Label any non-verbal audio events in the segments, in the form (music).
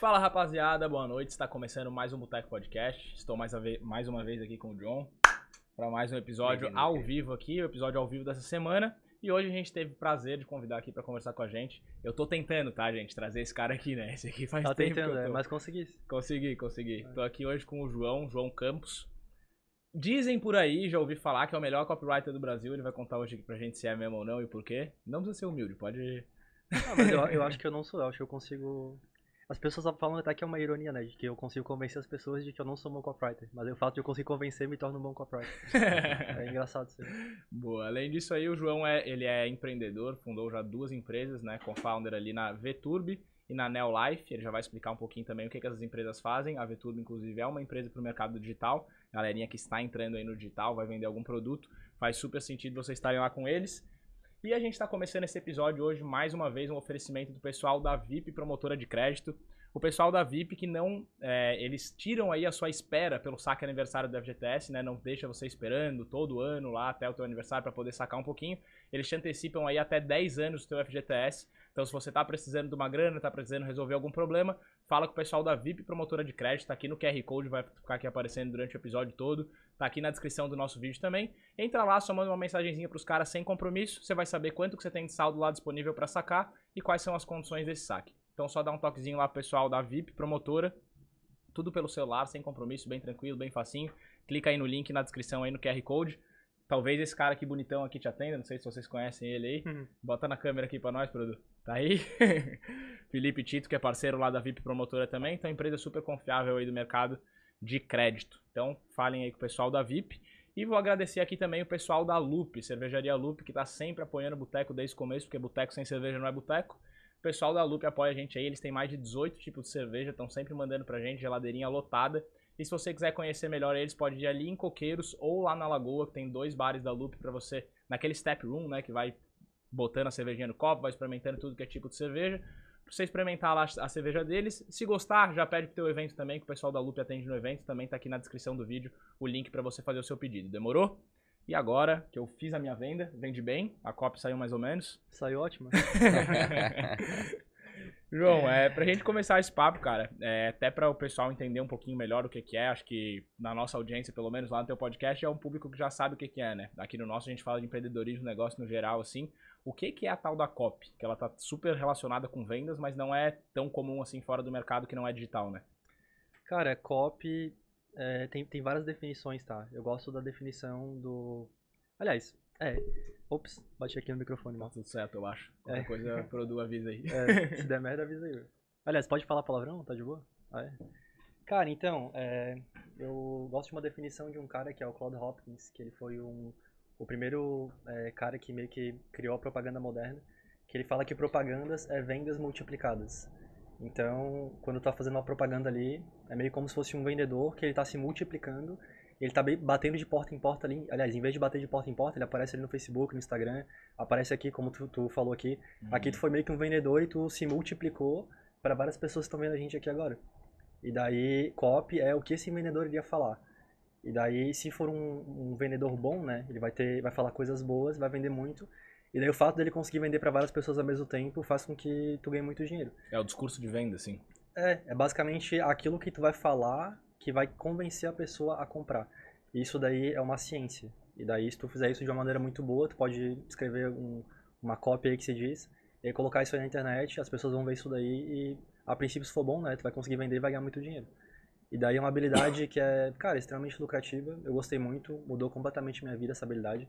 Fala rapaziada, boa noite. Está começando mais um Boteco Podcast. Estou mais, ver mais uma vez aqui com o John para mais um episódio ao cara. vivo aqui, o episódio ao vivo dessa semana. E hoje a gente teve o prazer de convidar aqui para conversar com a gente. Eu tô tentando, tá, gente, trazer esse cara aqui, né? Esse aqui faz Tá tempo que eu tentando, é, tô- mas consegui. Consegui, consegui. É. Tô aqui hoje com o João, João Campos. Dizem por aí, já ouvi falar que é o melhor copywriter do Brasil. Ele vai contar hoje pra gente se é mesmo ou não e por quê. Não precisa ser humilde, pode. Ah, mas eu, eu acho que eu não sou, eu acho que eu consigo. As pessoas falam até que é uma ironia, né? De que eu consigo convencer as pessoas de que eu não sou um bom copywriter. Mas o fato de eu conseguir convencer me torna um bom copywriter. (laughs) é engraçado isso. Aí. Boa. Além disso aí, o João é, ele é empreendedor, fundou já duas empresas, né? Com founder ali na Veturb e na Neolife. Ele já vai explicar um pouquinho também o que, que essas empresas fazem. A Veturbo, inclusive, é uma empresa para o mercado digital. Galerinha que está entrando aí no digital, vai vender algum produto, faz super sentido vocês estarem lá com eles. E a gente está começando esse episódio hoje, mais uma vez, um oferecimento do pessoal da VIP Promotora de Crédito. O pessoal da VIP que não. É, eles tiram aí a sua espera pelo saque aniversário do FGTS, né? Não deixa você esperando todo ano lá até o teu aniversário para poder sacar um pouquinho. Eles te antecipam aí até 10 anos do teu FGTS então, se você está precisando de uma grana, está precisando resolver algum problema, fala com o pessoal da VIP Promotora de Crédito, tá aqui no QR Code, vai ficar aqui aparecendo durante o episódio todo, tá aqui na descrição do nosso vídeo também. Entra lá, só manda uma mensagenzinha para os caras sem compromisso, você vai saber quanto que você tem de saldo lá disponível para sacar e quais são as condições desse saque. Então, só dá um toquezinho lá pro pessoal da VIP Promotora, tudo pelo celular, sem compromisso, bem tranquilo, bem facinho. Clica aí no link na descrição aí no QR Code. Talvez esse cara aqui bonitão aqui te atenda, não sei se vocês conhecem ele aí. Uhum. Bota na câmera aqui para nós, produto. Tá aí? (laughs) Felipe Tito, que é parceiro lá da VIP Promotora também. Então, empresa super confiável aí do mercado de crédito. Então, falem aí com o pessoal da VIP. E vou agradecer aqui também o pessoal da Lupe, Cervejaria Lupe, que está sempre apoiando o Boteco desde o começo, porque Boteco sem cerveja não é Boteco. O pessoal da Lupe apoia a gente aí, eles têm mais de 18 tipos de cerveja, estão sempre mandando pra gente, geladeirinha lotada. E se você quiser conhecer melhor eles, pode ir ali em Coqueiros ou lá na Lagoa, que tem dois bares da Lupe para você, naquele step room, né, que vai botando a cervejinha no copo, vai experimentando tudo que é tipo de cerveja. Pra você experimentar lá a cerveja deles. Se gostar, já pede pro teu evento também, que o pessoal da Loop atende no evento. Também tá aqui na descrição do vídeo o link para você fazer o seu pedido. Demorou? E agora que eu fiz a minha venda, vende bem, a copa saiu mais ou menos. Saiu ótima. (laughs) João, é, pra gente começar esse papo, cara, é, até para o pessoal entender um pouquinho melhor o que, que é, acho que na nossa audiência, pelo menos lá no teu podcast, é um público que já sabe o que, que é, né? Aqui no nosso a gente fala de empreendedorismo, negócio no geral, assim, o que, que é a tal da COP? Que ela está super relacionada com vendas, mas não é tão comum assim fora do mercado que não é digital, né? Cara, COP é, tem, tem várias definições, tá? Eu gosto da definição do. Aliás, é. Ops, bati aqui no microfone, mal. Tá tudo certo, eu acho. Qualquer é. coisa, (laughs) Produ, avisa aí. É, se der merda, avisa aí. Aliás, pode falar palavrão? Tá de boa? Ah, é? Cara, então, é, eu gosto de uma definição de um cara que é o Claude Hopkins, que ele foi um o primeiro é, cara que meio que criou a propaganda moderna, que ele fala que propagandas é vendas multiplicadas. Então, quando tá fazendo uma propaganda ali, é meio como se fosse um vendedor que ele tá se multiplicando, ele tá batendo de porta em porta ali, aliás, em vez de bater de porta em porta, ele aparece ali no Facebook, no Instagram, aparece aqui, como tu, tu falou aqui, uhum. aqui tu foi meio que um vendedor e tu se multiplicou para várias pessoas que estão vendo a gente aqui agora. E daí, copy é o que esse vendedor iria falar. E daí, se for um, um, vendedor bom, né, ele vai ter, vai falar coisas boas, vai vender muito. E daí o fato dele conseguir vender para várias pessoas ao mesmo tempo faz com que tu ganhe muito dinheiro. É o discurso de venda, sim. É, é basicamente aquilo que tu vai falar que vai convencer a pessoa a comprar. isso daí é uma ciência. E daí, se tu fizer isso de uma maneira muito boa, tu pode escrever um, uma cópia aí que se diz, e colocar isso aí na internet, as pessoas vão ver isso daí e, a princípio, se for bom, né, tu vai conseguir vender e vai ganhar muito dinheiro. E daí é uma habilidade que é, cara, extremamente lucrativa. Eu gostei muito, mudou completamente minha vida essa habilidade.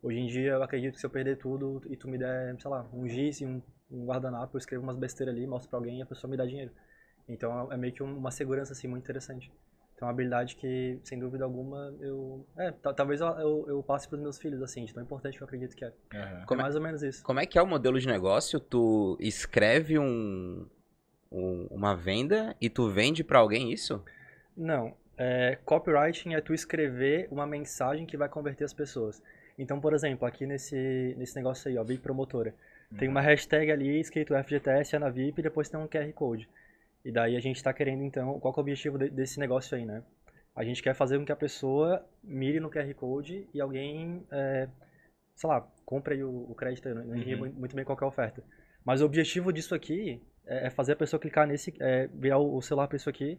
Hoje em dia eu acredito que se eu perder tudo e tu me der, sei lá, um giz e um, um guardanapo, eu escrevo umas besteiras ali, mostro pra alguém e a pessoa me dá dinheiro. Então é meio que uma segurança assim muito interessante. Então é uma habilidade que, sem dúvida alguma, eu. É, talvez eu, eu, eu passe pros meus filhos, assim, de tão importante que eu acredito que é. Uhum. Como é, é mais ou menos isso. Como é que é o modelo de negócio? Tu escreve um, um uma venda e tu vende para alguém isso? Não. É, copywriting é tu escrever uma mensagem que vai converter as pessoas. Então, por exemplo, aqui nesse, nesse negócio aí, ó, VIP Promotora. Uhum. Tem uma uhum. hashtag ali escrito FGTS, Ana VIP, e depois tem um QR Code. E daí a gente está querendo, então, qual que é o objetivo de, desse negócio aí, né? A gente quer fazer com que a pessoa mire no QR Code e alguém, é, sei lá, compre o, o crédito. Eu não uhum. entendi muito bem qual é a oferta. Mas o objetivo disso aqui é, é fazer a pessoa clicar nesse, é, virar o, celular pra isso aqui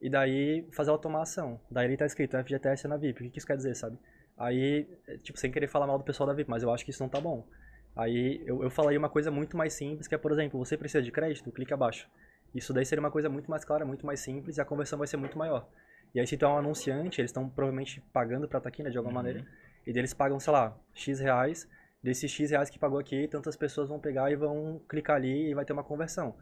e daí fazer automação. Daí ele tá escrito FGTS é na VIP, o que, isso quer dizer, sabe? Aí, é, tipo, sem querer falar mal do pessoal da VIP, mas eu acho que isso não tá bom. Aí eu, eu falaria uma coisa muito mais simples, que é, por exemplo, você precisa de crédito, clique abaixo. Isso daí seria uma coisa muito mais clara, muito mais simples e a conversão vai ser muito maior. E aí se tu é um anunciante, eles estão provavelmente pagando pra estar tá aqui, né, de alguma uhum. maneira. E deles pagam, sei lá, X reais. Desses X reais que pagou aqui, tantas pessoas vão pegar e vão clicar ali e vai ter uma conversão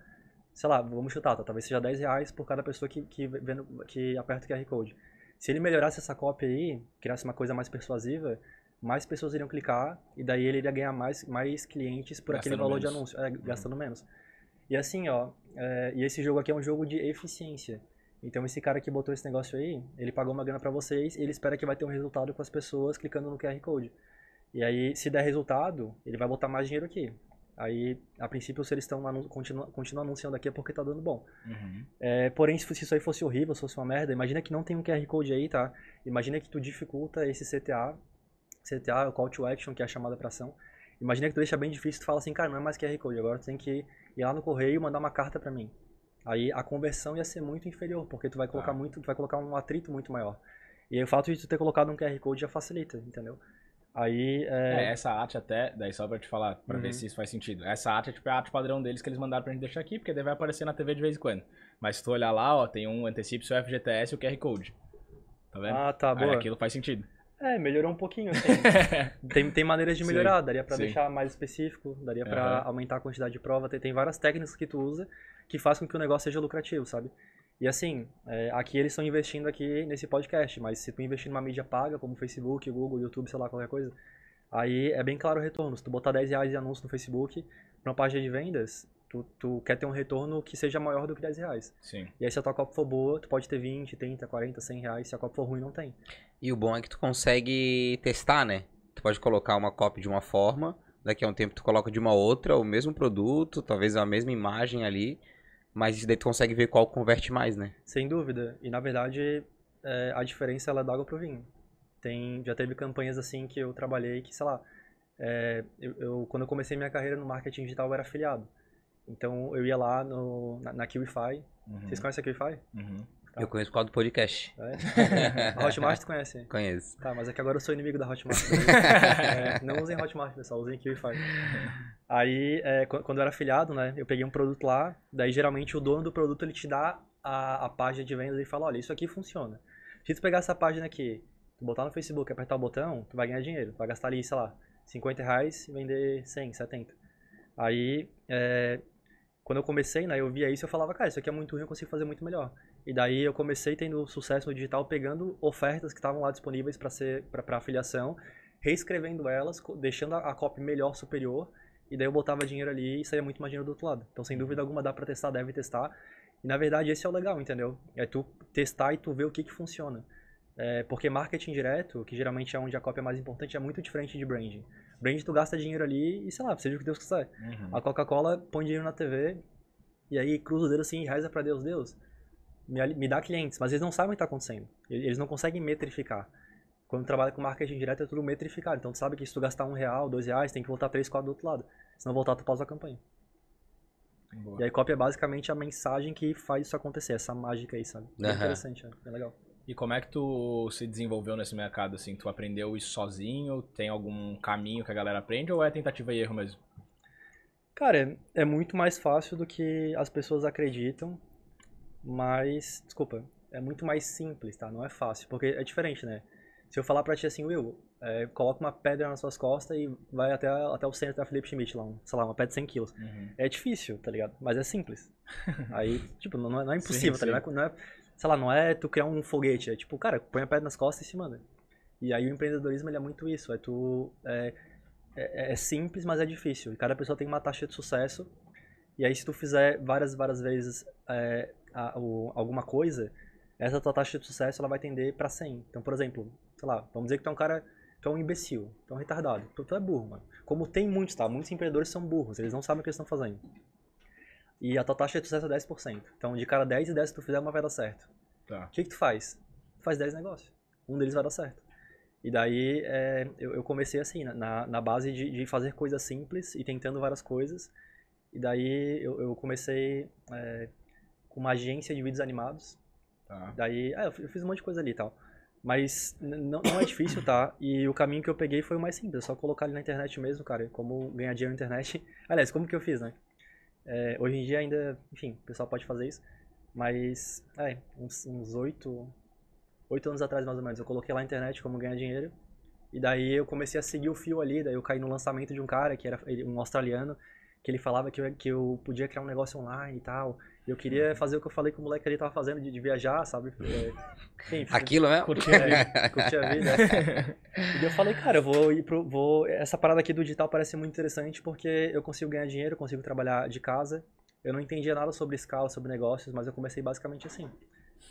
sei lá, vamos chutar, tá? talvez seja 10 reais por cada pessoa que, que, vendo, que aperta o QR Code. Se ele melhorasse essa cópia aí, criasse uma coisa mais persuasiva, mais pessoas iriam clicar e daí ele iria ganhar mais, mais clientes por gastando aquele valor menos. de anúncio, é, uhum. gastando uhum. menos. E assim, ó, é, e esse jogo aqui é um jogo de eficiência. Então esse cara que botou esse negócio aí, ele pagou uma grana para vocês e ele espera que vai ter um resultado com as pessoas clicando no QR Code. E aí, se der resultado, ele vai botar mais dinheiro aqui. Aí, a princípio, se eles estão continuam anunciando aqui é porque tá dando bom. Uhum. É, porém, se, se, isso aí fosse horrível, se fosse uma merda, imagina que não tem um QR Code aí, tá? Imagina que tu dificulta esse CTA, CTA, o Call to Action, que é a chamada pra ação. Imagina que tu deixa bem difícil, tu fala assim, cara, não é mais QR Code, agora tu tem que ir lá no correio e mandar uma carta pra mim. Aí a conversão ia ser muito inferior, porque tu vai colocar ah. muito, tu vai colocar um atrito muito maior. E aí, o fato de tu ter colocado um QR Code já facilita, entendeu? Aí. É... É, essa arte até, daí só pra te falar, pra uhum. ver se isso faz sentido. Essa arte é tipo a arte padrão deles que eles mandaram pra gente deixar aqui, porque deve aparecer na TV de vez em quando. Mas se tu olhar lá, ó, tem um antecipo seu FGTS e o QR Code. Tá vendo? Ah, tá, bom aquilo faz sentido. É, melhorou um pouquinho, assim. (laughs) tem, tem maneiras de melhorar, sim, daria para deixar mais específico, daria uhum. para aumentar a quantidade de prova, tem, tem várias técnicas que tu usa que faz com que o negócio seja lucrativo, sabe? E assim, é, aqui eles estão investindo aqui nesse podcast, mas se tu investir numa mídia paga, como Facebook, Google, YouTube, sei lá, qualquer coisa, aí é bem claro o retorno. Se tu botar 10 reais em anúncio no Facebook, numa uma página de vendas, tu, tu quer ter um retorno que seja maior do que 10 reais. Sim. E aí se a tua copa for boa, tu pode ter 20, 30, 40, 100 reais, se a copa for ruim, não tem. E o bom é que tu consegue testar, né? Tu pode colocar uma copa de uma forma, daqui a um tempo tu coloca de uma outra, o mesmo produto, talvez a mesma imagem ali, mas isso daí tu consegue ver qual converte mais, né? Sem dúvida. E na verdade, é, a diferença ela é da água pro vinho. Tem, já teve campanhas assim que eu trabalhei que, sei lá, é, eu, eu, quando eu comecei minha carreira no marketing digital eu era afiliado. Então eu ia lá no, na, na Kiwify. Uhum. Vocês conhecem a Kiwify? Uhum. Tá. Eu conheço por causa do podcast. É? A (laughs) Hotmart tu conhece? Conheço. Tá, mas é que agora eu sou inimigo da Hotmart. Né? (laughs) é, não usem Hotmart, pessoal, usem KiwiFi. Aí, é, quando eu era afiliado, né, eu peguei um produto lá, daí geralmente o dono do produto ele te dá a, a página de vendas e fala, olha, isso aqui funciona. Se tu pegar essa página aqui, tu botar no Facebook, apertar o botão, tu vai ganhar dinheiro, tu vai gastar ali, sei lá, 50 reais e vender 100, 70. Aí, é, quando eu comecei, né, eu via isso, eu falava, cara, isso aqui é muito ruim, eu consigo fazer muito melhor. E daí eu comecei tendo sucesso no digital pegando ofertas que estavam lá disponíveis para ser para afiliação, reescrevendo elas, deixando a, a copy melhor, superior, e daí eu botava dinheiro ali e saía muito mais dinheiro do outro lado. Então, sem uhum. dúvida alguma, dá para testar, deve testar. E na verdade, esse é o legal, entendeu? É tu testar e tu ver o que que funciona. É, porque marketing direto, que geralmente é onde a cópia é mais importante, é muito diferente de branding. Branding tu gasta dinheiro ali e sei lá, seja o que Deus quiser. Uhum. A Coca-Cola põe dinheiro na TV e aí cruza o dedo assim e reza pra Deus, Deus, me, me dá clientes, mas eles não sabem o que está acontecendo. Eles não conseguem metrificar. Quando trabalha com marketing direto é tudo metrificado. Então tu sabe que se tu gastar um real, dois reais, tem que voltar três, quatro do outro lado. Se não voltar, tu pausa a campanha. Boa. E aí cópia é basicamente a mensagem que faz isso acontecer, essa mágica aí, sabe? Uhum. É interessante, é legal. E como é que tu se desenvolveu nesse mercado, assim? Tu aprendeu isso sozinho? Tem algum caminho que a galera aprende ou é tentativa e erro mesmo? Cara, é, é muito mais fácil do que as pessoas acreditam. Mas, desculpa, é muito mais simples, tá? Não é fácil, porque é diferente, né? Se eu falar pra ti assim, Will, é, coloca uma pedra nas suas costas e vai até, até o centro da Felipe Schmidt lá, um, sei lá, uma pedra de 100 quilos. Uhum. É difícil, tá ligado? Mas é simples. (laughs) Aí, tipo, não, não é, é impossível, tá sim, tá ligado? Não é, sei lá, não é tu criar um foguete, é tipo, cara, põe a pedra nas costas e se manda. E aí o empreendedorismo, ele é muito isso, é tu... É, é, é, é simples, mas é difícil. E cada pessoa tem uma taxa de sucesso. E aí se tu fizer várias, várias vezes é, a, o, alguma coisa, essa tua taxa de sucesso ela vai tender para 100. Então, por exemplo, sei lá, vamos dizer que tu é um cara, tu é um imbecil, tu é um retardado, tu, tu é burro, mano. Como tem muitos, tá? Muitos empreendedores são burros, eles não sabem o que eles estão fazendo. E a tua taxa de sucesso é 10%. Então, de cada 10 e 10 que tu fizer, uma vai dar certo. Tá. O que, que tu faz? Tu faz 10 negócios. Um deles vai dar certo. E daí é, eu, eu, comecei assim, na, na base de, de, fazer coisas simples e tentando várias coisas. E daí eu, eu comecei. É, com uma agência de vídeos animados. Tá. Daí, ah, eu fiz um monte de coisa ali e tal. Mas não, é difícil, tá? E o caminho que eu peguei foi o mais simples, é só colocar ali na internet mesmo, cara, como ganhar dinheiro na internet. (laughs) Aliás, como que eu fiz, né? É, hoje em dia ainda, enfim, o pessoal pode fazer isso, mas, é, uns oito, oito anos atrás mais ou menos, eu coloquei lá na internet como ganhar dinheiro, e daí eu comecei a seguir o fio ali, daí eu caí no lançamento de um cara que era um australiano, que ele falava que eu, que eu podia criar um negócio online e tal. Eu queria uhum. fazer o que eu falei que o moleque ali tava fazendo, de, de viajar, sabe? É, enfim, (laughs) Aquilo, né? Curtir a, (laughs) a vida. e eu falei, cara, eu vou ir pro. Vou... Essa parada aqui do digital parece muito interessante porque eu consigo ganhar dinheiro, eu consigo trabalhar de casa. Eu não entendia nada sobre escala, sobre negócios, mas eu comecei basicamente assim.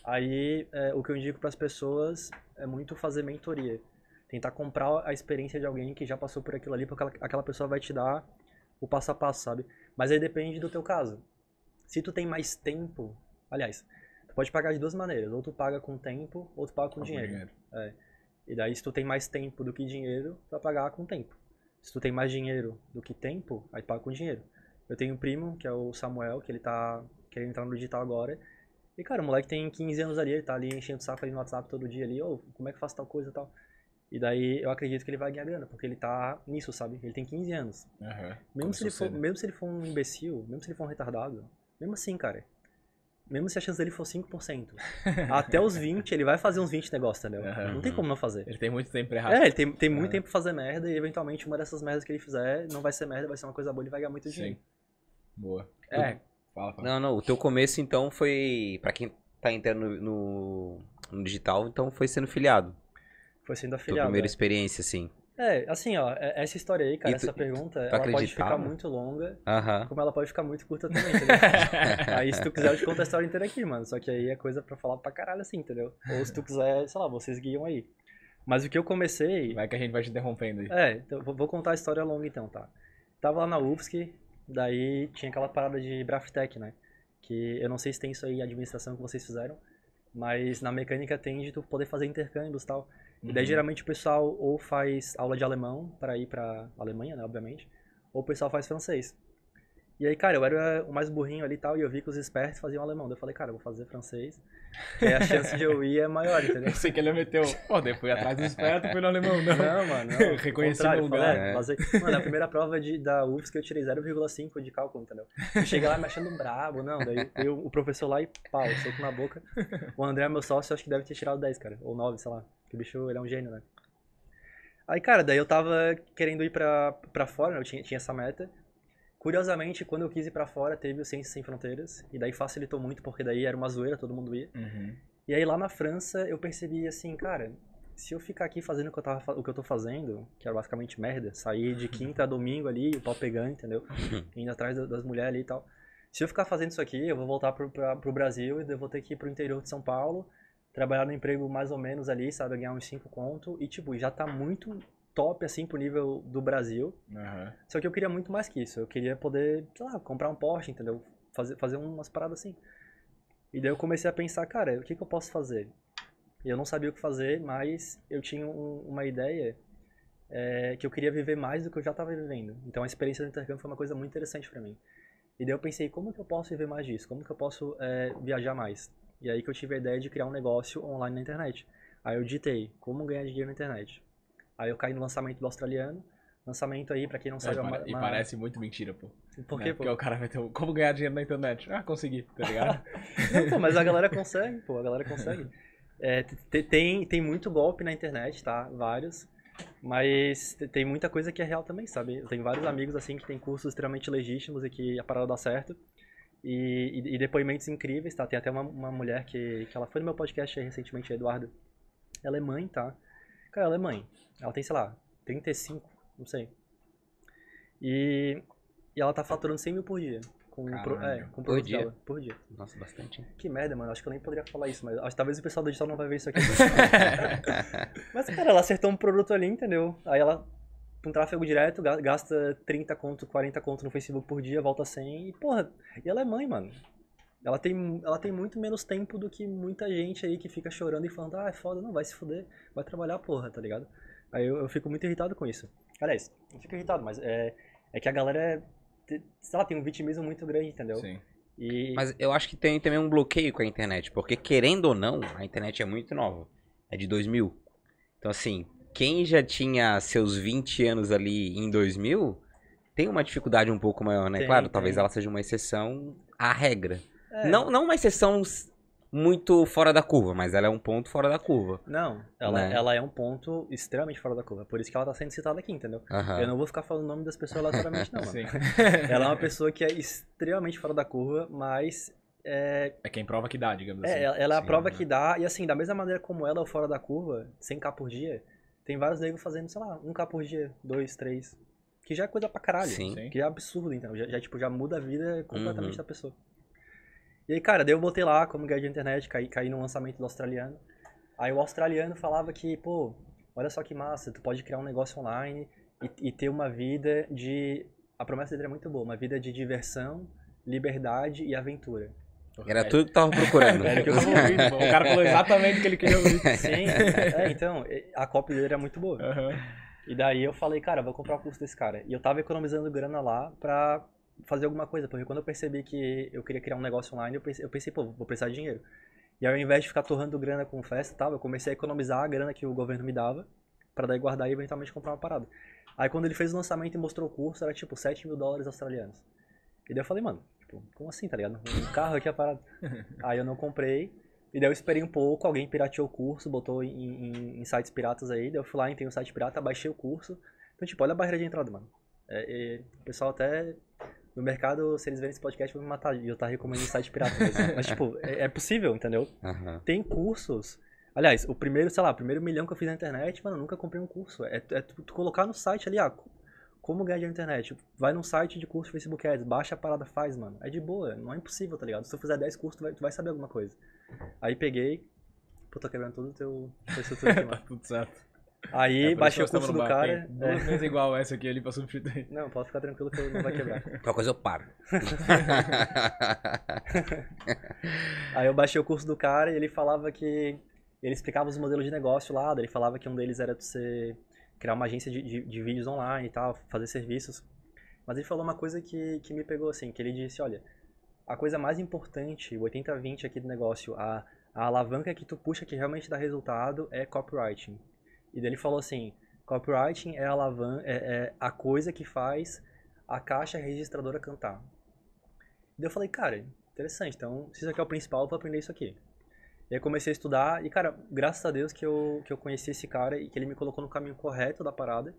Aí, é, o que eu indico para as pessoas é muito fazer mentoria. Tentar comprar a experiência de alguém que já passou por aquilo ali, porque aquela pessoa vai te dar o passo a passo, sabe? Mas aí depende do teu caso. Se tu tem mais tempo, aliás, tu pode pagar de duas maneiras, ou tu paga com tempo, ou tu paga com, com dinheiro. dinheiro. É. E daí se tu tem mais tempo do que dinheiro, tu vai pagar com tempo. Se tu tem mais dinheiro do que tempo, aí tu paga com dinheiro. Eu tenho um primo, que é o Samuel, que ele tá querendo entrar no digital agora. E cara, o moleque tem 15 anos ali, ele tá ali enchendo o saco ali no WhatsApp todo dia ali, ô, oh, como é que eu faço tal coisa e tal. E daí eu acredito que ele vai ganhar grana, porque ele tá nisso, sabe? Ele tem 15 anos. Uhum. Mesmo, se ele for, mesmo se ele for um imbecil, mesmo se ele for um retardado, mesmo assim, cara. Mesmo se a chance dele for 5%. (laughs) até os 20, ele vai fazer uns 20 negócios, entendeu? Uhum. Não tem como não fazer. Ele tem muito tempo errado É, ele tem, tem muito uhum. tempo pra fazer merda e eventualmente uma dessas merdas que ele fizer não vai ser merda, vai ser uma coisa boa, ele vai ganhar muito dinheiro. Sim. Boa. É. Fala, fala. Não, não, o teu começo então foi. para quem tá entrando no, no digital, então foi sendo filiado. Foi sendo afiliado. Tua primeira é. experiência, assim. É, assim, ó, é, essa história aí, cara, tu, essa pergunta, ela pode ficar muito longa, como ela pode ficar muito curta também, entendeu? (laughs) aí, se tu quiser, eu te conto a história inteira aqui, mano. Só que aí é coisa pra falar pra caralho, assim, entendeu? Ou se tu quiser, sei lá, vocês guiam aí. Mas o que eu comecei. Vai que a gente vai te interrompendo aí. É, então vou contar a história longa então, tá? Tava lá na UFSC, daí tinha aquela parada de Braftec, né? Que eu não sei se tem isso aí, a administração que vocês fizeram, mas na mecânica tem de tu poder fazer intercâmbios e tal. Uhum. Daí geralmente o pessoal ou faz aula de alemão para ir para Alemanha, né, obviamente, ou o pessoal faz francês. E aí, cara, eu era o mais burrinho ali e tal, e eu vi que os espertos faziam alemão. Daí eu falei, cara, eu vou fazer francês, que aí a chance de eu ir é maior, (laughs) entendeu? Eu sei que ele meteu, (laughs) pô, eu fui atrás do esperto, fui no alemão, não. Né? Não, mano, não. (laughs) Reconheci o lugar. Falei, é. fazer... É. Mano, a primeira prova de, da UFS que eu tirei 0,5 de cálculo, entendeu? cheguei lá me achando brabo, não, daí eu, o professor lá e pau, soco na boca. O André, meu sócio, acho que deve ter tirado 10, cara, ou 9, sei lá. Que bicho, ele é um gênio, né? Aí, cara, daí eu tava querendo ir pra, pra fora, né? eu tinha, tinha essa meta. Curiosamente, quando eu quis ir pra fora, teve o Ciências Sem Fronteiras. E daí facilitou muito, porque daí era uma zoeira, todo mundo ia. Uhum. E aí lá na França, eu percebi assim, cara, se eu ficar aqui fazendo o que eu, tava, o que eu tô fazendo, que era basicamente merda, sair de (laughs) quinta a domingo ali, o pau pegando, entendeu? (laughs) Indo atrás das mulheres ali e tal. Se eu ficar fazendo isso aqui, eu vou voltar pro, pra, pro Brasil e eu vou ter que ir pro interior de São Paulo trabalhar no emprego mais ou menos ali, sabe? Ganhar uns 5 conto e, tipo, já tá muito top, assim, pro nível do Brasil. Uhum. Só que eu queria muito mais que isso. Eu queria poder, sei lá, comprar um Porsche, entendeu? Fazer, fazer umas paradas assim. E daí eu comecei a pensar, cara, o que, que eu posso fazer? E eu não sabia o que fazer, mas eu tinha um, uma ideia é, que eu queria viver mais do que eu já estava vivendo. Então a experiência do intercâmbio foi uma coisa muito interessante para mim. E daí eu pensei, como que eu posso viver mais disso? Como que eu posso é, viajar mais? E aí que eu tive a ideia de criar um negócio online na internet. Aí eu ditei como ganhar dinheiro na internet. Aí eu caí no lançamento do australiano. Lançamento aí, pra quem não é, sabe... É, uma, e parece muito mentira, pô. Por né? quê, né? pô? Porque o cara vai ter um... Como ganhar dinheiro na internet? Ah, consegui, tá ligado? (laughs) (laughs) não, pô, mas a galera consegue, pô. A galera consegue. É, tem, tem muito golpe na internet, tá? Vários. Mas tem muita coisa que é real também, sabe? Eu tenho vários amigos, assim, que tem cursos extremamente legítimos e que a parada dá certo. E, e, depoimentos incríveis, tá? Tem até uma, uma mulher que, que ela foi no meu podcast recentemente, a Eduarda. Ela é mãe, tá? Cara, ela é mãe. Ela tem, sei lá, 35, não sei. E, e ela tá faturando 100 mil por dia. Com, pro, é, com por dia. Dela, por dia. Nossa, bastante. Hein? Que merda, mano. Acho que eu nem poderia falar isso, mas acho, talvez o pessoal do digital não vai ver isso aqui. (laughs) mas, cara, ela acertou um produto ali, entendeu? Aí ela um tráfego direto, gasta 30 conto, 40 conto no Facebook por dia, volta 100 e, porra, e ela é mãe, mano. Ela tem, ela tem muito menos tempo do que muita gente aí que fica chorando e falando, ah, é foda, não, vai se fuder, vai trabalhar, porra, tá ligado? Aí eu, eu fico muito irritado com isso. Aliás, é eu fico irritado, mas é, é que a galera, é, sei lá, tem um vitimismo muito grande, entendeu? Sim. E... Mas eu acho que tem também um bloqueio com a internet, porque querendo ou não, a internet é muito nova. É de 2000. Então, assim, quem já tinha seus 20 anos ali em 2000 tem uma dificuldade um pouco maior, né? Tem, claro, tem. talvez ela seja uma exceção à regra. É. Não, não uma exceção muito fora da curva, mas ela é um ponto fora da curva. Não, ela, né? ela é um ponto extremamente fora da curva. É por isso que ela tá sendo citada aqui, entendeu? Eu não vou ficar falando o nome das pessoas aleatoriamente, não. (laughs) (laughs) ela é uma pessoa que é extremamente fora da curva, mas. É, é quem prova que dá, digamos é, assim. Ela, é a Sim, prova né? que dá, e assim, da mesma maneira como ela é o fora da curva, 100k por dia, tem vários negros fazendo, sei lá, um capo por dia, dois, três. Que já é coisa pra caralho. Sim. Que já é absurdo, então. Já, já, tipo, já muda a vida completamente uhum. da pessoa. E aí, cara, daí eu botei lá como guia de internet, caí, caí no lançamento do australiano. Aí o australiano falava que, pô, olha só que massa, tu pode criar um negócio online e, e ter uma vida de. A promessa dele é muito boa, uma vida de diversão, liberdade e aventura. Era tudo que tava procurando. (laughs) Era o que eu tava ouvindo. O cara falou exatamente o que ele queria ouvir. (laughs) Sim. É, é então, a cópia dele era muito boa. Uhum. E daí eu falei, cara, vou comprar o curso desse cara. E eu tava economizando grana lá pra fazer alguma coisa. Porque quando eu percebi que eu queria criar um negócio online, eu pensei, eu pensei pô, vou precisar de dinheiro. E ao invés de ficar torrando grana com festa e tal, eu comecei a economizar a grana que o governo me dava para daí guardar e eventualmente comprar uma parada. Aí quando ele fez o lançamento e mostrou o curso, era tipo 7 mil dólares australianos. E daí eu falei, mano, tipo, como assim, tá ligado? Um carro aqui é parado. (laughs) Aí eu não comprei. E daí eu esperei um pouco, alguém pirateou o curso, botou em, em, em sites piratas aí. Daí eu fui lá, entrei no site pirata, baixei o curso. Então, tipo, olha a barreira de entrada, mano. É, é, o pessoal até no mercado, se eles verem esse podcast, vão me matar. E eu tá recomendando site pirata. Mesmo. (laughs) Mas, tipo, é, é possível, entendeu? Uhum. Tem cursos. Aliás, o primeiro, sei lá, o primeiro milhão que eu fiz na internet, mano, eu nunca comprei um curso. É, é tu, tu, colocar no site ali, ah, como ganhar dinheiro na internet? Vai num site de curso de Facebook Ads, baixa a parada, faz, mano. É de boa, não é impossível, tá ligado? Se tu fizer 10 cursos, tu vai, tu vai saber alguma coisa. Aí peguei. Pô, tô quebrando todo o teu. aqui, tá (laughs) tudo certo. Aí é, baixei o curso do cara. É. Duas é. igual essa aqui ali pra substituir. Não, pode ficar tranquilo que não vai quebrar. (laughs) Qualquer coisa eu pago. (laughs) Aí eu baixei o curso do cara e ele falava que. Ele explicava os modelos de negócio lá, ele falava que um deles era tu ser criar uma agência de, de, de vídeos online e tal, fazer serviços. Mas ele falou uma coisa que, que me pegou assim, que ele disse, olha, a coisa mais importante, o 80-20 aqui do negócio, a, a alavanca que tu puxa que realmente dá resultado é copywriting. E daí ele falou assim, copywriting é a, alavan é, é a coisa que faz a caixa registradora cantar. E daí eu falei, cara, interessante, então se isso aqui é o principal, eu vou aprender isso aqui. E aí comecei a estudar e, cara, graças a Deus que eu, que eu conheci esse cara e que ele me colocou no caminho correto da parada.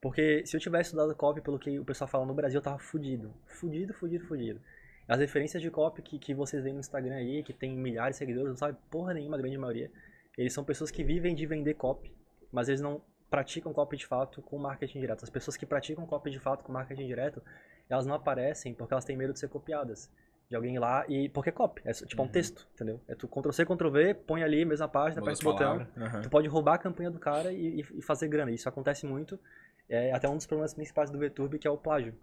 Porque se eu tivesse estudado copy pelo que o pessoal fala no Brasil, eu tava fudido. Fudido, fudido, fudido. As referências de copy que, que vocês veem no Instagram aí, que tem milhares de seguidores, não sabe porra nenhuma, a grande maioria. Eles são pessoas que vivem de vender copy, mas eles não praticam copy de fato com marketing direto. As pessoas que praticam copy de fato com marketing direto, elas não aparecem porque elas têm medo de ser copiadas de alguém lá e. Porque é copy, é tipo é uhum. um texto, entendeu? É tu Ctrl-C, Ctrl-V, põe ali, mesma página, Boa aperta o botão. Uhum. Tu pode roubar a campanha do cara e, e fazer grana. Isso acontece muito. É até um dos problemas principais do VTurb, que é o plágio.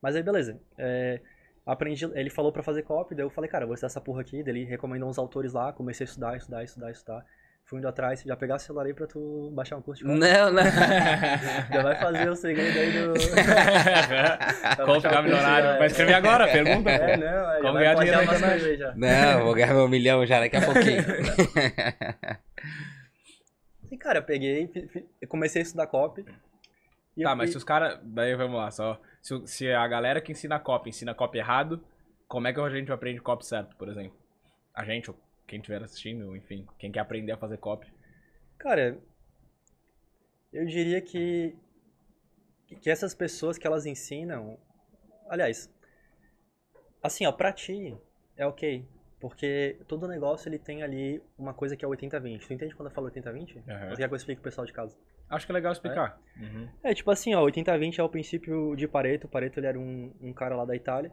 Mas aí, beleza. É, aprendi, ele falou para fazer copy, daí eu falei, cara, vou estudar essa porra aqui. Daí ele recomendou uns autores lá, comecei a estudar, estudar, estudar, estudar fui indo atrás, já pegar o celular aí pra tu baixar um curso de Não, não. (laughs) já vai fazer o segredo aí do. (laughs) Como ficar milionário? É. Vai escrever agora, (laughs) é, pergunta. É, não, Como ganhar dinheiro Já. Não, vou ganhar meu milhão já daqui a pouquinho. e cara, eu peguei, comecei a estudar cop. Tá, eu, mas se os caras. Daí vamos lá, só. Se, se a galera que ensina cop ensina cop errado, como é que a gente aprende cop certo, por exemplo? A gente, quem estiver assistindo, enfim, quem quer aprender a fazer copy? Cara, eu diria que que essas pessoas que elas ensinam, aliás, assim, ó, pra ti é OK, porque todo negócio ele tem ali uma coisa que é 80-20. Tu entende quando eu falo 80-20? Uhum. Ou quer que eu explique pro pessoal de casa? Acho que é legal explicar. É, uhum. é tipo assim, ó, 80-20 é o princípio de Pareto. O Pareto ele era um, um cara lá da Itália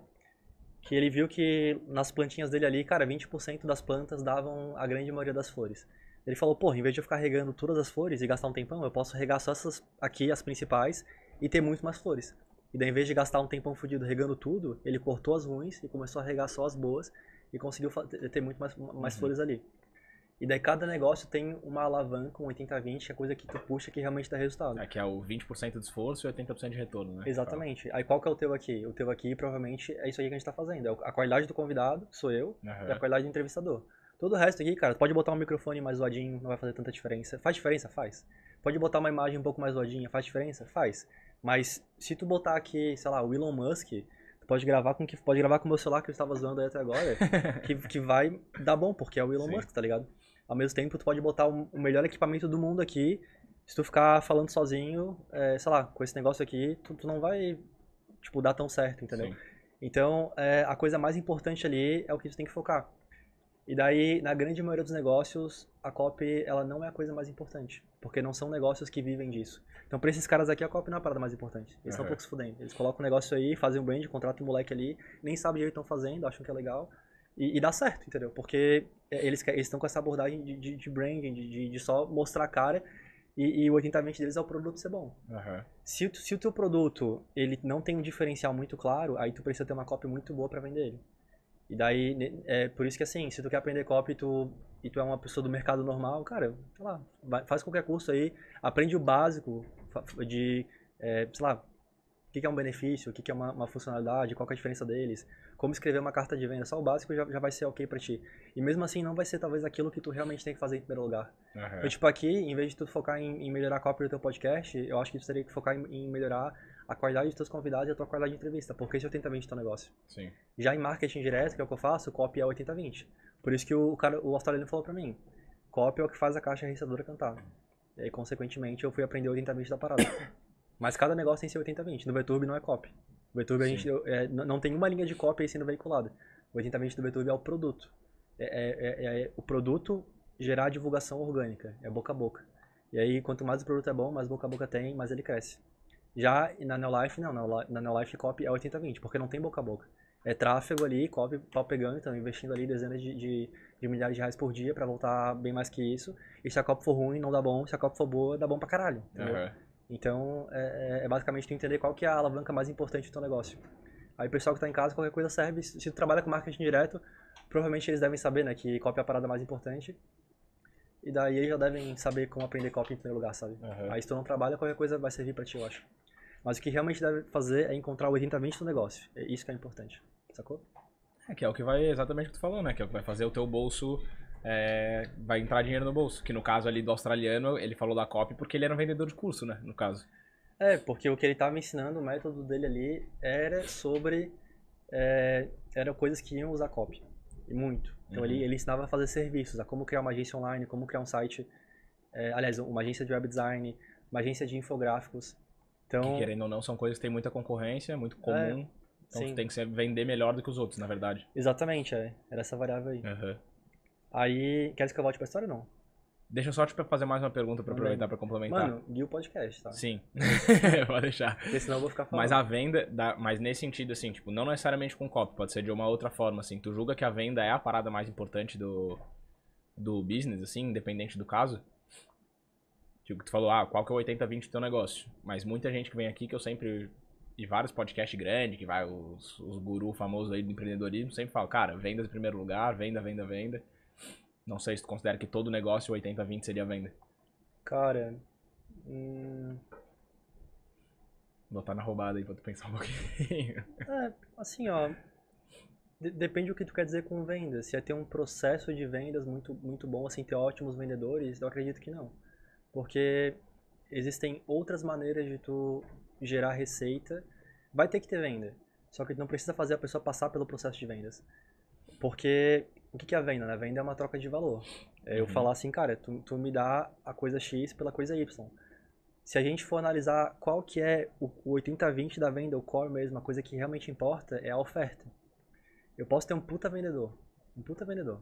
que ele viu que nas plantinhas dele ali, cara, 20% das plantas davam a grande maioria das flores. Ele falou, pô, em vez de eu ficar regando todas as flores e gastar um tempão, eu posso regar só essas aqui, as principais, e ter muito mais flores. E daí, em vez de gastar um tempão fodido regando tudo, ele cortou as ruins e começou a regar só as boas e conseguiu ter muito mais, mais uhum. flores ali. E daí cada negócio tem uma alavanca, um 80-20, a é coisa que tu puxa que realmente dá resultado. É que é o 20% de esforço e 80% de retorno, né? Exatamente. Aí qual que é o teu aqui? O teu aqui provavelmente é isso aí que a gente tá fazendo. É a qualidade do convidado, sou eu, uhum. e a qualidade do entrevistador. Todo o resto aqui, cara, pode botar um microfone mais zoadinho, não vai fazer tanta diferença. Faz diferença? Faz. Pode botar uma imagem um pouco mais zoadinha, faz diferença? Faz. Mas se tu botar aqui, sei lá, o Elon Musk, pode gravar com que pode gravar com o meu celular que eu estava usando aí até agora, (laughs) que, que vai dar bom, porque é o Elon Sim. Musk, tá ligado? Ao mesmo tempo, tu pode botar o melhor equipamento do mundo aqui. Se tu ficar falando sozinho, é, sei lá, com esse negócio aqui, tu, tu, não vai, tipo, dar tão certo, entendeu? Sim. Então, é, a coisa mais importante ali é o que tu tem que focar. E daí, na grande maioria dos negócios, a copy, ela não é a coisa mais importante. Porque não são negócios que vivem disso. Então, pra esses caras aqui, a copy não é a parada mais importante. Eles uhum. um pouco se fudendo. Eles colocam o negócio aí, fazem um brand, contratam o um moleque ali, nem sabem o que estão fazendo, acham que é legal. E, e dá certo, entendeu? Porque é, eles estão com essa abordagem de, de, de branding, de, de, só mostrar a cara. E, e o 80 deles é o produto ser bom. Uhum. Se, se o teu produto ele não tem um diferencial muito claro, aí tu precisa ter uma copy muito boa para vender ele. E daí, é por isso que assim, se tu quer aprender copy tu, e tu é uma pessoa do mercado normal, cara, sei lá, faz qualquer curso aí, aprende o básico de, é, sei lá, que, que é um benefício, o que, é uma, uma, funcionalidade, qual é a diferença deles, como escrever uma carta de venda, só o básico já, já vai ser ok para ti. E mesmo assim não vai ser talvez aquilo que tu realmente tem que fazer em primeiro lugar. Uhum. Então, tipo, aqui, em vez de tu focar em, em, melhorar a cópia do teu podcast, eu acho que tu teria que focar em, em melhorar a qualidade dos teus convidados e a tua qualidade de entrevista, porque isso é 80-20 do teu negócio. Sim. Já em marketing direto, que é o que eu faço, cópia é 80-20. Por isso que o, cara, o australiano falou pra mim, cópia é o que faz a caixa registradora cantar. E aí, consequentemente, eu fui aprender 80-20 da parada. Mas cada negócio tem seu 80-20. No VTube não é copy. No VTube a gente é, não tem uma linha de copy sendo veiculada. O 80-20 do VTube é o produto. É é, é, é, é, o produto gerar divulgação orgânica, é boca a boca. E aí, quanto mais o produto é bom, mais boca a boca tem, mais ele cresce. Já na Neolife, não. Na Neolife, copy é 80-20, porque não tem boca a boca. É tráfego ali, copy, pau pegando, então investindo ali dezenas de, de, de milhares de reais por dia para voltar bem mais que isso. E se a copy for ruim, não dá bom. Se a copy for boa, dá bom pra caralho. Entendeu? Uhum. Então, é, é, é basicamente tu entender qual que é a alavanca mais importante do teu negócio. Aí o pessoal que está em casa, qualquer coisa serve. Se tu trabalha com marketing direto, provavelmente eles devem saber, né, que copy é a parada mais importante. E daí eles já devem saber como aprender copy em primeiro lugar, sabe? Uhum. Aí se tu não trabalha, qualquer coisa vai servir para ti, eu acho. Mas o que realmente deve fazer é encontrar o 80-20 do negócio. É isso que é importante, sacou? É, que é o que vai, exatamente o que tu falou, né? Que é o que vai fazer o teu bolso é, vai entrar dinheiro no bolso. Que no caso ali do australiano, ele falou da COP porque ele era um vendedor de curso, né? No caso. É, porque o que ele estava me ensinando, o método dele ali, era sobre. É, era coisas que iam usar COP. E muito. Então uhum. ele, ele ensinava a fazer serviços, a como criar uma agência online, como criar um site. É, aliás, uma agência de web design, uma agência de infográficos. Então, que, querendo ou não, são coisas que tem muita concorrência, é muito é, comum. então tem que vender melhor do que os outros, na verdade. Exatamente, é. Era essa variável aí. Uhum. Aí, quer que eu volte pra história ou não? Deixa eu só fazer mais uma pergunta pra aproveitar pra complementar. Mano, guia o podcast, tá? Sim. (laughs) Pode deixar. Porque senão eu vou ficar falando. Mas a venda, mas nesse sentido, assim, tipo, não necessariamente com copy, pode ser de uma outra forma, assim. Tu julga que a venda é a parada mais importante do, do business, assim, independente do caso? Tipo, tu falou, ah, qual que é o 80-20 do teu negócio? Mas muita gente que vem aqui, que eu sempre. E vários podcasts grandes, que vai os, os gurus famosos aí do empreendedorismo, sempre falam, cara, vendas em primeiro lugar, venda, venda, venda. Não sei se tu considera que todo negócio 80-20 seria venda. Cara. Hum... Botar na roubada aí pra tu pensar um (laughs) pouquinho. É, assim, ó. depende do que tu quer dizer com venda. Se é ter um processo de vendas muito, muito bom, assim, ter ótimos vendedores, eu acredito que não. Porque existem outras maneiras de tu gerar receita. Vai ter que ter venda. Só que tu não precisa fazer a pessoa passar pelo processo de vendas. Porque o que é a venda? Né? A venda é uma troca de valor. É eu uhum. falar assim, cara, tu, tu me dá a coisa X pela coisa Y. Se a gente for analisar qual que é o 80-20 da venda, o core mesmo, a coisa que realmente importa é a oferta. Eu posso ter um puta vendedor, um puta vendedor,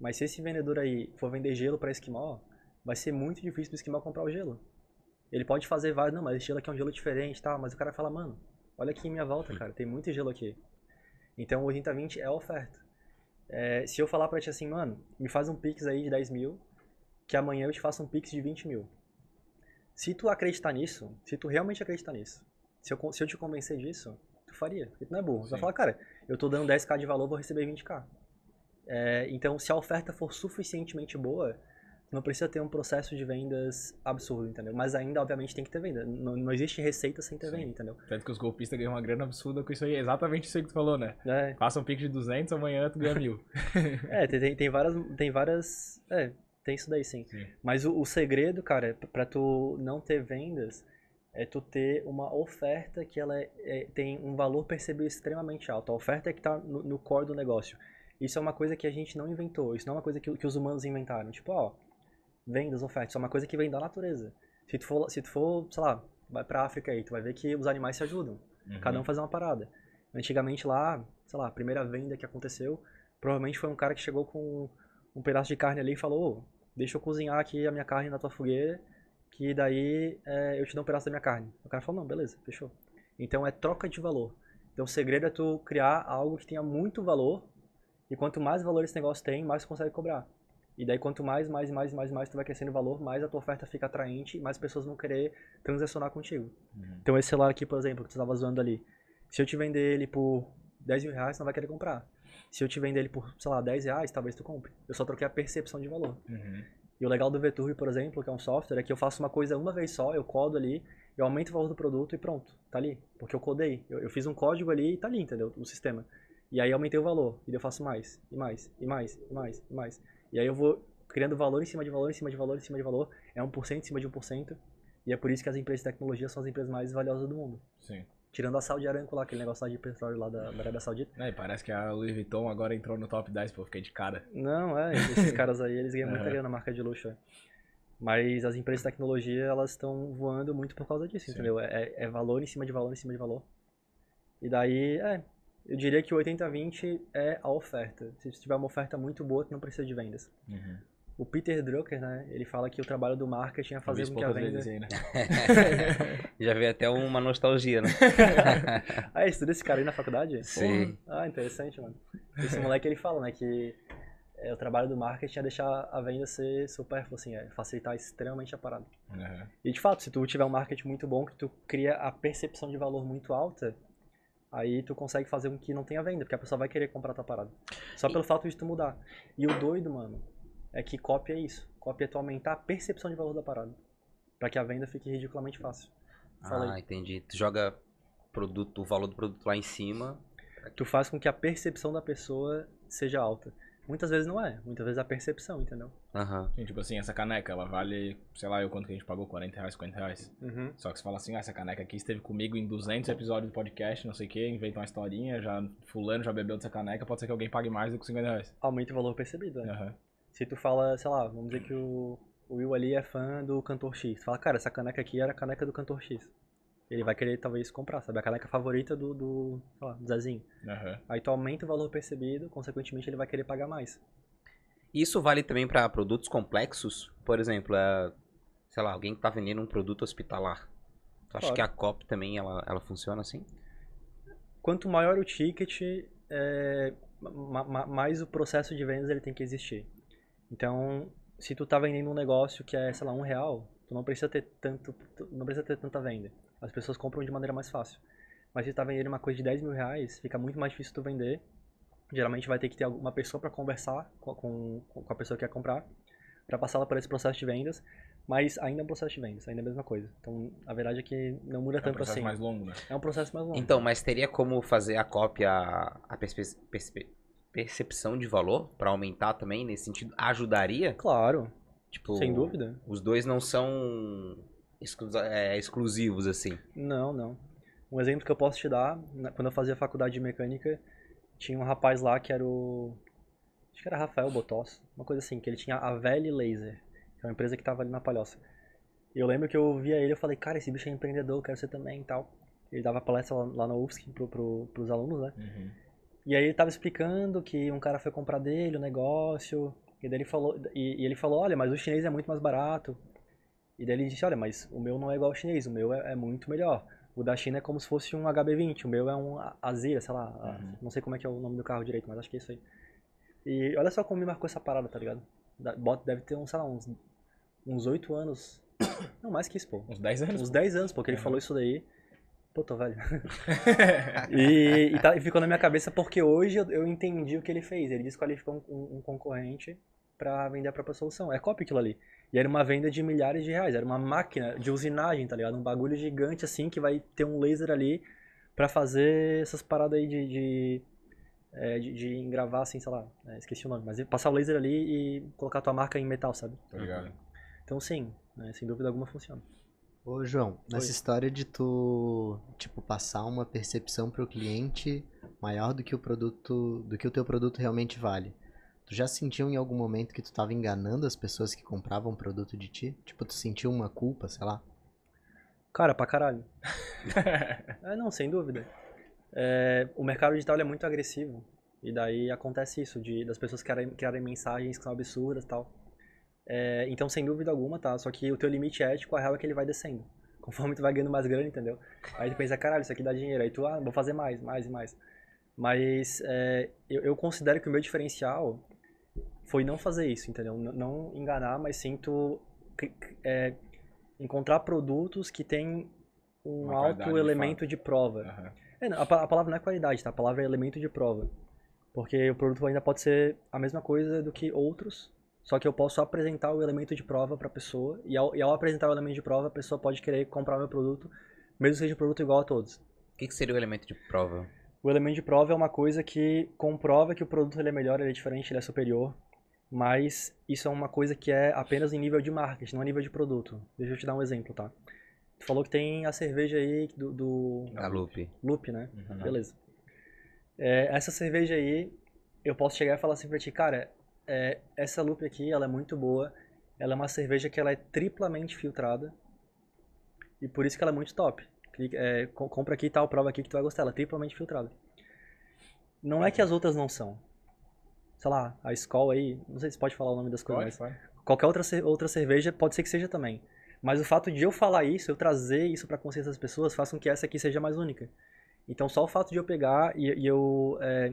mas se esse vendedor aí for vender gelo para esquimó, vai ser muito difícil pro esquimó comprar o gelo. Ele pode fazer vários, não, mas esse gelo aqui é um gelo diferente, tá? Mas o cara fala, mano, olha aqui em minha volta, cara, tem muito gelo aqui. Então o 80-20 é a oferta. É, se eu falar pra ti assim, mano, me faz um pix aí de 10 mil, que amanhã eu te faço um pix de 20 mil. Se tu acreditar nisso, se tu realmente acreditar nisso, se eu, se eu te convencer disso, tu faria, porque tu não é burro. Sim. Tu vai falar, cara, eu tô dando 10k de valor, vou receber 20k. É, então, se a oferta for suficientemente boa, não precisa ter um processo de vendas absurdo, entendeu? Mas ainda, obviamente, tem que ter venda. Não, não existe receita sem ter Sim. venda, entendeu? Tanto que os golpistas ganham uma grana absurda com isso aí. É exatamente isso aí que tu falou, né? É. um pique de 200, amanhã tu ganha mil. (laughs) é, tem, tem várias... Tem várias é, tem isso daí, sim. sim. Mas o, o, segredo, cara, para tu não ter vendas, é tu ter uma oferta que ela é, é, tem um valor percebido extremamente alto. A oferta é que tá no, no, core do negócio. Isso é uma coisa que a gente não inventou, isso não é uma coisa que, que os humanos inventaram. Tipo, ó, vendas, ofertas, é uma coisa que vem da natureza. Se tu for, se tu for sei lá, vai pra África aí, tu vai ver que os animais se ajudam. Uhum. Cada um uhum. faz uma parada. Antigamente lá, sei lá, a primeira venda que aconteceu, provavelmente foi um cara que chegou com um pedaço de carne ali e falou: deixa eu cozinhar aqui a minha carne na tua fogueira, que daí é, eu te dou um pedaço da minha carne. O cara falou: não, beleza, fechou. Então é troca de valor. Então o segredo é tu criar algo que tenha muito valor, e quanto mais valor esse negócio tem, mais tu consegue cobrar. E daí quanto mais, mais, mais, mais, mais tu vai crescendo o valor, mais a tua oferta fica atraente, e mais pessoas vão querer transacionar contigo. Uhum. Então esse celular aqui, por exemplo, que tu estava usando ali, se eu te vender ele por 10 mil reais, tu não vai querer comprar. Se eu te vender ele por, sei lá, 10 reais, talvez tu compre. Eu só troquei a percepção de valor. Uhum. E o legal do Veturbi, por exemplo, que é um software, é que eu faço uma coisa uma vez só, eu codo ali, eu aumento o valor do produto e pronto, tá ali. Porque eu codei. Eu, eu fiz um código ali e tá ali, entendeu? O sistema. E aí eu aumentei o valor. E eu faço mais, e mais, e mais, e mais, e mais. E aí eu vou criando valor em cima de valor, em cima de valor, em cima de valor. É 1% em cima de 1%. E é por isso que as empresas de tecnologia são as empresas mais valiosas do mundo. Sim. Tirando a Saudi Aramco lá, aquele negócio lá de petróleo lá da, da Arábia Saudita. É, parece que a Louis Vuitton agora entrou no top 10, pô, fiquei de cara. Não, é, esses (laughs) caras aí, eles ganham muita grana na marca de luxo. É. Mas as empresas de tecnologia, elas estão voando muito por causa disso, Sim. entendeu? É, é, é valor em cima de valor em cima de valor. E daí, é, eu diria que 80-20 é a oferta. Se você tiver uma oferta muito boa, tu não precisa de vendas. Uhum. O Peter Drucker, né, ele fala que o trabalho do marketing é fazer com que a venda... Aí, né? (laughs) Já veio até uma nostalgia, né? ah, estuda esse cara aí na faculdade? Sim. Pô, ah, interessante, mano. Esse moleque, ele fala, né, que é, o trabalho do marketing é deixar a venda ser supérflua, tipo assim, é facilitar extremamente a parada. Uhum. E de fato, se tu tiver um marketing muito bom, que tu cria a percepção de valor muito alta, aí tu consegue fazer um que não tenha venda, porque a pessoa vai querer comprar tua parada. Só e... pelo fato de tu mudar. E o doido, mano, é que copy é isso. Copy é tu aumentar a percepção de valor da parada. para que a venda fique ridiculamente fácil. ah, entendi. Tu joga produto, o valor do produto lá em cima. Tu faz com que a percepção da pessoa seja alta. Muitas vezes não é, muitas vezes é a percepção, entendeu? Aham. Tipo assim, essa caneca, ela vale, sei lá, eu quanto que a gente pagou, 40 reais, 50 reais. Uhum. Só que você fala assim, ah, essa caneca aqui esteve comigo em 200 episódios do podcast, não sei o que, inventa uma historinha, já fulano já bebeu dessa caneca, pode ser que alguém pague mais do que 50 reais. Aumenta o valor percebido, né? Uhum. Se tu fala, sei lá, vamos dizer que o, o Will ali é fã do cantor X, tu fala, cara, essa caneca aqui era a caneca do cantor X ele vai querer talvez comprar, sabe? A caneca favorita do, do, lá, do Zezinho. Uhum. Aí tu aumenta o valor percebido, consequentemente ele vai querer pagar mais. Isso vale também para produtos complexos? Por exemplo, é, sei lá, alguém que tá vendendo um produto hospitalar. Tu acha que a COP também ela, ela funciona assim? Quanto maior o ticket, é, ma, ma, mais o processo de vendas ele tem que existir. Então, se tu tá vendendo um negócio que é, sei lá, um real, tu não precisa ter tanto, não precisa ter tanta venda. As pessoas compram de maneira mais fácil. Mas se tu tá vendendo uma coisa de 10 mil reais, fica muito mais difícil tu vender. Geralmente vai ter que ter alguma pessoa para conversar com, com, com, a pessoa que quer comprar, para passá-la por esse processo de vendas. Mas ainda é um processo de vendas, ainda é a mesma coisa. Então, a verdade é que não muda é tanto assim. É um processo mais longo, né? É um processo mais longo. Então, mas teria como fazer a cópia, a perspe perspe percepção de valor para aumentar também nesse sentido? Ajudaria? Claro. Tipo, sem dúvida. Os dois não são exclu é, exclusivos, assim? Não, não. Um exemplo que eu posso te dar, na, né, quando eu fazia faculdade de mecânica, tinha um rapaz lá que era o. Acho que era Rafael Botos, uma coisa assim, que ele tinha a Velle Laser, que é uma empresa que tava ali na palhoça. E eu lembro que eu via ele e falei, cara, esse bicho é empreendedor, quero ser também e tal. Ele dava palestra lá, lá na UFSC pro, pro, pros alunos, né? Uhum. E aí ele tava explicando que um cara foi comprar dele o um negócio, e daí ele falou, e, e, ele falou, olha, mas o chinês é muito mais barato. E daí ele disse, olha, mas o meu não é igual ao chinês, o meu é, é muito melhor. O da China é como se fosse um HB20, o meu é um Azira, sei lá, uhum. não sei como é que é o nome do carro direito, mas acho que é isso aí. E olha só como me marcou essa parada, tá ligado? Bota deve ter, uns, sei lá, uns, uns 8 anos, (coughs) não mais que isso, pô. Uns 10 anos? Uns 10 anos, pô, que ele uhum. falou isso daí. Pô, tô velho. (laughs) e, e, tá, e, ficou na minha cabeça porque hoje eu, eu, entendi o que ele fez. Ele desqualificou um, um concorrente pra vender a própria solução. É copy aquilo ali. E era uma venda de milhares de reais, era uma máquina de usinagem, tá ligado? Um bagulho gigante assim que vai ter um laser ali para fazer essas paradas aí de, de, é, de, de engravar, assim, sei lá, é, esqueci o nome, mas passar o laser ali e colocar tua marca em metal, sabe? Tá ligado. Então sim, né, sem dúvida alguma funciona. Ô João, nessa história de tu, tipo, passar uma percepção pro cliente maior do que o produto, do que o teu produto realmente vale. Tu já sentiu em algum momento que tu tava enganando as pessoas que compravam produto de ti? Tipo, tu sentiu uma culpa, sei lá? Cara, pra caralho. (laughs) é, não, sem dúvida. É, o mercado digital é muito agressivo. E daí acontece isso, de, das pessoas querem criarem mensagens que são absurdas e tal. É, então, sem dúvida alguma, tá? Só que o teu limite ético, a real é que ele vai descendo. (laughs) Conforme tu vai ganhando mais grana, entendeu? Aí tu pensa, caralho, isso aqui dá dinheiro. Aí tu, ah, vou fazer mais, mais e mais. Mas é, eu, eu, considero que o meu diferencial foi não fazer isso, entendeu? Não enganar, mas sim tu é, encontrar produtos que têm um Uma alto elemento de, de prova. Uhum. É, a, a, palavra não é qualidade, tá? A palavra é elemento de prova. Porque o produto ainda pode ser a mesma coisa do que outros, só que eu posso apresentar o elemento de prova para a pessoa, e ao, e ao, apresentar o elemento de prova, a pessoa pode querer comprar meu produto, mesmo que seja um produto igual a todos. O que, que seria o elemento de prova? O elemento de prova é uma coisa que comprova que o produto ele é melhor, ele é diferente, ele é superior mas isso é uma coisa que é apenas em nível de marketing, não a nível de produto. Deixa eu te dar um exemplo, tá? Tu falou que tem a cerveja aí do... do... A Lupe. Lupe, né? Uhum. Beleza. É, essa cerveja aí, eu posso chegar e falar assim pra ti, cara, é, essa Lupe aqui, ela é muito boa, ela é uma cerveja que ela é triplamente filtrada, e por isso que ela é muito top. Clica, é, compra aqui e tal, prova aqui que tu vai gostar, ela é triplamente filtrada. Não é que as outras não são, sei lá, a escola aí, não sei se pode falar o nome das coisas, pode, pode. qualquer outra, outra cerveja pode ser que seja também. Mas o fato de eu falar isso, eu trazer isso para consciência das pessoas, faz com que essa aqui seja mais única. Então, só o fato de eu pegar e, e eu é,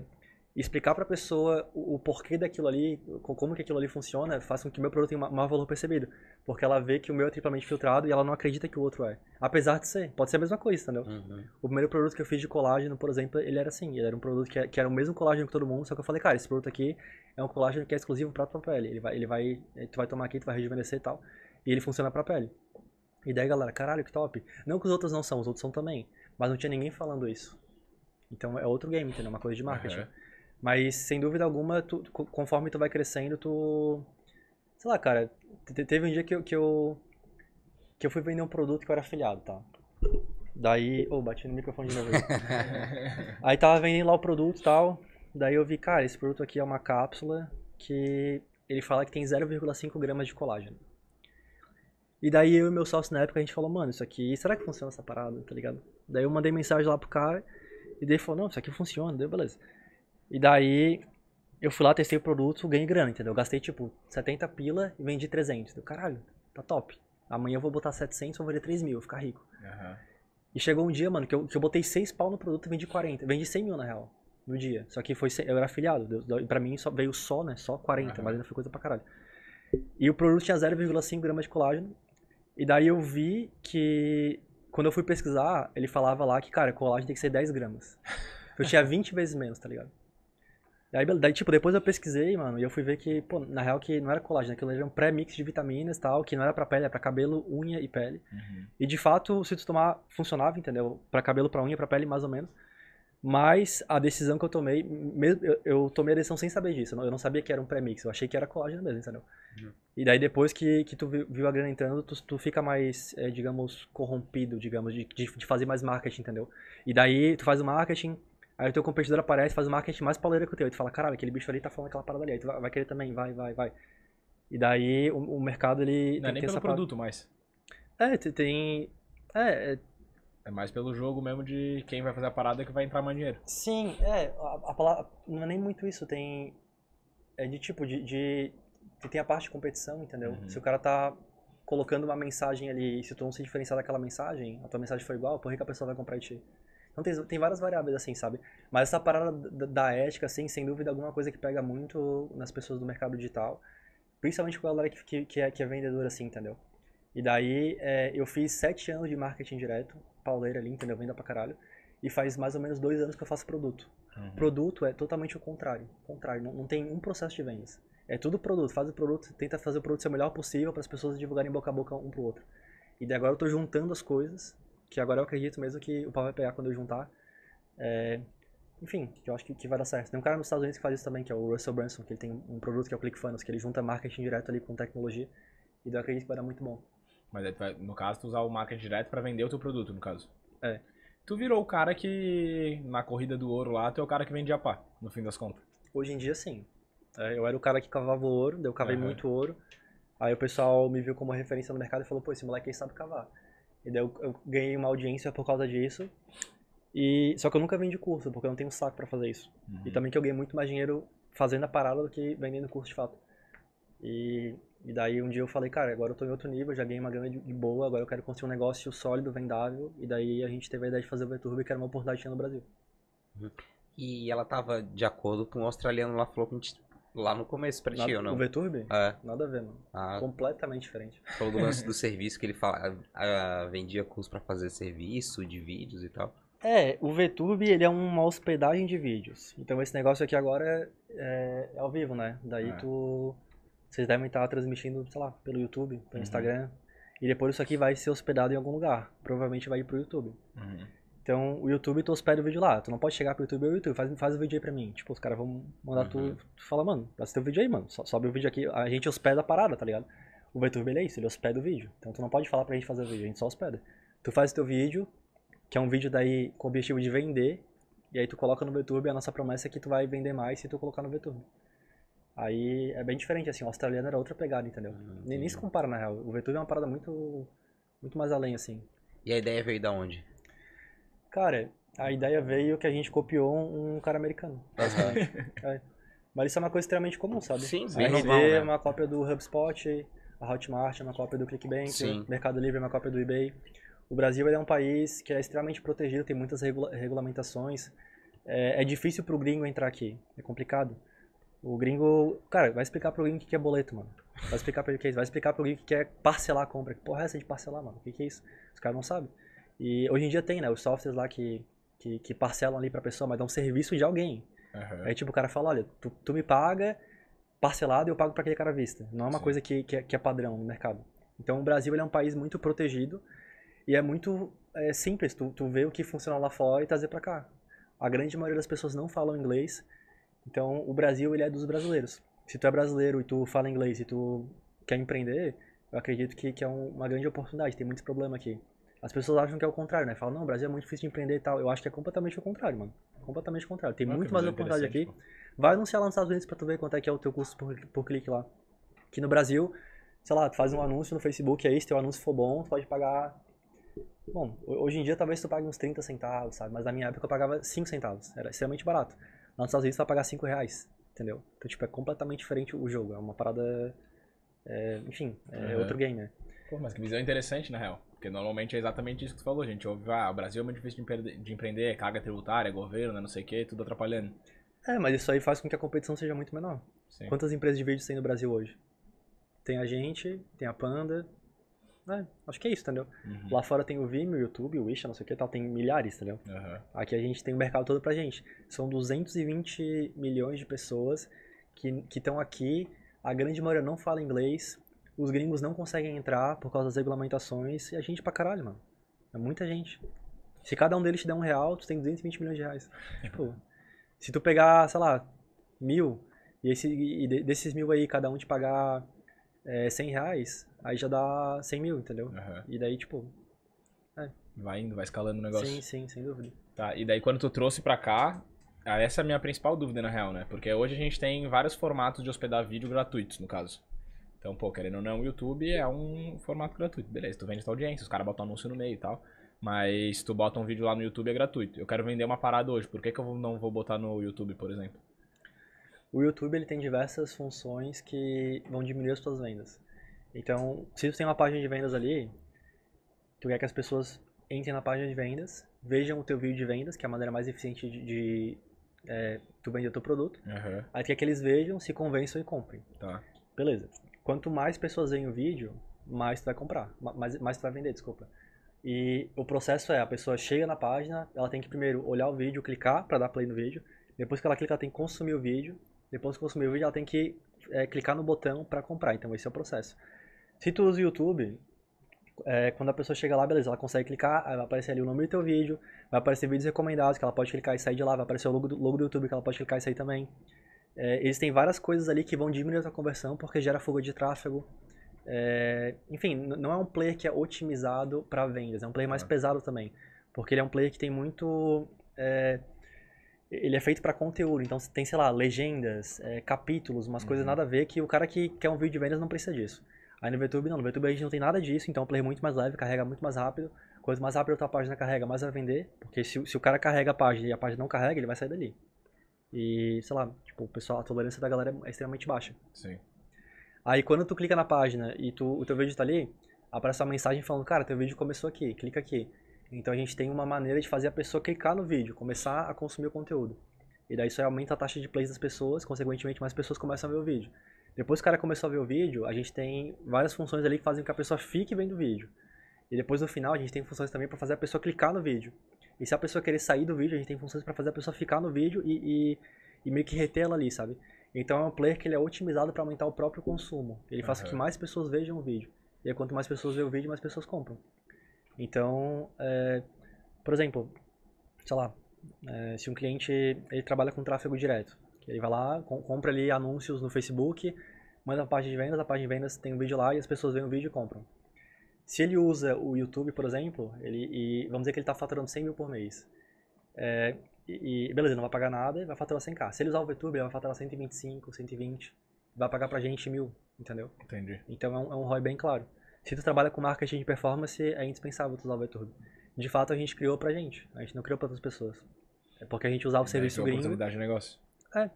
explicar para a pessoa o, o, porquê daquilo ali, como que aquilo ali funciona, faça com que o meu produto tenha maior valor percebido. Porque ela vê que o meu é triplamente filtrado e ela não acredita que o outro é. Apesar de ser, pode ser a mesma coisa, entendeu? Uhum. O primeiro produto que eu fiz de colágeno, por exemplo, ele era assim. Ele era um produto que, que, era o mesmo colágeno que todo mundo, só que eu falei, cara, esse produto aqui é um colágeno que é exclusivo para tua pele. Ele vai, ele vai, eh, tu vai tomar aqui, tu vai rejuvenescer e tal. E ele funciona pra pele. E daí, galera, caralho, que top. Não que os outros não são, os outros são também. Mas não tinha ninguém falando isso. Então é outro game, entendeu? Uma coisa de marketing. Uhum. Mas, sem dúvida alguma, tu, conforme tu vai crescendo, tu... Sei lá, cara, teve um dia que eu, que eu... Que eu fui vender um produto que eu era afiliado, tá? Daí... Ô, oh, bati no microfone de novo aí. (laughs) aí tava vendendo lá o produto e tal. Daí eu vi, cara, esse produto aqui é uma cápsula que ele fala que tem 0,5 gramas de colágeno. E daí eu e meu sócio na época a gente falou, mano, isso aqui, será que funciona essa parada, tá ligado? Daí eu mandei mensagem lá pro cara e daí ele falou, não, isso aqui funciona, deu beleza. E daí eu fui lá, testei o produto, ganhei grana, entendeu? Gastei tipo 70 pila e vendi 300. Deu caralho, tá top. Amanhã eu vou botar 700, vou vender 3 mil, vou ficar rico. Uhum. E chegou um dia, mano, que eu, que eu botei 6 pau no produto e vendi 40. Vendi 100 mil na real, no dia. Só que foi, eu era afiliado. E pra mim só, veio só, né? Só 40, uhum. mas ainda foi coisa pra caralho. E o produto tinha 0,5 gramas de colágeno. E daí eu vi que quando eu fui pesquisar, ele falava lá que, cara, colágeno tem que ser 10 gramas. Eu tinha 20 vezes menos, tá ligado? Aí, daí, tipo, depois eu pesquisei, mano, e eu fui ver que, pô, na real que não era colágeno, né? aquilo era um pré-mix de vitaminas e tal, que não era pra pele, era pra cabelo, unha e pele. Uhum. E de fato, se tu tomar, funcionava, entendeu? Pra cabelo, pra unha, pra pele, mais ou menos. Mas a decisão que eu tomei, mesmo, eu, eu tomei a decisão sem saber disso, eu não, sabia que era um pré-mix, eu achei que era colágeno mesmo, entendeu? Uhum. E daí depois que, que tu viu a grana entrando, tu, tu fica mais, é, digamos, corrompido, digamos, de, de, de fazer mais marketing, entendeu? E daí tu faz o marketing, Aí o teu competidor aparece, faz o marketing mais pauleira que o teu. E tu fala, caralho, aquele bicho ali tá falando aquela parada ali. Aí tu vai, vai querer também, vai, vai, vai. E daí o, o mercado ele. Não é nem pelo produto mais. É, tem. É, é. É mais pelo jogo mesmo de quem vai fazer a parada que vai entrar mais dinheiro. Sim, é. A, a palavra. Não é nem muito isso, tem. É de tipo, de. de tem a parte de competição, entendeu? Uhum. Se o cara tá colocando uma mensagem ali e se tu não se diferenciar daquela mensagem, a tua mensagem foi igual, por que, que a pessoa vai comprar de ti? Então tem, tem várias variáveis assim, sabe? Mas essa parada da, da ética, assim, sem dúvida, é alguma coisa que pega muito nas pessoas do mercado digital. Principalmente com a galera que, que, que, é, que é vendedora, assim, entendeu? E daí é, eu fiz sete anos de marketing direto, pauleira ali, entendeu? Venda pra caralho. E faz mais ou menos dois anos que eu faço produto. Uhum. Produto é totalmente o contrário. contrário não, não, tem um processo de vendas. É tudo produto. Faz o produto, tenta fazer o produto ser o melhor possível para as pessoas divulgarem boca a boca um pro outro. E daí agora eu tô juntando as coisas que agora eu acredito mesmo que o pau vai pegar quando eu juntar. É, enfim, que eu acho que, que, vai dar certo. Tem um cara nos Estados Unidos que faz isso também, que é o Russell Brunson, que ele tem um produto que é o ClickFunnels, que ele junta marketing direto ali com tecnologia, e eu acredito que vai dar muito bom. Mas vai, no caso, tu usar o marketing direto para vender o teu produto, no caso. É. Tu virou o cara que, na corrida do ouro lá, tu é o cara que vendia pá, no fim das contas. Hoje em dia, sim. É, eu era o cara que cavava o ouro, eu cavei uhum. muito ouro. Aí o pessoal me viu como referência no mercado e falou, pô, esse moleque aí sabe cavar. E daí eu, eu, ganhei uma audiência por causa disso. E, só que eu nunca vendi curso, porque eu não tenho saco para fazer isso. Uhum. E também que eu ganhei muito mais dinheiro fazendo a parada do que vendendo curso de fato. E, e daí um dia eu falei, cara, agora eu tô em outro nível, já ganhei uma grana de, de boa, agora eu quero construir um negócio sólido, vendável. E daí a gente teve a ideia de fazer o VTurbo, que era uma oportunidade no Brasil. Uhum. E ela tava de acordo com o um australiano lá, falou com Lá no começo pra ti, ou não? O VTube? É. Nada a ver, mano. Ah. Completamente diferente. Falou do lance (laughs) do serviço que ele fala, vendia curso para fazer serviço de vídeos e tal. É, o VTube ele é uma hospedagem de vídeos. Então esse negócio aqui agora é, é ao vivo, né? Daí é. tu. Vocês devem estar transmitindo, sei lá, pelo YouTube, pelo uhum. Instagram. E depois isso aqui vai ser hospedado em algum lugar. Provavelmente vai ir pro YouTube. Uhum. Então, o YouTube, tu hospeda o vídeo lá. Tu não pode chegar pro YouTube e é o YouTube, faz, faz o vídeo aí pra mim. Tipo, os caras vão mandar uhum. tu, tu fala, mano, faz teu vídeo aí, mano. Sobe o vídeo aqui. A gente hospeda a parada, tá ligado? O YouTube ele é isso, ele hospeda o vídeo. Então, tu não pode falar pra gente fazer o vídeo, a gente só hospeda. Tu faz o teu vídeo, que é um vídeo daí com o objetivo de vender. E aí tu coloca no YouTube a nossa promessa é que tu vai vender mais se tu colocar no YouTube. Aí é bem diferente, assim, o australiano era outra pegada, entendeu? Uhum. Nem, nem se compara, na real. O YouTube é uma parada muito, muito mais além, assim. E a ideia veio da onde? Cara, a ideia veio que a gente copiou um, cara americano. Uhum. É. Mas isso é uma coisa extremamente comum, sabe? Sim, sim. A RD é né? uma cópia do HubSpot, a Hotmart é uma cópia do Clickbank, sim. o Mercado Livre é uma cópia do eBay. O Brasil é um país que é extremamente protegido, tem muitas regula regulamentações. É, é difícil pro gringo entrar aqui, é complicado. O gringo, cara, vai explicar pro gringo o que é boleto, mano. Vai explicar pra ele o que é isso, vai explicar pro gringo o que é parcelar a compra. Que porra é essa de parcelar, mano? O que é isso? Os caras não sabem. E hoje em dia tem, né? Os softwares lá que, que, que parcelam ali pra pessoa, mas dá um serviço de alguém. Uhum. Aí tipo, o cara fala, olha, tu, tu me paga parcelado e eu pago para aquele cara à vista. Não é uma Sim. coisa que, que é, que, é, padrão no mercado. Então o Brasil é um país muito protegido e é muito é, simples. Tu, tu vê o que funciona lá fora e trazer para cá. A grande maioria das pessoas não falam inglês, então o Brasil ele é dos brasileiros. Se tu é brasileiro e tu fala inglês e tu quer empreender, eu acredito que, que é um, uma grande oportunidade. Tem muitos problemas aqui. As pessoas acham que é o contrário, né? Falam, não, o Brasil é muito difícil de empreender e tal. Eu acho que é completamente o contrário, mano. Completamente o contrário. Tem muito mais oportunidade aqui. Pô. Vai anunciar lá nos Estados Unidos pra tu ver quanto é que é o teu custo por, por clique lá. Que no Brasil, sei lá, tu faz um anúncio no Facebook aí, é se teu anúncio for bom, tu pode pagar. Bom, hoje em dia talvez tu pague uns 30 centavos, sabe? Mas na minha época eu pagava 5 centavos. Era extremamente barato. Lá nos Estados Unidos tu vai pagar 5 reais, entendeu? Então, tipo, é completamente diferente o jogo. É uma parada. É, enfim, é uhum. outro game, né? Pô, mas que visão interessante, na real. Porque normalmente é exatamente isso que tu falou, gente. Ouve, ah, o Brasil é muito difícil de, de empreender, é carga tributária, é governo, é não sei o quê, tudo atrapalhando. É, mas isso aí faz com que a competição seja muito menor. Sim. Quantas empresas de vídeo tem no Brasil hoje? Tem a gente, tem a Panda. Né? Acho que é isso, entendeu? Uhum. Lá fora tem o Vimeo, o YouTube, o Wish, não sei o que tal, tem milhares, entendeu? Uhum. Aqui a gente tem o um mercado todo pra gente. São 220 milhões de pessoas que estão aqui, a grande maioria não fala inglês, os gringos não conseguem entrar por causa das regulamentações e a gente pra caralho, mano. É muita gente. Se cada um deles te der um real, tu tem 220 milhões de reais. Tipo, se tu pegar, sei lá, mil, e, esse, e desses mil aí, cada um te pagar é, 100 reais, aí já dá 100 mil, entendeu? Uhum. E daí, tipo. É. Vai indo, vai escalando o negócio. Sim, sim, sem dúvida. Tá, e daí quando tu trouxe pra cá, ah, essa é a minha principal dúvida, na real, né? Porque hoje a gente tem vários formatos de hospedar vídeo gratuitos, no caso. Então, pô, querendo ou não, o YouTube é um formato gratuito. Beleza, tu vende tua audiência, os caras botam anúncio no meio e tal. Mas se tu bota um vídeo lá no YouTube é gratuito. Eu quero vender uma parada hoje, por que, que eu não vou botar no YouTube, por exemplo? O YouTube ele tem diversas funções que vão diminuir as tuas vendas. Então, se tu tem uma página de vendas ali, tu quer que as pessoas entrem na página de vendas, vejam o teu vídeo de vendas, que é a maneira mais eficiente de, de é, tu vender o teu produto. Uhum. Aí tu quer que eles vejam, se convençam e comprem. Tá. Beleza. Quanto mais pessoas veem o vídeo, mais tu vai comprar, mais, mais tu vai vender, desculpa. E o processo é, a pessoa chega na página, ela tem que primeiro olhar o vídeo, clicar para dar play no vídeo, depois que ela clica, ela tem que consumir o vídeo, depois que consumir o vídeo, ela tem que é, clicar no botão para comprar, então esse é o processo. Se tu usa o YouTube, é, quando a pessoa chega lá, beleza, ela consegue clicar, vai aparecer ali o nome do teu vídeo, vai aparecer vídeos recomendados que ela pode clicar e sair de lá, vai aparecer o logo do, logo do YouTube que ela pode clicar e sair também. É, eles têm várias coisas ali que vão diminuir a sua conversão porque gera fuga de tráfego. É, enfim, não é um player que é otimizado para vendas, é um player mais pesado também. Porque ele é um player que tem muito. É, ele é feito para conteúdo, então tem, sei lá, legendas, é, capítulos, umas uhum. coisas nada a ver que o cara que quer um vídeo de vendas não precisa disso. Aí no YouTube, não, no YouTube a gente não tem nada disso, então é um player muito mais leve, carrega muito mais rápido. Quanto mais rápido a tua página carrega, mais vai vender, porque se, se o cara carrega a página e a página não carrega, ele vai sair dali. E, sei lá, tipo, o pessoal, a tolerância da galera é extremamente baixa. Sim. Aí quando tu clica na página e tu, o teu vídeo tá ali, aparece uma mensagem falando, cara, teu vídeo começou aqui, clica aqui. Então a gente tem uma maneira de fazer a pessoa clicar no vídeo, começar a consumir o conteúdo. E daí isso aumenta a taxa de plays das pessoas, consequentemente mais pessoas começam a ver o vídeo. Depois que o cara começou a ver o vídeo, a gente tem várias funções ali que fazem com que a pessoa fique vendo o vídeo. E depois no final a gente tem funções também para fazer a pessoa clicar no vídeo. E se a pessoa querer sair do vídeo, a gente tem funções para fazer a pessoa ficar no vídeo e, e, e, meio que reter ela ali, sabe? Então é um player que ele é otimizado para aumentar o próprio consumo. Ele uhum. faz com que mais pessoas vejam o vídeo. E aí, quanto mais pessoas veem o vídeo, mais pessoas compram. Então, é, por exemplo, sei lá, é, se um cliente ele trabalha com tráfego direto, ele vai lá, com, compra ali anúncios no Facebook, manda a página de vendas, a página de vendas tem um vídeo lá e as pessoas veem o vídeo e compram. Se ele usa o YouTube, por exemplo, ele, e vamos dizer que ele está faturando 100 mil por mês. É, e, e, beleza, não vai pagar nada e vai faturar 100k. Se ele usar o YouTube ele vai faturar 125, 120. Vai pagar pra gente mil, entendeu? Entendi. Então é um, é um ROI bem claro. Se tu trabalha com marketing de performance, é indispensável tu usar o YouTube De fato, a gente criou pra gente. A gente não criou pra outras pessoas. É porque a gente usava o é, serviço é gringo. oportunidade de negócio. É.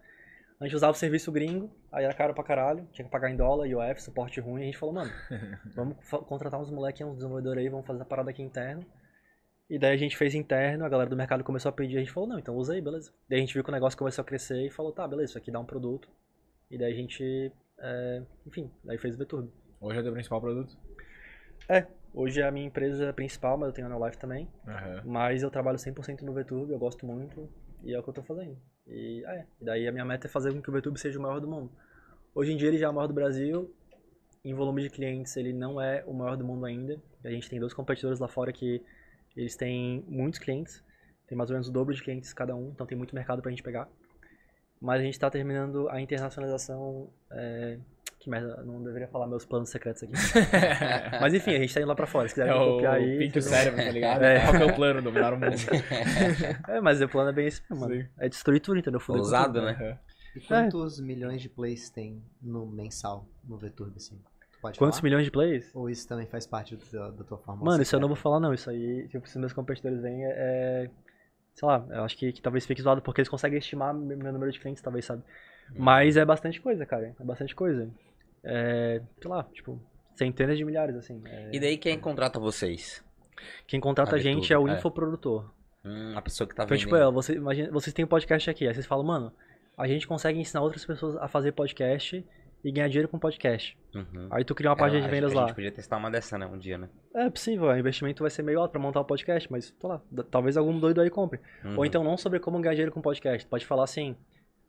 A gente usava o serviço gringo, aí era caro pra caralho, tinha que pagar em dólar, IOF, suporte ruim, a gente falou, mano, (laughs) vamos contratar uns moleques, uns desenvolvedores aí, vamos fazer a parada aqui interno. E daí a gente fez interno, a galera do mercado começou a pedir, a gente falou, não, então usa aí, beleza. Daí a gente viu que o negócio começou a crescer e falou, tá, beleza, isso aqui dá um produto. E daí a gente, é, enfim, daí fez o VTurbo. Hoje é o principal produto? É, hoje é a minha empresa principal, mas eu tenho a NeoLife também. Uhum. Mas eu trabalho 100% no VTurbo, eu gosto muito, e é o que eu tô fazendo. E ah, é. daí a minha meta é fazer com que o YouTube seja o maior do mundo. Hoje em dia ele já é o maior do Brasil. Em volume de clientes ele não é o maior do mundo ainda. A gente tem dois competidores lá fora que eles têm muitos clientes. Tem mais ou menos o dobro de clientes cada um, então tem muito mercado pra gente pegar. Mas a gente está terminando a internacionalização é, que merda, não deveria falar meus planos secretos aqui. (laughs) Mas enfim, a gente tá indo lá pra fora. Se quiser é me copiar aí. Pinta o cérebro, tá ligado? É. Qual que é o plano? Dominar o mundo. (laughs) é, mas o plano é bem isso, mano. Sim. É destruir tudo, entendeu? Fuder Ousado, né? né? E quantos é. milhões de plays tem no mensal, no VTurbo, assim? Pode Quantos falar? milhões de plays? Ou isso também faz parte da, da tua forma? Mano, isso eu não vou falar, não. Isso aí, se tipo, se meus competidores vêm, é, é. Sei lá, eu acho que, que talvez fique zoado, porque eles conseguem estimar meu número de clientes, talvez, sabe? Uhum. Mas é bastante coisa, cara. É bastante coisa é, sei lá, tipo, centenas de milhares, assim. É... E daí quem contrata vocês? Quem contrata a gente é o é. infoprodutor. Hum, a pessoa que tá então, Então, tipo, é, você, imagina, vocês têm um podcast aqui, aí vocês falam, mano, a gente consegue ensinar outras pessoas a fazer podcast e ganhar dinheiro com podcast. Uhum. Aí tu cria uma página é, de vendas lá. A gente podia testar uma dessa, né, um dia, né? É possível, é, o investimento vai ser meio alto pra montar o um podcast, mas, sei lá, talvez algum doido aí compre. Uhum. Ou então não sobre como ganhar dinheiro com podcast, pode falar assim,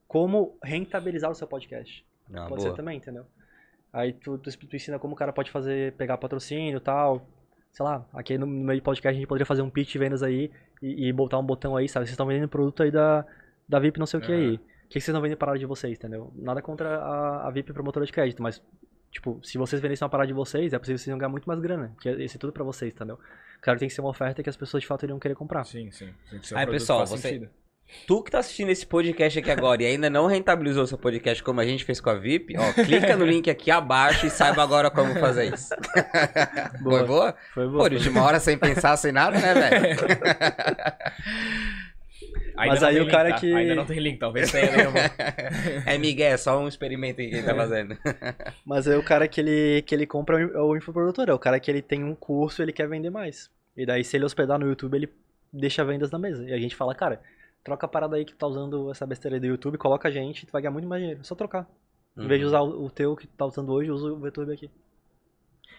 como rentabilizar o seu podcast. Ah, Pode boa. ser também, entendeu? Aí tu, tu, tu ensina como o cara pode fazer, pegar patrocínio e tal. Sei lá, aqui no meio do podcast a gente poderia fazer um pitch vendas aí e, e botar um botão aí, sabe? Vocês estão vendendo produto aí da, da VIP não sei o que uhum. aí. O que vocês não vendem parada de vocês, entendeu? Nada contra a, a VIP promotora de crédito, mas Tipo, se vocês vendessem uma parada de vocês, é possível vocês iam ganhar muito mais grana. Que esse é tudo pra vocês, entendeu? Claro que tem que ser uma oferta que as pessoas de fato iriam querer comprar. Sim, sim. Aí, pessoal, você, Tu que tá assistindo esse podcast aqui agora e ainda não rentabilizou seu podcast como a gente fez com a VIP, ó, clica no link aqui abaixo e saiba agora como fazer isso. (laughs) Boa. Foi boa? Foi boa. Pô, de uma hora sem pensar, sem nada, né, velho? Mas aí o link, cara tá? que. Ainda não tem link, talvez (laughs) tenha né, mesmo. é Miguel, é só um experimento aí que ele tá fazendo. (laughs) Mas aí o cara que ele, que ele compra é o é infoprodutor, é o cara que ele tem um curso e ele quer vender mais. E daí, se ele hospedar no YouTube, ele deixa vendas na mesa. E a gente fala, cara, troca a parada aí que tu tá usando essa besteira aí do YouTube, coloca a gente, tu vai ganhar muito mais dinheiro. É só trocar. Uhum. Em vez de uhum. usar o teu que tu tá usando hoje, usa o YouTube aqui.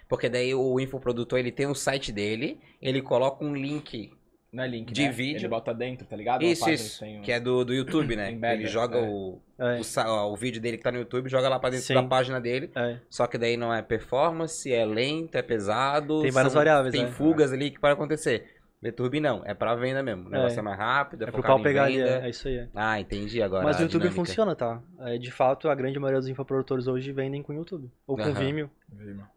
Porque daí o infoprodutor, ele tem o um site dele, ele coloca um link não é link, de né? vídeo. Ele bota dentro, tá ligado? Isso, isso. Um... Que é do, do YouTube, né? Embedded, (clears throat) ele joga é. O, é. O, o, vídeo dele que tá no YouTube, joga lá pra dentro Sim. da página dele. É. Só que daí não é performance, é lento, é pesado. Tem várias são, variáveis, Tem é. fugas ali que pode acontecer. Beturbi não, é pra venda mesmo. O é. negócio é, é mais rápido, é, é pro pau pegar ali, é, é, isso aí. Ah, entendi agora. Mas o YouTube dinâmica. funciona, tá? É, de fato, a grande maioria dos infoprodutores hoje vendem com o YouTube. Ou com uhum. Vimeo. Vimeo.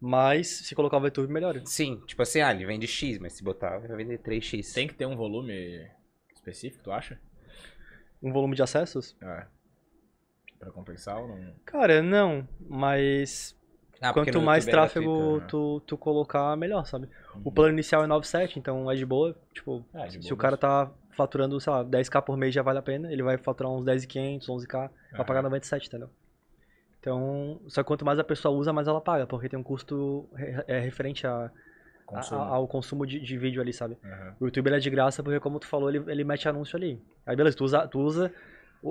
Mas se colocar o VTube, melhora. Sim, tipo assim, ah, ele vende X, mas se botar, vai vender 3X. Tem que ter um volume específico, tu acha? Um volume de acessos? É. Pra compensar ou não? Cara, não, mas ah, Quanto mais é tráfego tu, né? tu colocar, melhor, sabe? Uhum. O plano inicial é 9,7, então é de boa. Tipo, ah, é, de boa, se o cara tá faturando, sei lá, 10k por mês já vale a pena. Ele vai faturar uns 10,500, 11k, uhum. vai pagar 97, entendeu? Então, só que quanto mais a pessoa usa, mais ela paga, porque tem um custo re é, referente a, Consumo. A, ao consumo de, de, vídeo ali, sabe? Uhum. O YouTube é de graça porque, como tu falou, ele, ele mete anúncio ali. Aí, beleza, tu usa, tu usa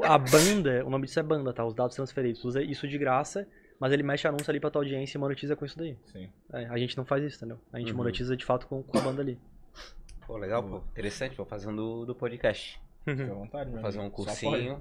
a banda, o nome disso é banda, tá? Os dados transferidos. Tu usa isso de graça mas ele mexe anúncio ali pra tua audiência e monetiza com isso daí. Sim. É, a gente não faz isso, entendeu? A gente uhum. monetiza de fato com, com a banda ali. (coughs) Pô, legal, pô. Interessante, vou fazendo do, do podcast. Fique à uhum. vontade, meu Fazer um cursinho.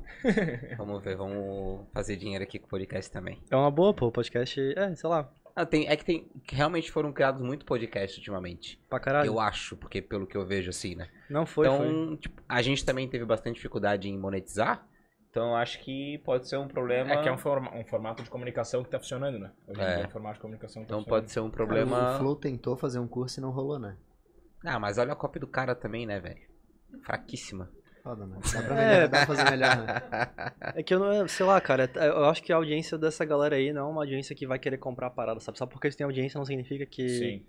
vamos ver, vamos fazer dinheiro aqui com o podcast também. É uma boa, pô. O podcast, é, sei lá. Ah, tem, é que tem. Realmente foram criados muito podcasts ultimamente. Pra caralho. Eu acho, porque pelo que eu vejo assim, né? Não foi, Então, foi. Tipo, a gente também teve bastante dificuldade em monetizar. Então acho que pode ser um problema. É que é um, forma, um formato de comunicação que está funcionando, né? Hoje é. é um formato de comunicação que tá Então pode ser um problema. Cara, o Flow tentou fazer um curso e não rolou, né? Ah, mas olha a cópia do cara também, né, velho? Fraquíssima. Foda, né? Dá pra, melhor, é. dá pra fazer melhor, né? (laughs) É que eu não, sei lá, cara, é, eu acho que a audiência dessa galera aí não é uma audiência que vai querer comprar a parada, sabe? Só porque eles têm audiência não significa que. Sim.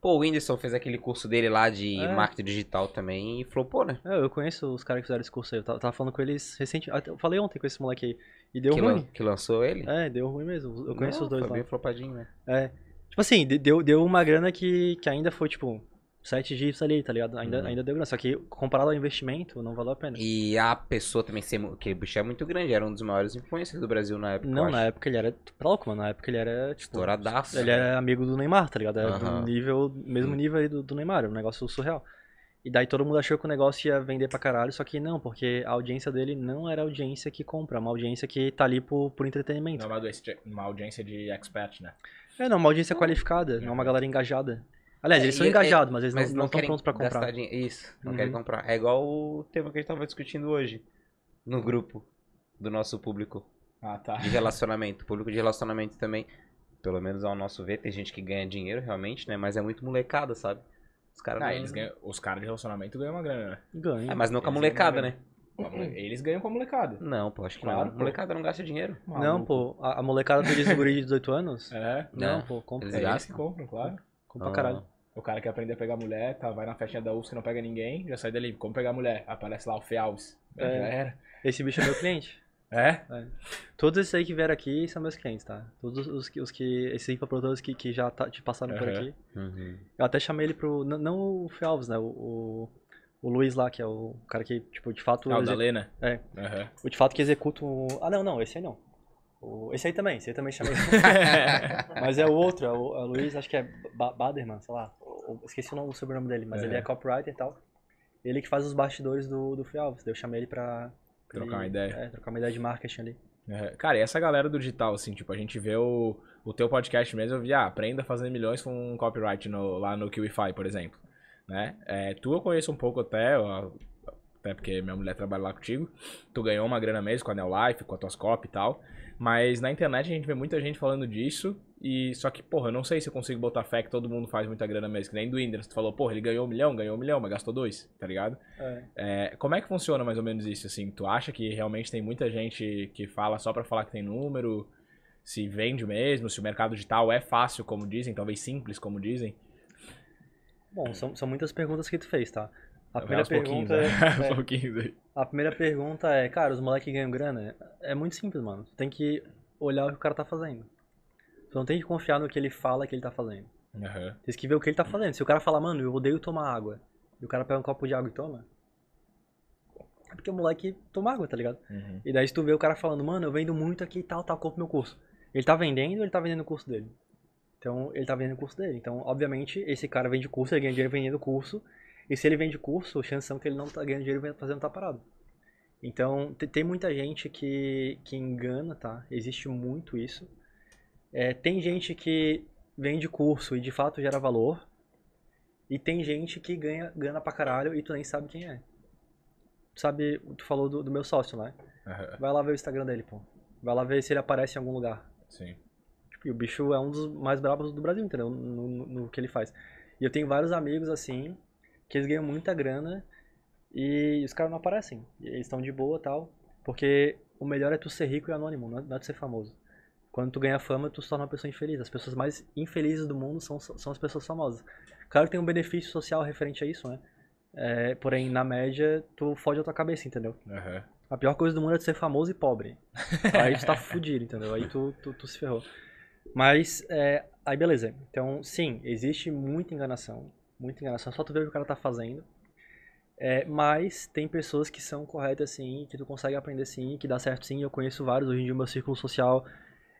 Pô, o Whindersson fez aquele curso dele lá de é. marketing digital também e flopou, né? É, eu conheço os caras que fizeram esse curso aí. Eu tava, tava falando com eles recentemente. Ah, eu falei ontem com esse moleque aí. E deu que ruim. Lan, que lançou ele? É, deu ruim mesmo. Eu conheço Não, os dois foi lá. Foi bem flopadinho, né? É. Tipo assim, deu, deu uma grana que, que ainda foi, tipo, 7 GIFs ali, tá ligado? Ainda, uhum. ainda deu grana. Só que comparado ao investimento, não valeu a pena. E a pessoa também ser. Porque o bicho é muito grande, era um dos maiores influencers do Brasil na época. Não, na época ele era. Pra louco, mano. Na época ele era. Tipo, Ele né? era amigo do Neymar, tá ligado? Era uhum. do nível. Mesmo hum. nível aí do, do Neymar. Um negócio surreal. E daí todo mundo achou que o negócio ia vender pra caralho, só que não, porque a audiência dele não era audiência que compra, é uma audiência que tá ali por, por entretenimento. Não, uma, é uma audiência de expert, né? É, não, é uma audiência qualificada, não é uma uhum. galera engajada. Aliás, eles são engajados, mas eles mas não, não estão prontos pra comprar. Isso, não uhum. querem comprar. É igual o tema que a gente tava discutindo hoje no grupo do nosso público. Ah, tá. De relacionamento. Público de relacionamento também, pelo menos ao nosso ver, tem gente que ganha dinheiro realmente, né? Mas é muito molecada, sabe? Os caras ah, de relacionamento ganham uma grana, né? Ganham. É, ah, mas não com a molecada, né? Eles ganham com a molecada. Não, pô, acho que claro, não. Pô. molecada não gasta dinheiro. Maluco. Não, pô. A, a molecada tem de de 18 anos? É. Não, pô, compra. Eles, é, eles que compram, claro louco pra caralho. Ah. O cara quer aprender a pegar mulher, tá, vai na festinha da USP que não pega ninguém, já sai dali, como pegar mulher? Aparece lá o Alves. É, já era. Esse bicho é meu cliente. (laughs) É? é? Todos esses aí que vieram aqui são meus clientes, tá? Todos os, que. Os que esses cinco produtores que, que já tá, te passaram uhum. por aqui. Uhum. Eu até chamei ele pro. Não, não o Alves, né? O, o, o, Luiz lá, que é o cara que, tipo, de fato. Ah, o da né? É. Uhum. O de fato que executa um. Ah, não, não, esse aí não. O, esse aí também, esse aí também chamei. (laughs) (laughs) mas é o outro, é o, a é Luiz, acho que é ba Baderman, sei lá. esqueci o, nome, o sobrenome dele, mas é. ele é copywriter e tal. Ele que faz os bastidores do, do Free Office. Eu chamei ele pra. pra trocar ele, uma ideia. É, trocar uma ideia de marketing ali. É, cara, e essa galera do digital, assim, tipo, a gente vê o, o teu podcast mesmo, eu vi, ah, aprenda a fazer milhões com copyright no, lá no QIFI, por exemplo. Né? É, tu eu conheço um pouco até, até porque minha mulher trabalha lá contigo. Tu ganhou uma grana mesmo com a Neolife, com a Toscop e tal. Mas na internet a gente vê muita gente falando disso. E só que, porra, eu não sei se eu consigo botar fé que todo mundo faz muita grana mesmo. Que nem do Indra, tu falou, porra, ele ganhou um milhão, ganhou um milhão, mas gastou dois, tá ligado? É. É, como é que funciona mais ou menos isso, assim? Tu acha que realmente tem muita gente que fala só pra falar que tem número? Se vende mesmo? Se o mercado digital é fácil, como dizem? Talvez simples, como dizem? Bom, são, são muitas perguntas que tu fez, tá? A primeira pergunta né? é, (laughs) é A primeira pergunta é, cara, os moleques ganham grana? É muito simples, mano. Você tem que olhar o que o cara tá fazendo. Tu não tem que confiar no que ele fala que ele tá fazendo. Uhum. Tem que ver o que ele tá fazendo. Se o cara falar, mano, eu odeio tomar água, e o cara pega um copo de água e toma, é porque o moleque toma água, tá ligado? Uhum. E daí se tu vê o cara falando, mano, eu vendo muito aqui e tal, tal, compra meu curso. Ele tá vendendo ou ele tá vendendo o curso dele? Então, ele tá vendendo o curso dele. Então, obviamente, esse cara vende curso, ele ganha dinheiro vendendo o curso, e se ele vende curso, chance é que ele não tá ganhando dinheiro fazendo tá parado. Então, tem muita gente que, que engana, tá? Existe muito isso. É, tem gente que vende curso e de fato gera valor. E tem gente que ganha gana pra caralho e tu nem sabe quem é. Tu sabe, tu falou do, do meu sócio, né? Uhum. Vai lá ver o Instagram dele, pô. Vai lá ver se ele aparece em algum lugar. Sim. Tipo, e o bicho é um dos mais bravos do Brasil, entendeu? No, no, no que ele faz. E eu tenho vários amigos assim, que eles ganham muita grana e os caras não aparecem. Eles estão de boa tal. Porque o melhor é tu ser rico e anônimo, é, não é tu ser famoso. Quando tu ganha fama, tu se torna uma pessoa infeliz. As pessoas mais infelizes do mundo são, são as pessoas famosas. Claro que tem um benefício social referente a isso, né? É, porém, na média, tu fode a tua cabeça, entendeu? Uhum. A pior coisa do mundo é tu ser famoso e pobre. Aí tu tá (laughs) fudido, entendeu? Aí tu, tu, tu se ferrou. Mas, é, aí beleza. Então, sim, existe muita enganação. Muito engraçado. Só tu vê o que o cara tá fazendo. É, mas tem pessoas que são corretas sim, que tu consegue aprender sim, que dá certo sim. Eu conheço vários. Hoje em dia, meu círculo social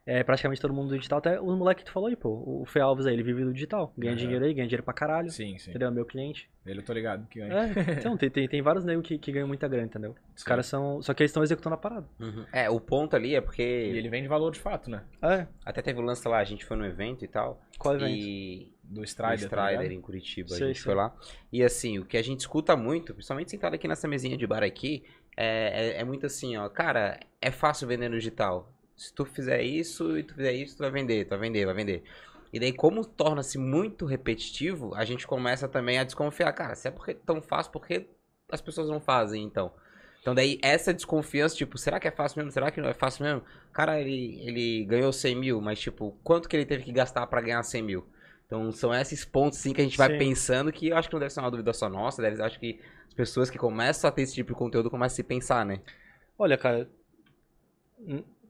é praticamente todo mundo do digital. Até o moleque que tu falou aí, pô. O Fê Alves aí, ele vive do digital. Ganha uhum. dinheiro aí, ganha dinheiro pra caralho. Sim, sim. Entendeu? É meu cliente. Ele eu tô ligado que ganha. É, então, (laughs) tem, tem, tem vários negros que, que ganham muita grana, entendeu? Os caras são. Só que eles estão executando a parada. Uhum. É, o ponto ali é porque. E ele vende valor de fato, né? É. Até teve o um lance lá, a gente foi no evento e tal. Qual evento? E do Strider. Do Strider tá em Curitiba, sei, a gente foi lá. E assim, o que a gente escuta muito, principalmente sentado aqui nessa mesinha de bar aqui, é, é, é muito assim, ó, cara, é fácil vender no digital. Se tu fizer isso e tu fizer isso, tu vai vender, tu vai vender, vai vender. E daí, como torna-se muito repetitivo, a gente começa também a desconfiar. Cara, se é porque tão fácil, por que as pessoas não fazem então? Então daí essa desconfiança, tipo, será que é fácil mesmo? Será que não é fácil mesmo? Cara, ele, ele ganhou 100 mil, mas tipo, quanto que ele teve que gastar para ganhar 100 mil? Então são esses pontos sim que a gente vai sim. pensando que eu acho que não deve ser uma dúvida só nossa, deve, acho que as pessoas que começam a ter esse tipo de conteúdo começam a se pensar, né? Olha, cara,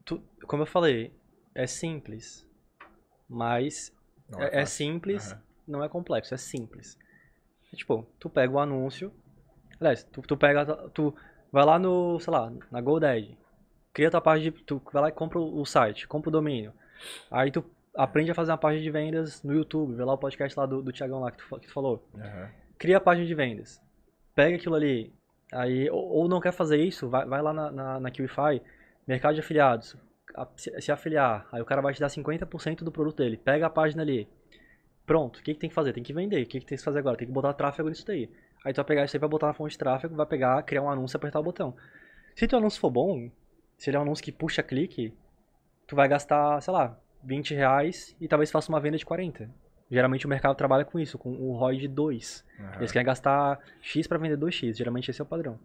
tu, como eu falei, é simples, mas não é, é, é simples, uhum. não é complexo, é simples. É, tipo, tu pega o anúncio, aliás, tu, tu pega, tu vai lá no, sei lá, na GoDaddy, cria tua página, de, tu vai lá e compra o site, compra o domínio, aí tu aprende a fazer uma página de vendas no YouTube. Vê lá o podcast lá do, do Tiagão lá que tu, que tu falou. Uhum. Cria a página de vendas. Pega aquilo ali. Aí, ou, ou não quer fazer isso, vai, vai lá na, na, na QIFI, mercado de afiliados, a, se, se, afiliar. Aí o cara vai te dar 50% do produto dele. Pega a página ali. Pronto, o que, que tem que fazer? Tem que vender. O que, que tem que fazer agora? Tem que botar tráfego nisso daí. Aí tu vai pegar isso aí, vai botar na fonte de tráfego, vai pegar, criar um anúncio e apertar o botão. Se teu anúncio for bom, se ele é um anúncio que puxa clique, tu vai gastar, sei lá, 20 reais e talvez faça uma venda de 40. Geralmente o mercado trabalha com isso, com o ROI de 2. Uhum. Eles querem gastar X para vender 2X. Geralmente esse é o padrão.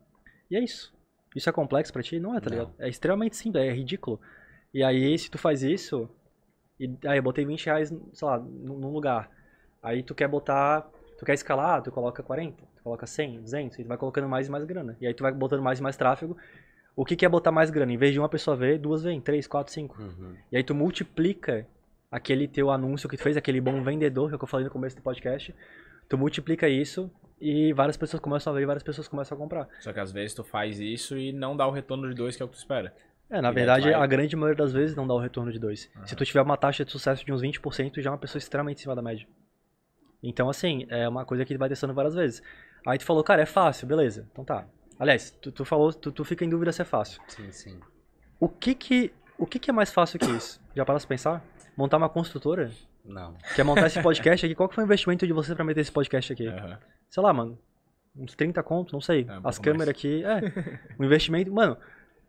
E é isso. Isso é complexo para ti? Não é, tá Não. ligado? É extremamente simples, é ridículo. E aí, se tu faz isso, e aí eu botei 20 reais, sei lá, num lugar. Aí tu quer botar, tu quer escalar, tu coloca 40, tu coloca 100, 200, e tu vai colocando mais e mais grana. E aí tu vai botando mais e mais tráfego, o que, que é botar mais grana? Em vez de uma pessoa ver, duas vêm, três, quatro, cinco. Uhum. E aí tu multiplica aquele teu anúncio que tu fez, aquele bom vendedor, que eu falei no começo do podcast. Tu multiplica isso e várias pessoas começam a ver e várias pessoas começam a comprar. Só que às vezes tu faz isso e não dá o retorno de dois, que é o que tu espera. É, na e verdade, vai... a grande maioria das vezes não dá o retorno de dois. Uhum. Se tu tiver uma taxa de sucesso de uns 20%, já é uma pessoa extremamente em cima da média. Então, assim, é uma coisa que vai testando várias vezes. Aí tu falou, cara, é fácil, beleza. Então tá, Aliás, tu, tu falou, tu, tu, fica em dúvida se é fácil. Sim, sim. O que que, o que que é mais fácil que isso? Já para se pensar? Montar uma construtora? Não. Quer é montar esse podcast aqui? Qual que foi o investimento de você pra meter esse podcast aqui? Uhum. Sei lá, mano. Uns 30 conto, não sei. É, As câmeras aqui, é. Um investimento. Mano,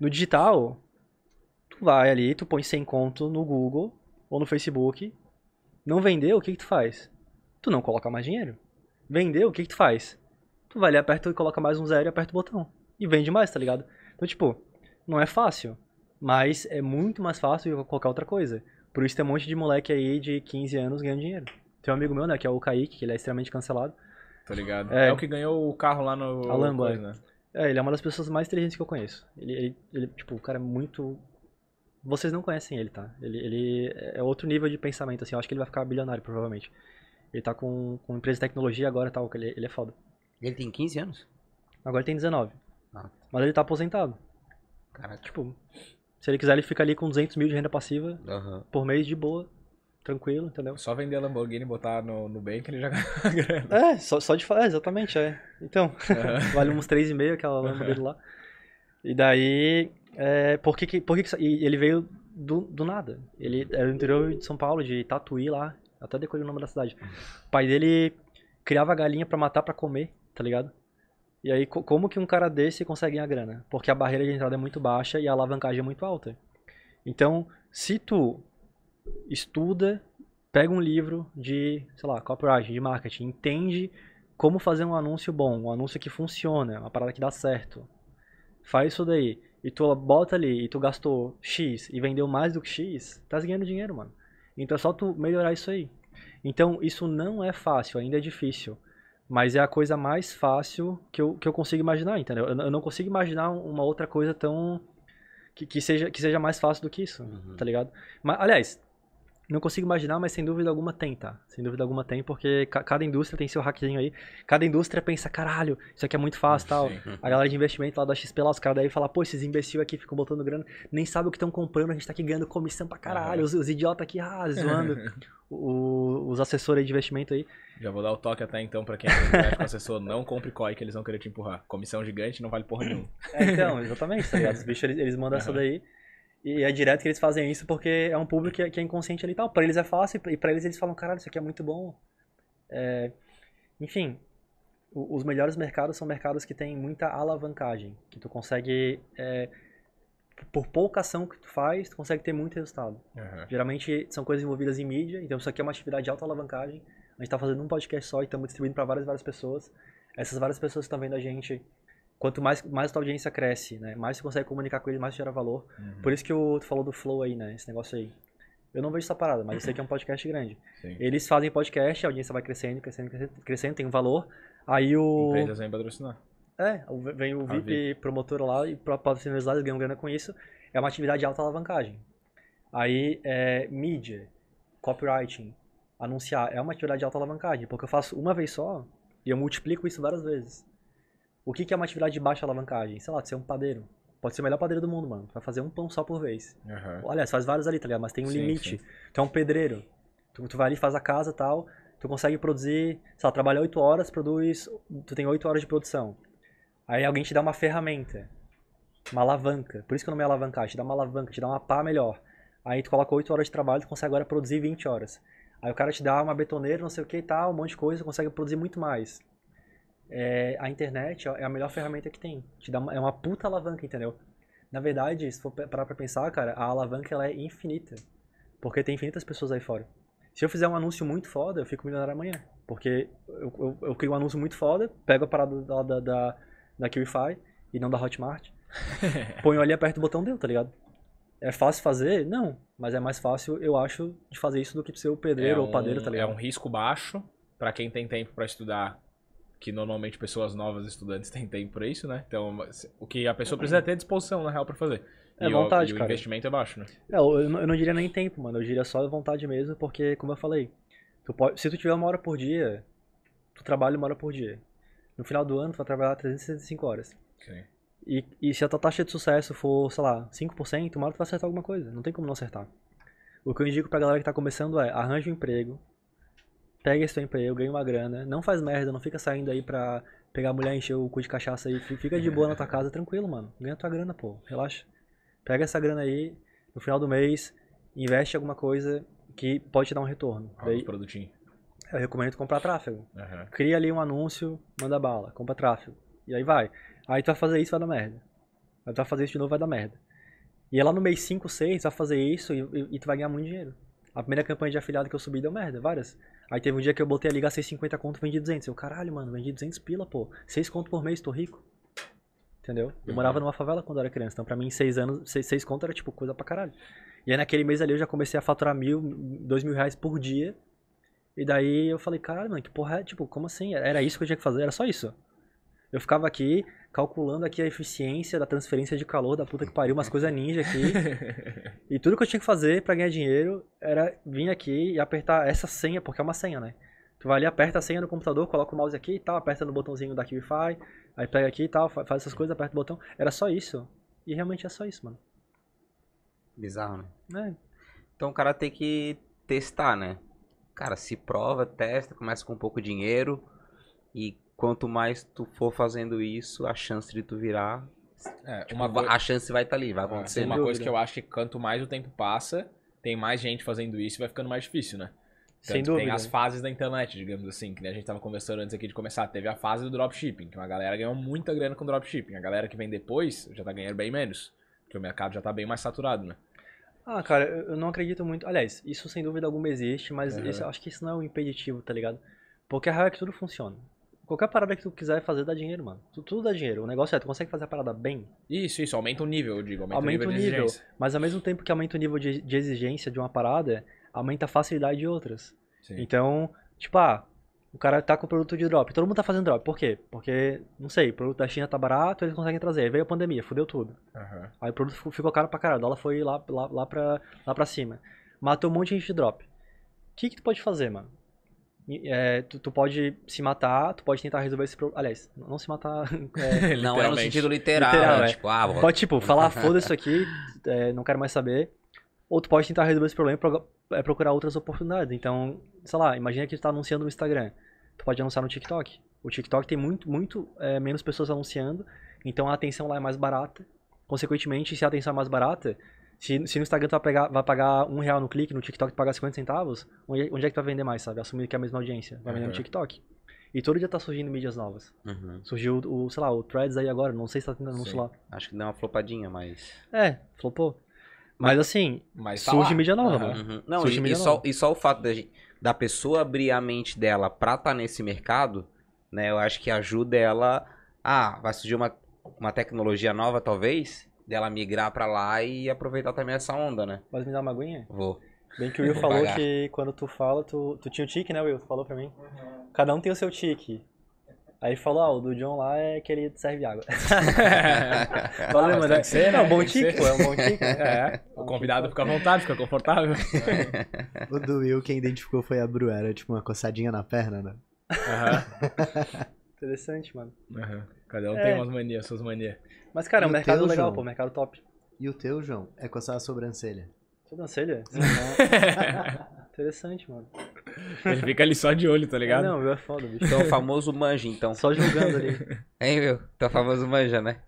no digital, tu vai ali, tu põe 100 conto no Google ou no Facebook. Não vendeu, o que que tu faz? Tu não coloca mais dinheiro. Vendeu, o que que tu faz? tu vai ali, aperta e coloca mais um zero e aperta o botão. E vende mais, tá ligado? Então, tipo, não é fácil, mas é muito mais fácil de qualquer outra coisa. Por isso tem um monte de moleque aí de 15 anos ganhando dinheiro. Tem um amigo meu, né, que é o Kaique, que ele é extremamente cancelado. Tá ligado? É, é o que ganhou o carro lá no... A Lamba, coisa, né? É, ele é uma das pessoas mais inteligentes que eu conheço. Ele, ele, ele, tipo, o cara é muito... Vocês não conhecem ele, tá? Ele, ele é outro nível de pensamento, assim. Eu acho que ele vai ficar bilionário, provavelmente. Ele tá com, com empresa de tecnologia agora e tal, ele, ele é foda. Ele tem 15 anos? Agora ele tem 19. Ah. Mas ele tá aposentado. Caraca. Tipo, se ele quiser, ele fica ali com 200 mil de renda passiva uhum. por mês de boa. Tranquilo, entendeu? Só vender a Lamborghini e botar no, no bank ele já ganha (laughs) grana. É, só, só de falar, é, exatamente, é. Então, uhum. (laughs) vale uns 3,5 aquela Lamborghini uhum. dele lá. E daí, é, por que, por que, e ele veio do, do nada. Ele era é do interior de São Paulo, de Tatuí lá. Até decorei o nome da cidade. O pai dele criava galinha para matar para comer tá ligado? E aí, como que um cara desse consegue ganhar grana? Porque a barreira de entrada é muito baixa e a alavancagem é muito alta. Então, se tu estuda, pega um livro de, sei lá, copywriting, de marketing, entende como fazer um anúncio bom, um anúncio que funciona, uma parada que dá certo. Faz isso daí. E tu bota ali e tu gastou X e vendeu mais do que X, tá ganhando dinheiro, mano. Então é só tu melhorar isso aí. Então isso não é fácil, ainda é difícil. Mas é a coisa mais fácil que eu, que eu consigo imaginar, entendeu? Eu, eu não consigo imaginar uma outra coisa tão. Que, que, seja, que seja mais fácil do que isso, uhum. tá ligado? Mas, aliás, não consigo imaginar, mas sem dúvida alguma tem, tá? Sem dúvida alguma tem, porque ca cada indústria tem seu hackzinho aí. Cada indústria pensa, caralho, isso aqui é muito fácil e tal. A galera de investimento lá da XP lá, os caras daí falam, pô, esses imbecil aqui ficam botando grana, nem sabe o que estão comprando, a gente tá aqui ganhando comissão pra caralho. Ah, os, os idiotas aqui, ah, (laughs) zoando. o, os assessores de investimento aí. Já vou dar o toque até então pra quem é com assessor, não compre COI que eles vão querer te empurrar. Comissão gigante não vale porra nenhuma. É, então, exatamente, tá ligado? Os bichos, eles, eles mandam uhum. essa daí. E é direto que eles fazem isso porque é um público é, que é inconsciente ali e tal. Pra eles é fácil e pra eles eles falam, caralho, isso aqui é muito bom. É... Enfim, os melhores mercados são mercados que têm muita alavancagem, que tu consegue, é... por pouca ação que tu faz, tu consegue ter muito resultado. Uhum. Geralmente são coisas envolvidas em mídia, então isso aqui é uma atividade de alta alavancagem. A gente tá fazendo um podcast só e estamos distribuindo para várias várias pessoas. Essas várias pessoas que estão vendo a gente quanto mais, mais tua audiência cresce, né? Mais você consegue comunicar com ele, mais gera valor. Uhum. Por isso que o, tu falou do flow aí, né? Esse negócio aí. Eu não vejo essa parada, mas eu sei que é um podcast grande. Sim. Eles fazem podcast, a audiência vai crescendo, crescendo, crescendo, crescendo, tem um valor. Aí o. Empresas vêm patrocinar. É, vem o VIP, VIP. promotor lá e patrocinadores lá, eles ganham grana com isso. É uma atividade de alta alavancagem. Aí é mídia, copywriting, anunciar. É uma atividade de alta alavancagem, porque eu faço uma vez só e eu multiplico isso várias vezes. O que, que é uma atividade de baixa alavancagem? Sei lá, ser um padeiro. Pode ser o melhor padeiro do mundo, mano. Vai fazer um pão só por vez. Uhum. Aliás, faz vários ali, tá ligado? Mas tem um sim, limite. Sim. Tu é um pedreiro. Tu, tu vai ali, faz a casa e tal. Tu consegue produzir, sei lá, trabalha 8 horas, produz. Tu tem 8 horas de produção. Aí alguém te dá uma ferramenta. Uma alavanca. Por isso que eu não me alavancar. Te dá uma alavanca, te dá uma pá melhor. Aí tu coloca 8 horas de trabalho, tu consegue agora produzir 20 horas. Aí o cara te dá uma betoneira, não sei o que e tal, um monte de coisa, consegue produzir muito mais é, a internet é, é a melhor ferramenta que tem. Te dá uma, é uma puta alavanca, entendeu? Na verdade, se for parar pra pensar, cara, a alavanca ela é infinita. Porque tem infinitas pessoas aí fora. Se eu fizer um anúncio muito foda, eu fico milionário amanhã. Porque eu, eu, eu crio um anúncio muito foda, pego a parada da, da, da, da QIFI e não da Hotmart, (laughs) ponho ali, aperto o botão, dele tá ligado? É fácil fazer? Não. Mas é mais fácil, eu acho, de fazer isso do que ser o pedreiro é o padeiro, tá é ligado? É um risco baixo para quem tem tempo para estudar que normalmente pessoas novas, estudantes, (laughs) têm tempo para isso, né? Então, o que a pessoa é. precisa é ter é disposição, na real, para fazer. É e vontade, o, e o investimento é baixo, né? É, eu, eu não diria nem tempo, mano. Eu diria só vontade mesmo, porque, como eu falei, tu pode, se tu tiver uma hora por dia, tu trabalha uma hora por dia. No final do ano, tu vai trabalhar 365 horas. Sim. E, e se a tua taxa de sucesso for, sei lá, 5%, uma hora tu vai acertar alguma coisa. Não tem como não acertar. O que eu indico pra galera que tá começando é arranja um emprego, pega esse teu emprego, ganha uma grana, não faz merda, não fica saindo aí pra pegar a mulher, encher o cu de cachaça aí, fica de boa na tua casa, tranquilo, mano. Ganha tua grana, pô, relaxa. Pega essa grana aí, no final do mês, investe em alguma coisa que pode te dar um retorno. Alguns Daí, produtinho. Eu recomendo comprar tráfego. Uhum. Cria ali um anúncio, manda bala, compra tráfego. E aí vai. Aí tu vai fazer isso, vai dar merda. Aí tu vai fazer isso de novo, vai dar merda. E é lá no mês 5, 6, tu vai fazer isso e, e, e tu vai ganhar muito dinheiro. A primeira campanha de afiliado que eu subi deu merda, várias. Aí teve um dia que eu botei a liga 650 conto, vendi 200. Eu, caralho, mano, vendi 200 pila, pô. 6 conto por mês, tô rico. Entendeu? Eu uhum. morava numa favela quando eu era criança. Então pra mim, 6 anos, 6, 6 conto era tipo coisa pra caralho. E aí naquele mês ali eu já comecei a faturar mil, dois mil reais por dia. E daí eu falei, caralho, mano, que porra é? Tipo, como assim? Era isso que eu tinha que fazer? Era só isso. Eu ficava aqui calculando aqui a eficiência da transferência de calor da puta que pariu, umas coisas ninja aqui. (laughs) e tudo que eu tinha que fazer para ganhar dinheiro era vir aqui e apertar essa senha, porque é uma senha, né? Tu vai ali, aperta a senha no computador, coloca o mouse aqui e tal, aperta no botãozinho da Wi-Fi, aí pega aqui e tal, faz essas coisas, aperta o botão. Era só isso. E realmente é só isso, mano. Bizarro, né? É. Então o cara tem que testar, né? Cara, se prova, testa, começa com um pouco dinheiro e quanto mais tu for fazendo isso, a chance de tu virar. É, tipo, A chance vai estar tá ali, vai acontecer. É, uma coisa que eu acho que quanto mais o tempo passa, tem mais gente fazendo isso e vai ficando mais difícil, né? Tanto Sem dúvida. Tem as fases da internet, digamos assim, que né, a gente tava conversando antes aqui de começar. Teve a fase do dropshipping, que uma galera ganhou muita grana com dropshipping. A galera que vem depois já tá ganhando bem menos, porque o mercado já tá bem mais saturado, né? Ah, cara, eu não acredito muito. Aliás, isso sem dúvida alguma existe, mas uhum. acho que isso não é um impeditivo, tá ligado? Porque a real é que tudo funciona. Qualquer parada que tu quiser fazer dá dinheiro, mano. Tu, tudo dá dinheiro. O negócio é, tu consegue fazer a parada bem. Isso, isso. Aumenta o nível, eu digo. Aumenta, aumenta o nível. O nível mas ao mesmo tempo que aumenta o nível de, de exigência de uma parada, aumenta a facilidade de outras. Sim. Então, tipo, ah, o cara tá com produto de drop. Todo mundo tá fazendo drop. Por quê? Porque, não sei, o produto da China tá barato, eles conseguem trazer. Aí veio a pandemia, fudeu tudo. Uhum. Aí o produto ficou caro pra caralho. O dólar foi lá, lá, lá, pra, lá pra cima. Matou um monte de gente de drop. O que, que tu pode fazer, mano? É, tu, tu, pode se matar, tu pode tentar resolver esse problema. Aliás, não se matar. (laughs) É, (laughs) não é no sentido literal. É literal né? tipo, ah, pode, tipo, falar, (laughs) foda isso aqui, é, não quero mais saber. Ou tu pode tentar resolver esse problema e é, procurar outras oportunidades. Então, sei lá, imagina que tu tá anunciando no Instagram. Tu pode anunciar no TikTok. O TikTok tem muito, muito é, menos pessoas anunciando, então a atenção lá é mais barata. Consequentemente, se a atenção é mais barata, se, se no Instagram tu vai, pegar, vai pagar um real no clique, no TikTok tu pagar 50 centavos, onde, é, onde é que tu vai vender mais, sabe? Assumindo que é a mesma audiência. Vai vender uhum. no TikTok. E todo dia tá surgindo mídias novas. Uhum. Surgiu o, sei lá, o Threads aí agora, não sei se tá tendo anúncio lá. Acho que deu uma flopadinha, mas. É, flopou. Mas, mas assim, mas tá surge lá. mídia nova, uhum. mano. Não, surge e, mídia e nova. Só, e só o fato da, da pessoa abrir a mente dela pra estar tá nesse mercado, né? Eu acho que ajuda ela. Ah, vai surgir uma, uma tecnologia nova, talvez dela migrar pra lá e aproveitar também essa onda, né? Pode me dar uma aguinha? Vou. Bem que o Will (laughs) falou que quando tu fala, tu, tu tinha o tique, né, Will? Tu falou pra mim. Uhum. Cada um tem o seu tique. Aí falou, ah, o do John lá é que ele serve água. Valeu, (laughs) mano. mas, é, um né? bom tique, pô, é um bom tique. Né? (laughs) É, o convidado fica à vontade, fica confortável. É. O do Will, quem identificou foi a Bru, era tipo uma coçadinha na perna, né? Uhum. Interessante, mano. Uhum. Cada um é. tem umas manias, suas manias. Mas, cara, é um mercado teu, legal, João? pô, mercado top. E o teu, João, é coçar a sobrancelha. Sobrancelha? (laughs) Né? (laughs) Interessante, mano. Ele fica ali só de olho, tá ligado? É, não, meu é foda, bicho. Então, o famoso manja, então. Só julgando ali. (laughs) Hein, meu? Então, famoso manja, né?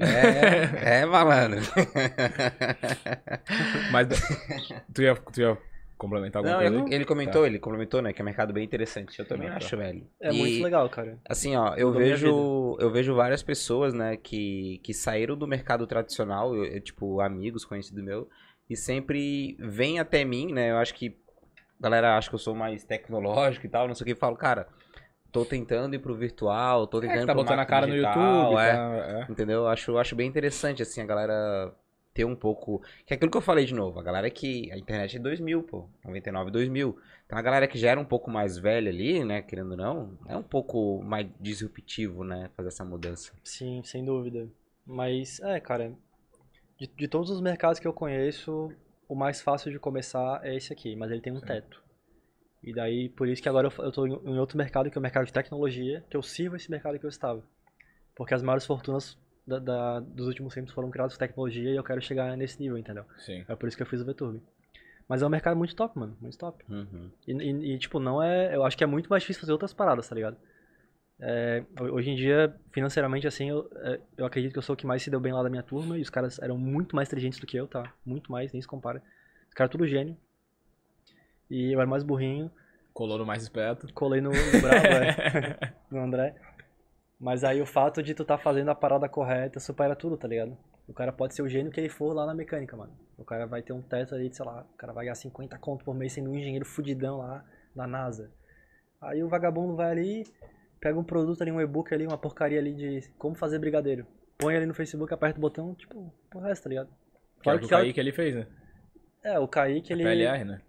É, é, é malandro. Mas tu ia, tu ia complementar alguma Não, coisa? ele comentou, tá. ele complementou, né? Que é um mercado bem interessante. Eu também ah, tá. acho, tá. velho. É e, muito legal, cara. Assim, ó, eu Mudou vejo, eu vejo várias pessoas, né, que, que saíram do mercado tradicional, eu, eu, tipo, amigos, conhecidos meu, e sempre vêm até mim, né? Eu acho que a galera acha que eu sou mais tecnológico e tal, não sei o que, e falo, cara, tô tentando ir pro virtual, tô é, tentando é, tá botando a cara digital, no YouTube, é, tá, é. entendeu? Acho, acho bem interessante assim a galera ter um pouco. Que é aquilo que eu falei de novo, a galera que. A internet é 2000, pô. 99, 2000. Então a galera que já era um pouco mais velha ali, né? Querendo ou não, é um pouco mais disruptivo, né? Fazer essa mudança. Sim, sem dúvida. Mas, é, cara. De, de todos os mercados que eu conheço, o mais fácil de começar é esse aqui, mas ele tem um Sim. teto. E daí, por isso que agora eu, eu tô em outro mercado, que é o mercado de tecnologia, que eu sirvo esse mercado que eu estava. Porque as maiores fortunas da, da, dos últimos tempos foram criados tecnologia e eu quero chegar nesse nível, entendeu? Sim. É por isso que eu fiz o VTurb. Mas é um mercado muito top, mano. Muito top. Uhum. E, e, e, tipo, não é. Eu acho que é muito mais difícil fazer outras paradas, tá ligado? É, hoje em dia, financeiramente, assim, eu, é, eu acredito que eu sou o que mais se deu bem lá da minha turma. E os caras eram muito mais inteligentes do que eu, tá? Muito mais, nem se compara. Os caras tudo gênio. E eu era mais burrinho. Colou no mais esperto. Colei no, no brabo, é. (laughs) (laughs) no André. Mas aí o fato de tu tá fazendo a parada correta supera tudo, tá ligado? O cara pode ser o gênio que ele for lá na mecânica, mano. O cara vai ter um teto ali, de, sei lá, o cara vai ganhar 50 conto por mês sendo um engenheiro fudidão lá na NASA. Aí o vagabundo vai ali, pega um produto ali, um e-book ali, uma porcaria ali de como fazer brigadeiro. Põe ali no Facebook, aperta o botão, tipo, o resto, tá ligado? Claro que, é que, o Kaique ele... ele fez, né? É, o Kaique, é ele... A PLR, né?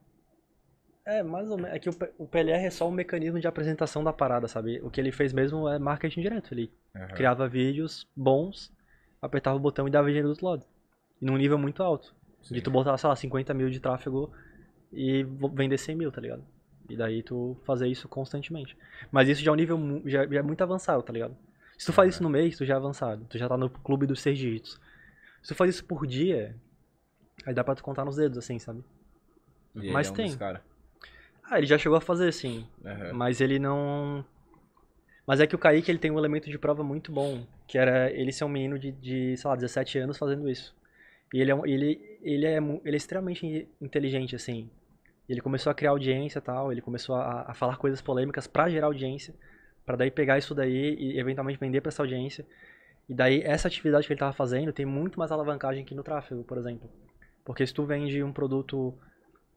É, mais ou menos. É que o, o PLR é só um mecanismo de apresentação da parada, sabe? O que ele fez mesmo é marketing direto. Ele uhum. criava vídeos bons, apertava o botão e dava dinheiro do outro lado. E num nível muito alto. Sim. De tu botar, sei lá, 50 mil de tráfego e vender 100 mil, tá ligado? E daí tu fazer isso constantemente. Mas isso já é um nível já, já é muito avançado, tá ligado? Se tu uhum. faz isso no mês, tu já é avançado. Tu já tá no clube dos seis dígitos. Se tu faz isso por dia, aí dá pra tu contar nos dedos, assim, sabe? E Mas é um tem. Dos cara. Ah, ele já chegou a fazer, sim. Uhum. Mas ele não. Mas é que o Kaique ele tem um elemento de prova muito bom, que era ele ser um menino de, de sei lá, 17 anos fazendo isso. E ele é, ele, ele é, ele é extremamente inteligente, assim. Ele começou a criar audiência e tal, ele começou a, a falar coisas polêmicas para gerar audiência, para daí pegar isso daí e eventualmente vender para essa audiência. E daí essa atividade que ele estava fazendo tem muito mais alavancagem que no tráfego, por exemplo. Porque se tu vende um produto,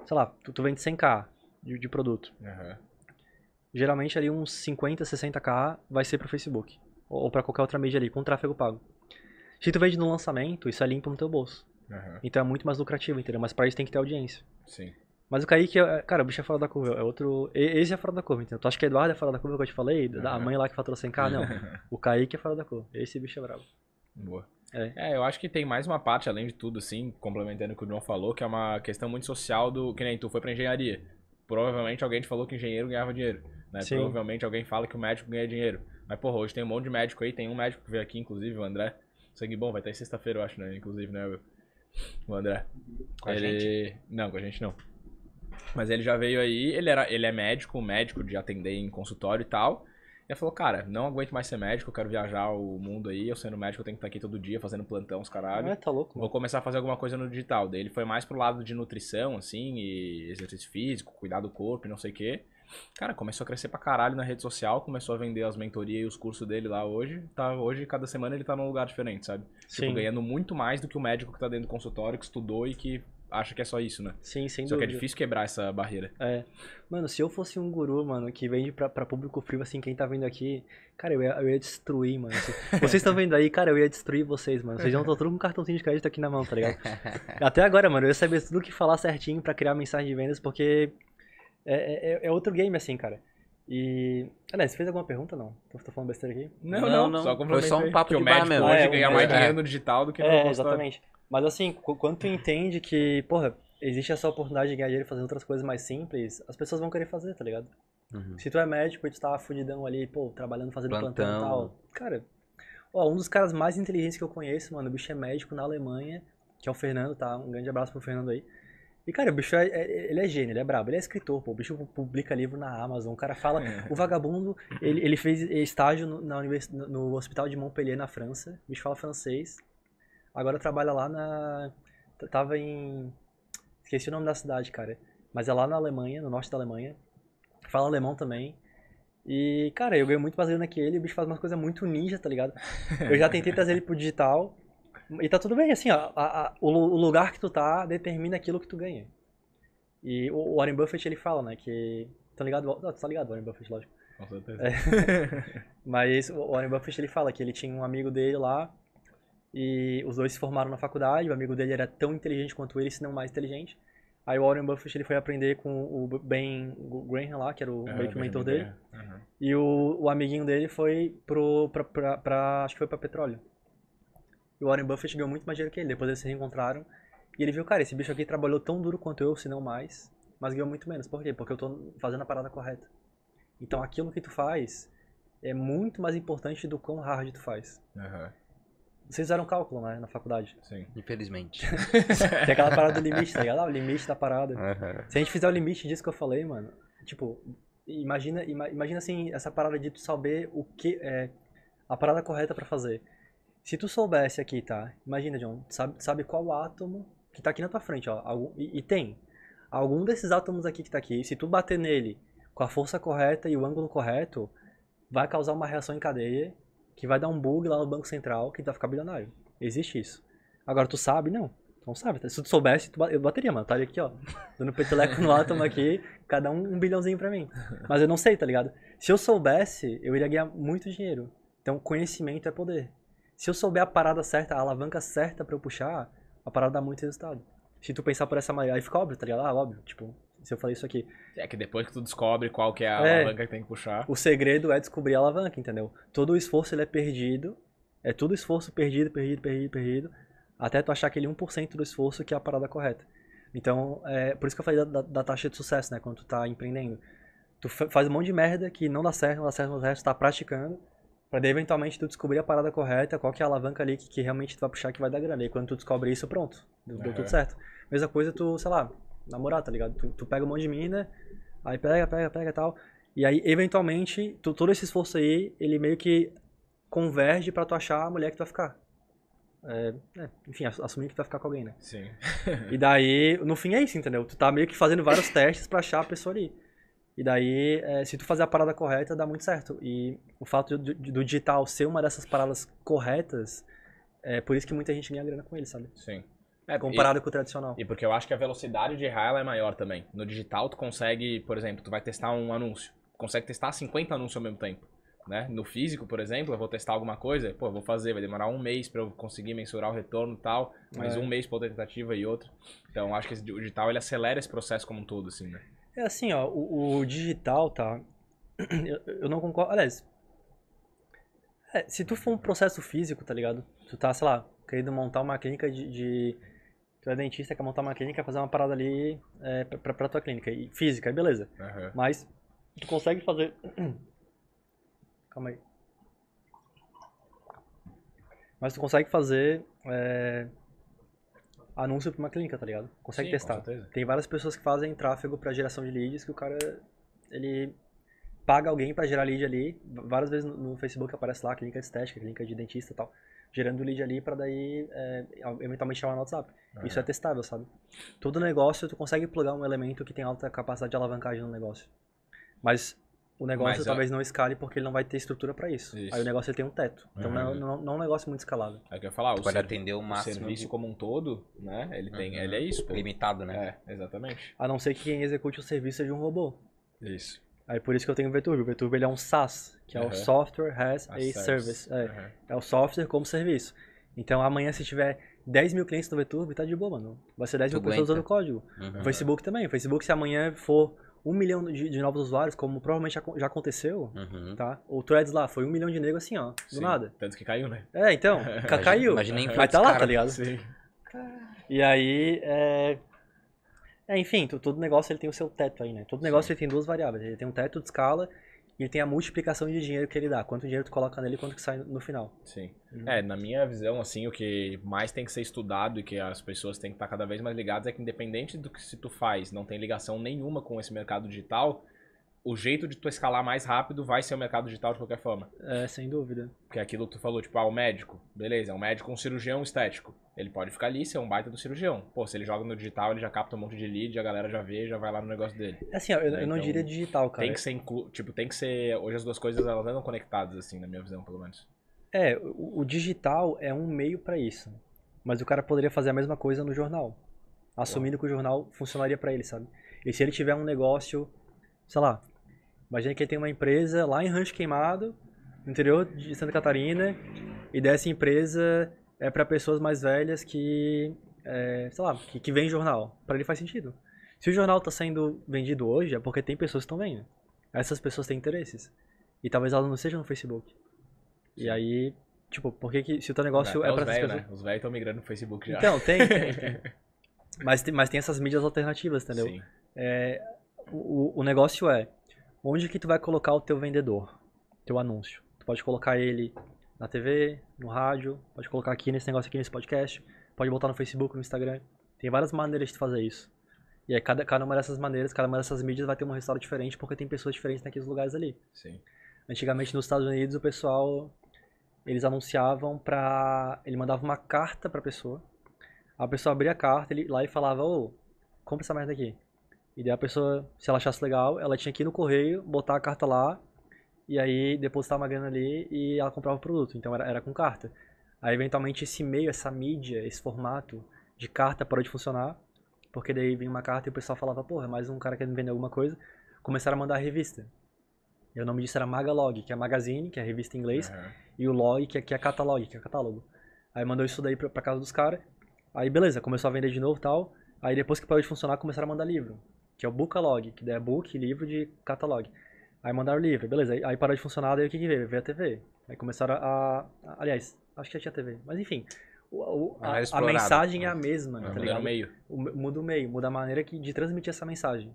sei lá, tu, tu vende 100k, de, de produto. Uhum. Geralmente ali uns 50, 60k vai ser para o Facebook ou, ou para qualquer outra mídia ali com tráfego pago. Se tu vende no lançamento, isso é limpo no teu bolso. Uhum. Então é muito mais lucrativo, entendeu? Mas para isso tem que ter audiência. Sim. Mas o Kaique, é, é, cara, o bicho é fora da curva. É outro. Esse é fora da curva, entendeu? Tu acha que Eduardo é fora da curva que eu te falei? Da uhum. mãe lá que faturou 100k? Não. (laughs) o Kaique é fora da curva. Esse bicho é brabo. Boa. É. é. eu acho que tem mais uma parte, além de tudo, assim, complementando o que o João falou, que é uma questão muito social do. Que nem tu foi pra engenharia provavelmente alguém te falou que engenheiro ganhava dinheiro. Né? Provavelmente alguém fala que o médico ganha dinheiro. Mas, porra, hoje tem um monte de médico aí, tem um médico que veio aqui, inclusive, o André. Sangue bom, vai estar em sexta-feira, eu acho, né? Inclusive, né, meu? O André. Com ele... a gente? Não, com a gente não. Mas ele já veio aí, ele, era, ele é médico, médico de atender em consultório e tal. Ele falou, cara, não aguento mais ser médico, eu quero viajar o mundo aí. Eu sendo médico, eu tenho que estar aqui todo dia fazendo plantão, os caralho. Ah, tá louco. Mano. Vou começar a fazer alguma coisa no digital. Daí ele foi mais pro lado de nutrição, assim, e exercício físico, cuidar do corpo e não sei o quê. Cara, começou a crescer pra caralho na rede social, começou a vender as mentorias e os cursos dele lá hoje. Tá, hoje, cada semana, ele tá num lugar diferente, sabe? Tipo, Sim. Tipo, ganhando muito mais do que o médico que tá dentro do consultório, que estudou e que acha que é só isso, né? Sim, sem só dúvida. Só que é difícil quebrar essa barreira. É. Mano, se eu fosse um guru, mano, que vende pra, pra público frio, assim, quem tá vendo aqui, cara, eu ia, eu ia destruir, mano. (laughs) Vocês estão vendo aí, cara, eu ia destruir vocês, mano. Vocês não estão tudo com um cartãozinho de crédito aqui na mão, tá ligado? (laughs) Até agora, mano, eu ia saber tudo que falar certinho pra criar mensagem de vendas, porque é, é, é, é outro game, assim, cara. E. Aliás, ah, né, você fez alguma pergunta não? Tô, tô falando besteira aqui? Não, não, não. Só Foi só um papo que de o médico é, bar mesmo. pode é, ganhar mais dinheiro no digital do que é, no é, Exatamente. Mas assim, quando tu entende que, porra, existe essa oportunidade de ganhar dinheiro fazendo outras coisas mais simples, as pessoas vão querer fazer, tá ligado? Uhum. Se tu é médico e tu tá fudidão ali, pô, trabalhando, fazendo plantão, plantão e tal. Cara, ó, um dos caras mais inteligentes que eu conheço, mano, o bicho é médico na Alemanha, que é o Fernando, tá? Um grande abraço pro Fernando aí. E, cara, o bicho é, é, ele é gênio, ele é brabo, ele é escritor, pô. O bicho publica livro na Amazon. O cara fala. É. O vagabundo, ele, ele fez é, estágio no, na univers, no, no hospital de Montpellier, na França. O bicho fala francês agora trabalha lá na. Tava em. Esqueci o nome da cidade, cara. Mas é lá na Alemanha, no norte da Alemanha. Fala alemão também. E, cara, eu ganho muito mais grana naquele o bicho faz uma coisa muito ninja, tá ligado? (laughs) Eu já tentei trazer ele pro digital. E tá tudo bem, assim, ó, a, a, o, o, lugar que tu tá determina aquilo que tu ganha. E o, o Warren Buffett, ele fala, né, que... Tá ligado? Não, tu tá ligado, Warren Buffett, lógico. Com certeza. É. (laughs) Mas o Warren Buffett, ele fala que ele tinha um amigo dele lá, e os dois se formaram na faculdade, o amigo dele era tão inteligente quanto ele, se não mais inteligente. Aí o Warren Buffett ele foi aprender com o Ben Graham lá, que era o é, meio que o mentor dele. Uhum. E o, o, amiguinho dele foi pro, pra, pra, pra, acho que foi pra petróleo. E o Warren Buffett ganhou muito mais dinheiro que ele. Depois eles se reencontraram. E ele viu, cara, esse bicho aqui trabalhou tão duro quanto eu, se não mais. Mas ganhou muito menos. Por quê? Porque eu tô fazendo a parada correta. Então aquilo que tu faz é muito mais importante do quão hard tu faz. Uhum. Vocês fizeram cálculo, né, na faculdade? Sim. Infelizmente. Tem (laughs) é aquela parada do (laughs) limite, tá ligado? Ah, o limite da parada. Uhum. Se a gente fizer o limite disso que eu falei, mano, tipo, imagina, imagina assim, essa parada de tu saber o que é a parada correta para fazer. Se tu soubesse aqui, tá? Imagina, John, sabe, sabe qual átomo que tá aqui na tua frente, ó. Algum, e, e tem. Algum desses átomos aqui que tá aqui, se tu bater nele com a força correta e o ângulo correto, vai causar uma reação em cadeia que vai dar um bug lá no Banco Central que tu vai ficar bilionário. Existe isso. Agora tu sabe? Não. Tu não sabe. Tá? Se tu soubesse, tu, eu bateria, mano. Tá aqui, ó. Dando peteleco no átomo aqui, cada um um bilhãozinho pra mim. Mas eu não sei, tá ligado? Se eu soubesse, eu iria ganhar muito dinheiro. Então, conhecimento é poder. Se eu souber a parada certa, a alavanca certa para eu puxar, a parada dá muito resultado. Se tu pensar por essa maneira, aí fica óbvio, tá ligado? Ah, óbvio, tipo, se eu falei isso aqui. É que depois que tu descobre qual que é a é, alavanca que tem que puxar. O segredo é descobrir a alavanca, entendeu? Todo o esforço ele é perdido. É todo esforço perdido, perdido, perdido, perdido. Até tu achar aquele 1% do esforço que é a parada correta. Então, é por isso que eu falei da, da, da taxa de sucesso, né? Quando tu tá empreendendo. Tu faz um monte de merda que não dá certo, não dá certo, não dá certo, tu tá praticando. Pra daí, eventualmente, tu descobrir a parada correta, qual que é a alavanca ali que, que realmente tu vai puxar que vai dar grana. E quando tu descobre isso, pronto. Deu, deu tudo certo. Mesma coisa tu, sei lá, namorar, tá ligado? Tu, tu pega um monte de mina, aí pega, pega, pega e tal. E aí, eventualmente, tu, todo esse esforço aí, ele meio que converge para tu achar a mulher que tu vai ficar. É, é, enfim, assumir que tu vai ficar com alguém, né? Sim. (laughs) e daí, no fim é isso, entendeu? Tu tá meio que fazendo vários testes para achar a pessoa ali. E daí, é, se tu fazer a parada correta, dá muito certo. E o fato do, do digital ser uma dessas paradas corretas, é por isso que muita gente ganha grana com ele, sabe? Sim. É, comparado e, com o tradicional. E porque eu acho que a velocidade de errar ela é maior também. No digital, tu consegue, por exemplo, tu vai testar um anúncio. Tu consegue testar 50 anúncios ao mesmo tempo. Né? No físico, por exemplo, eu vou testar alguma coisa, pô, vou fazer, vai demorar um mês para eu conseguir mensurar o retorno e tal, mais é. um mês pra outra tentativa e outra. Então, acho que o digital ele acelera esse processo como um todo, assim, né? É assim, ó, o, o digital, tá? (clears throat) Eu, eu não concordo. Aliás, é, se tu for um processo físico, tá ligado? Tu tá, sei lá, querendo montar uma clínica de, de tu é dentista, quer montar uma clínica, fazer uma parada ali é, pra, pra tua clínica, e física, beleza. Uhum. Mas tu consegue fazer. (clears throat) Calma aí. Mas tu consegue fazer é, anúncio pra uma clínica, tá ligado? Consegue Sim, testar. Tem várias pessoas que fazem tráfego pra geração de leads que o cara. Ele paga alguém para gerar lead ali. Várias vezes no, no Facebook aparece lá, clínica de estética, clínica de dentista e tal gerando lead ali para daí é, eventualmente chamar no WhatsApp. Ah, Isso é. é testável, sabe? Todo negócio, tu consegue plugar um elemento que tem alta capacidade de alavancagem no negócio. Mas o negócio Mas, talvez não escale porque ele não vai ter estrutura para isso. isso. Aí o negócio tem um teto. Então é, uhum. não, não, não, é um negócio muito escalável. É que eu ia falar, o pode ser, atender o máximo. O serviço de... como um todo, né? Ele tem, uhum. ele é isso, pô. limitado, né? É, exatamente. A não ser que quem execute o serviço seja um robô. Isso. Aí por isso que eu tenho o VTurbo. O VTurbo ele é um SaaS, que é o Software as a, Service. service. É. Uhum. é. o software como serviço. Então amanhã se tiver 10 mil clientes no VTurbo, tá de boa, mano. Vai ser 10 tu mil aguenta. pessoas usando o código. Uhum. Facebook também. Facebook se amanhã for um milhão de, de novos usuários, como provavelmente já, já aconteceu, uhum. tá? O Threads lá foi um milhão de negros assim, ó, do Sim. nada. Tanto que caiu, né? É, então, (laughs) caiu. Imagina, imagina Mas tá lá, tá cara, tá ligado? Sim. E aí, é, é, enfim, todo negócio ele tem o seu teto aí, né? Todo negócio ele tem duas variáveis. Ele tem um teto de escala e ele tem a multiplicação de dinheiro que ele dá. Quanto dinheiro tu coloca nele e quanto que sai no final. Sim. Uhum. É, na minha visão, assim, o que mais tem que ser estudado e que as pessoas têm que estar cada vez mais ligadas é que independente do que se tu faz, não tem ligação nenhuma com esse mercado digital, o jeito de tu escalar mais rápido vai ser o mercado digital de qualquer forma. É, sem dúvida. Porque é aquilo que tu falou, tipo, ah, o médico, beleza, é um médico, um cirurgião estético. Ele pode ficar ali, ser um baita do cirurgião. Pô, se ele joga no digital, ele já capta um monte de lead, a galera já vê, já vai lá no negócio dele. É assim, eu, né? eu não então, diria digital, cara. Tem que ser, inclu... tipo, tem que ser... Hoje as duas coisas, elas andam conectadas, assim, na minha visão, pelo menos. É, o, o digital é um meio para isso. Mas o cara poderia fazer a mesma coisa no jornal. Assumindo Pô. que o jornal funcionaria para ele, sabe? E se ele tiver um negócio, sei lá, Imagina que tem uma empresa lá em Rancho Queimado, no interior de Santa Catarina, e dessa empresa é para pessoas mais velhas que, é, sei lá, que, que jornal. Para ele faz sentido. Se o jornal está sendo vendido hoje, é porque tem pessoas que estão vendo. Essas pessoas têm interesses. E talvez elas não sejam no Facebook. E aí, tipo, por que, que se o teu negócio é, é para essas velhos? Né? pessoas... Né? Os velhos estão migrando no Facebook já. Então, tem, tem, tem. (laughs) mas, mas tem essas mídias alternativas, entendeu? Sim. É, o, o negócio é, onde que tu vai colocar o teu vendedor, teu anúncio. Tu pode colocar ele na TV, no rádio, pode colocar aqui nesse negócio aqui nesse podcast, pode botar no Facebook, no Instagram. Tem várias maneiras de tu fazer isso. E aí cada, cada uma dessas maneiras, cada uma dessas mídias vai ter um resultado diferente porque tem pessoas diferentes naqueles lugares ali. Sim. Antigamente nos Estados Unidos o pessoal eles anunciavam pra. Ele mandava uma carta pra pessoa. A pessoa abria a carta ele, lá e falava, ô, compra essa merda aqui. E daí a pessoa, se ela achasse legal, ela tinha que ir no correio, botar a carta lá, e aí depositar uma grana ali e ela comprava o produto. Então era, era com carta. Aí eventualmente esse meio, essa mídia, esse formato de carta parou de funcionar, porque daí vinha uma carta e o pessoal falava, porra, é mais um cara querendo vender alguma coisa. Começaram a mandar a revista. E o nome disso era Magalog, que é Magazine, que é a revista em inglês, uhum. e o Log, que é, é Catalog, que é catálogo. Aí mandou isso daí pra, pra casa dos caras. Aí beleza, começou a vender de novo e tal. Aí depois que parou de funcionar, começaram a mandar livro que é o Bookalog, que é book, livro de catalog. Aí mandaram o livro, beleza. Aí, aí parou de funcionar, daí o que que veio? Veio a TV. Aí começaram a... a aliás, acho que já tinha TV, mas enfim. O, o, a, a, mensagem é a é. mesma, né, tá ligado? O meio. muda o meio, muda a maneira que, de transmitir essa mensagem.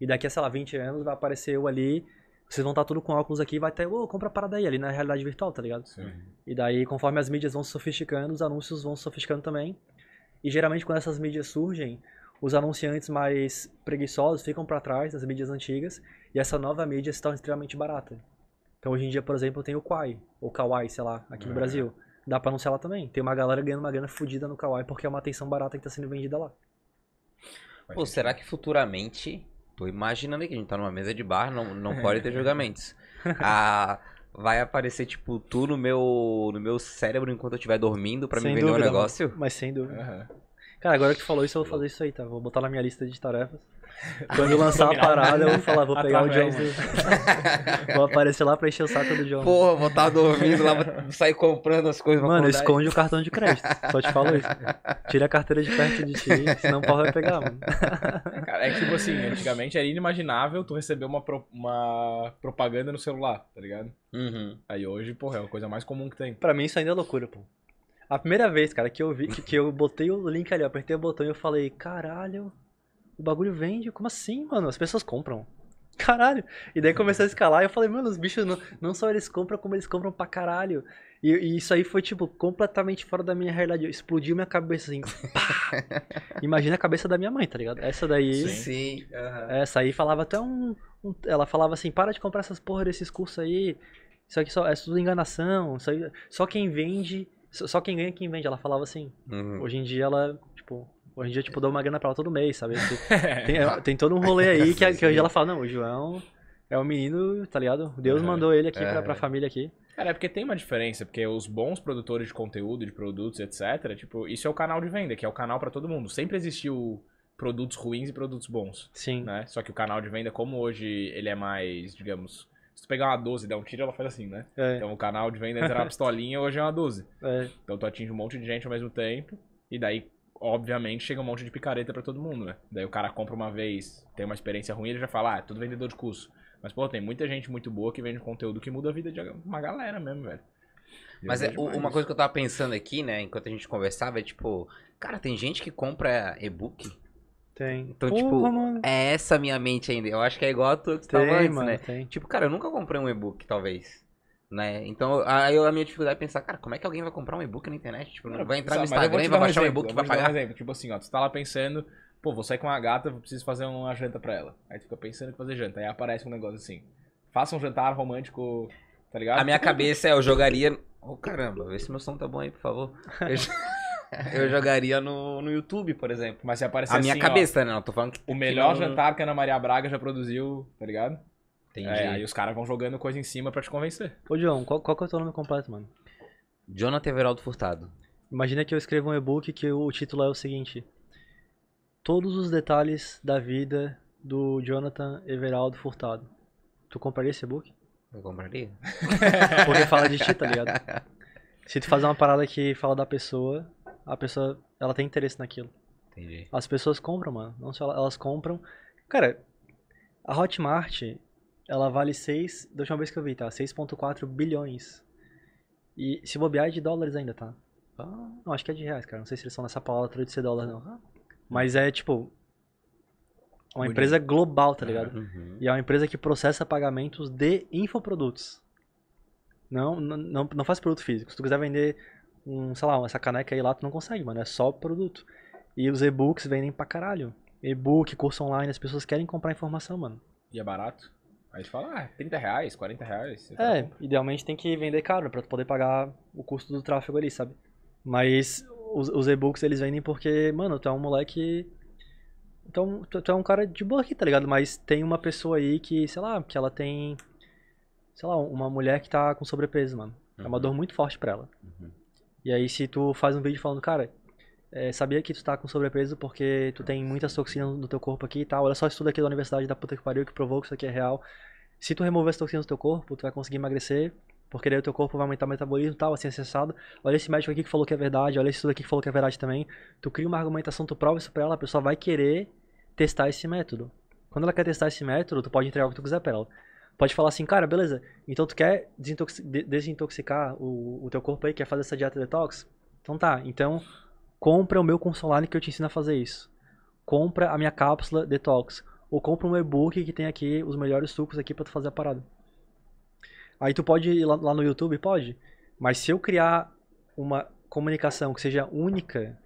E daqui a, sei lá, 20 anos vai aparecer eu ali, vocês vão estar tá tudo com óculos aqui, vai ter, ô, oh, compra a parada aí, ali na realidade virtual, tá ligado? Sim. E daí, conforme as mídias vão se sofisticando, os anúncios vão se sofisticando também. E geralmente quando essas mídias surgem, os anunciantes mais preguiçosos ficam para trás das mídias antigas e essa nova mídia se torna extremamente barata. Então hoje em dia, por exemplo, tem o Kwai, ou Kawaii, sei lá, aqui é. no Brasil. Dá pra anunciar lá também. Tem uma galera ganhando uma grana fodida no Kawaii porque é uma atenção barata que tá sendo vendida lá. Pô, será que futuramente. Tô imaginando aí que a gente tá numa mesa de bar, não, não (laughs) pode ter julgamentos. Ah, vai aparecer, tipo, tu no meu, no meu cérebro enquanto eu estiver dormindo para me vender dúvida, um negócio? Mas, mas sem dúvida. Uhum. Cara, agora que tu falou isso, eu vou fazer isso aí, tá? Vou botar na minha lista de tarefas. Quando eu (laughs) lançar a parada, eu vou falar, vou (laughs) pegar o John. (laughs) vou aparecer lá pra encher o saco do John. Porra, vou estar tá dormindo lá, vou sair comprando as coisas. Mano, esconde aí. o cartão de crédito. Só te falo isso. Tira a carteira de perto de ti, senão o pau vai pegar, mano. Cara, é que tipo assim, antigamente era inimaginável tu receber uma, pro... uma propaganda no celular, tá ligado? Uhum. Aí hoje, porra, é a coisa mais comum que tem. Pra mim isso ainda é loucura, pô. A primeira vez, cara, que eu vi, que, que eu botei o link ali, eu apertei o botão e eu falei, caralho, o bagulho vende? Como assim, mano? As pessoas compram. (laughs) Caralho! E daí começou a escalar e eu falei, mano, os bichos não, não só eles compram, como eles compram pra caralho. E, e, isso aí foi, tipo, completamente fora da minha realidade. Explodiu minha cabeça assim. (laughs) Imagina a cabeça da minha mãe, tá ligado? Essa daí. Sim. Uhum. Essa aí falava até um, um, Ela falava assim: para de comprar essas porra desses cursos aí. Isso aqui só é tudo enganação. Aí, só quem vende só quem ganha é quem vende, ela falava assim. Uhum. Hoje em dia ela, tipo, hoje em dia, tipo, dá uma grana pra ela todo mês, sabe? Tipo, (laughs) é. tem, é, tem todo um rolê (laughs) aí que, que hoje ela fala, não, o João é um menino, tá ligado? Deus uhum. mandou ele aqui é. pra, pra família aqui. Cara, é porque tem uma diferença, porque os bons produtores de conteúdo, de produtos, etc., tipo, isso é o canal de venda, que é o canal para todo mundo. Sempre existiu produtos ruins e produtos bons. Sim. Né? Só que o canal de venda, como hoje ele é mais, digamos, se tu pegar uma 12 e der um tiro, ela faz assim, né? É. Então o canal de venda era uma (laughs) pistolinha, hoje é uma 12. É. Então tu atinge um monte de gente ao mesmo tempo. E daí, obviamente, chega um monte de picareta para todo mundo, né? Daí o cara compra uma vez, tem uma experiência ruim, ele já fala, ah, é tudo vendedor de curso. Mas, pô, tem muita gente muito boa que vende conteúdo que muda a vida de uma galera mesmo, velho. Mas é, uma coisa que eu tava pensando aqui, né, enquanto a gente conversava, é tipo, cara, tem gente que compra e-book tem. Então, tipo, Porra, tipo, mano. é essa minha mente ainda. Eu acho que é igual a tua que tem, antes, mano, né? Tem. Tipo, cara, eu nunca comprei um e-book, talvez. Né? Então, aí a minha dificuldade é pensar, cara, como é que alguém vai comprar um e-book na internet? Tipo, não, vai entrar no Instagram e vai baixar um, um e-book e vai pagar. Um exemplo. Tipo assim, ó, tu tá lá pensando, pô, vou sair com uma gata, preciso fazer uma janta pra ela. Aí tu fica pensando em fazer janta. Aí aparece um negócio assim. Faça um jantar romântico, tá ligado? A minha cabeça é, eu jogaria. Ô oh, caramba, vê se meu som tá bom aí, por favor. Eu eu jogaria no, no YouTube, por exemplo. Mas se aparecer A assim, minha cabeça, ó, né? Não, tô falando que. O melhor que não... jantar que a Ana Maria Braga já produziu, tá ligado? Entendi. É, aí os caras vão jogando coisa em cima pra te convencer. Ô, John, qual, qual que é o teu nome completo, mano? Jonathan Everaldo Furtado. Imagina que eu escrevo um e-book que o título é o seguinte: Todos os detalhes da vida do Jonathan Everaldo Furtado. Tu compraria esse e-book? Eu compraria. Porque fala de ti, tá ligado? Se tu fazer uma parada que fala da pessoa, a pessoa ela tem interesse naquilo. Entendi. As pessoas compram, mano. Não só elas compram. Cara, a Hotmart, ela vale 6, da última vez que eu vi, tá? 6.4 bilhões. E se bobear é de dólares ainda, tá? Ah, não, acho que é de reais, cara. Não sei se eles são nessa palavra de ser dólar, não. Ah. Mas é tipo. Uma Bonito. empresa global, tá ah, ligado? Uhum. E é uma empresa que processa pagamentos de infoprodutos. Não, não, não, não faz produto físico. Se tu quiser vender um, sei lá, essa caneca aí lá tu não consegue, mano. É só produto. E os e-books vendem pra caralho. E-book, curso online, as pessoas querem comprar informação, mano. E é barato? Aí tu fala, ah, 30 reais, 40 reais. É, idealmente tem que vender caro né, pra tu poder pagar o custo do tráfego ali, sabe? Mas os, os e-books eles vendem porque, mano, tu é um moleque. Então, tu, tu é um cara de boa aqui, tá ligado? Mas tem uma pessoa aí que, sei lá, que ela tem. Sei lá, uma mulher que tá com sobrepeso, mano. Uhum. É uma uhum. dor muito forte pra ela. Uhum. E aí se tu faz um vídeo falando, cara, é, sabia que tu tá com sobrepeso porque tu tem muitas toxinas no teu corpo aqui e tal, olha só isso tudo aqui da universidade da puta que pariu que provou que isso aqui é real. Se tu remover as toxinas do teu corpo, tu vai conseguir emagrecer, porque daí o teu corpo vai aumentar o metabolismo e tal, assim, acessado. Assim, olha esse médico aqui que falou que é verdade, olha esse estudo aqui que falou que é verdade também. Tu cria uma argumentação, tu prova isso pra ela, a pessoa vai querer testar esse método. Quando ela quer testar esse método, tu pode entregar o que tu quiser pra ela pode falar assim, cara, beleza, então tu quer desintoxicar o, o teu corpo aí, quer fazer essa dieta detox? Então tá, então compra o meu Consolane que eu te ensino a fazer isso. Compra a minha cápsula detox. Ou compra um e-book que tem aqui os melhores sucos aqui para tu fazer a parada. Aí tu pode ir lá, lá no YouTube? Pode. Mas se eu criar uma comunicação que seja única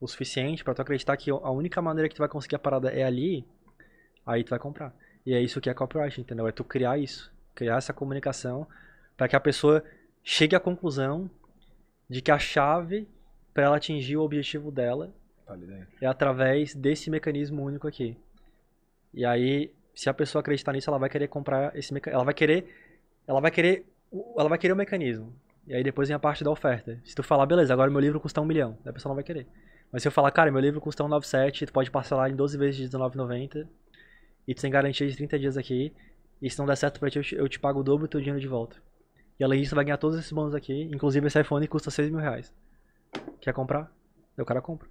o suficiente para tu acreditar que a única maneira que tu vai conseguir a parada é ali, aí tu vai comprar. E é isso que é copyright, entendeu? É tu criar isso, criar essa comunicação para que a pessoa chegue à conclusão de que a chave para ela atingir o objetivo dela tá é através desse mecanismo único aqui. E aí, se a pessoa acreditar nisso, ela vai querer comprar esse mecanismo, ela vai querer ela vai querer ela vai querer o mecanismo. E aí depois vem a parte da oferta. Se tu falar, beleza, agora meu livro custa um milhão, a pessoa não vai querer. Mas se eu falar, cara, meu livro custa 1,97, tu pode parcelar em 12 vezes de 19,90, e tu tem garantia de 30 dias aqui. E se não der certo pra ti, eu te, eu te pago o dobro do teu dinheiro de volta. E além disso, tu vai ganhar todos esses bônus aqui. Inclusive esse iPhone custa 6 mil reais. Quer comprar? Aí o cara compra.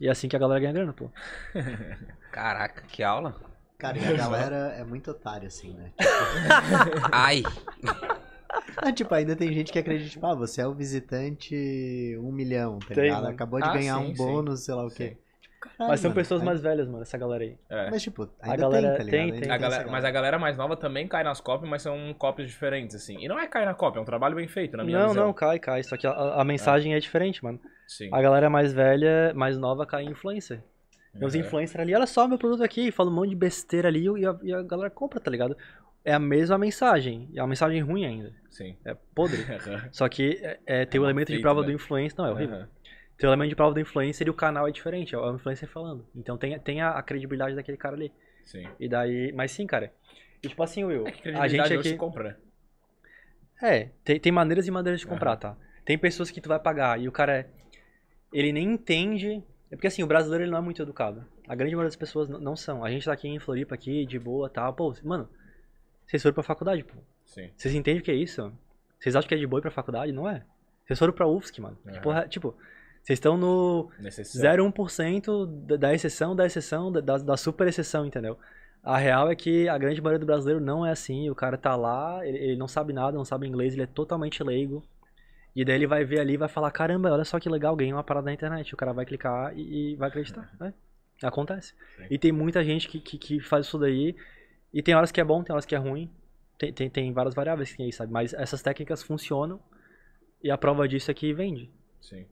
E é assim que a galera ganha grana, pô. (laughs) Caraca, que aula. Cara, e a galera é muito otária, assim, né? Tipo... (laughs) Ai! Ah, tipo, ainda tem gente que acredita, tipo, ah, você é o visitante um milhão, tá tem, ligado? Né? Acabou de ah, ganhar sim, um bônus, sim. sei lá o quê. Sim. Mas são pessoas é. mais velhas, mano, essa galera aí. É. Mas, tipo, a galera tá tem, tá tem, tem, a galera, Mas a galera mais nova também cai nas cópias, mas são cópias diferentes, assim. E não é cair na cópia, é um trabalho bem feito, na minha não, visão. Não, não, cai, cai. Só que a, a é. mensagem é. é. diferente, mano. Sim. A galera mais velha, mais nova, cai em influencer. Meus uhum. É. influencers ali, olha só meu produto aqui, fala um monte de besteira ali e a, e a galera compra, tá ligado? é a mesma mensagem. E é uma mensagem ruim ainda. Sim. É podre. (laughs) Só que é, é tem o elemento de prova né? do influencer. Não, é horrível. Uhum. Seu elemento de prova do influencer e o canal é diferente, é o influencer falando. Então tem, tem a, a credibilidade daquele cara ali. Sim. E daí. Mas sim, cara. E tipo assim, Will. É a gente é aqui. Se compra. Né? É, tem, tem maneiras e maneiras de é. comprar, uhum. tá? Tem pessoas que tu vai pagar e o cara. Ele nem entende. É porque assim, o brasileiro ele não é muito educado. A grande maioria das pessoas não são. A gente tá aqui em Floripa, aqui, de boa tal. Pô, mano, vocês foram pra faculdade, pô. Sim. Vocês entendem o que é isso? Vocês acham que é de boa ir pra faculdade? Não é. Vocês foram pra UFSC, mano. Uhum. Porra, tipo, vocês estão no 0,1% da exceção, da exceção, da, da super exceção, entendeu? A real é que a grande maioria do brasileiro não é assim. O cara tá lá, ele, ele, não sabe nada, não sabe inglês, ele é totalmente leigo. E daí ele vai ver ali e vai falar: caramba, olha só que legal, ganhei uma parada na internet. O cara vai clicar e, e vai acreditar. Né? Acontece. Sim. E tem muita gente que, que, que, faz isso daí. E tem horas que é bom, tem horas que é ruim. Tem, tem, tem várias variáveis que tem aí, sabe? Mas essas técnicas funcionam. E a prova disso é que vende. Sim.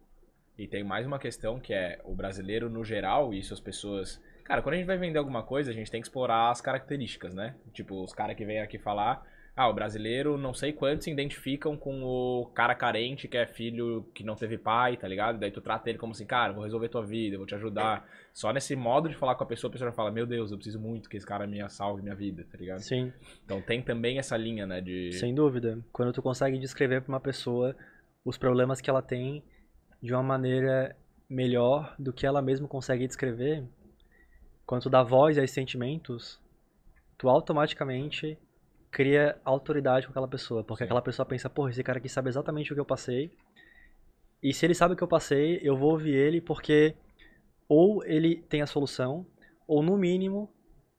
E tem mais uma questão que é o brasileiro no geral, e suas pessoas. Cara, quando a gente vai vender alguma coisa, a gente tem que explorar as características, né? Tipo, os caras que vêm aqui falar. Ah, o brasileiro, não sei quantos se identificam com o cara carente que é filho que não teve pai, tá ligado? Daí tu trata ele como assim, cara, vou resolver tua vida, vou te ajudar. Só nesse modo de falar com a pessoa, a pessoa já fala, meu Deus, eu preciso muito que esse cara me salve minha vida, tá ligado? Sim. Então tem também essa linha, né, de... Sem dúvida. Quando tu consegue descrever pra uma pessoa os problemas que ela tem de uma maneira melhor do que ela mesma consegue descrever, quando tu dá voz aos sentimentos, tu automaticamente cria autoridade com aquela pessoa, porque aquela pessoa pensa, porra, esse cara aqui sabe exatamente o que eu passei, e se ele sabe o que eu passei, eu vou ouvir ele porque ou ele tem a solução, ou no mínimo,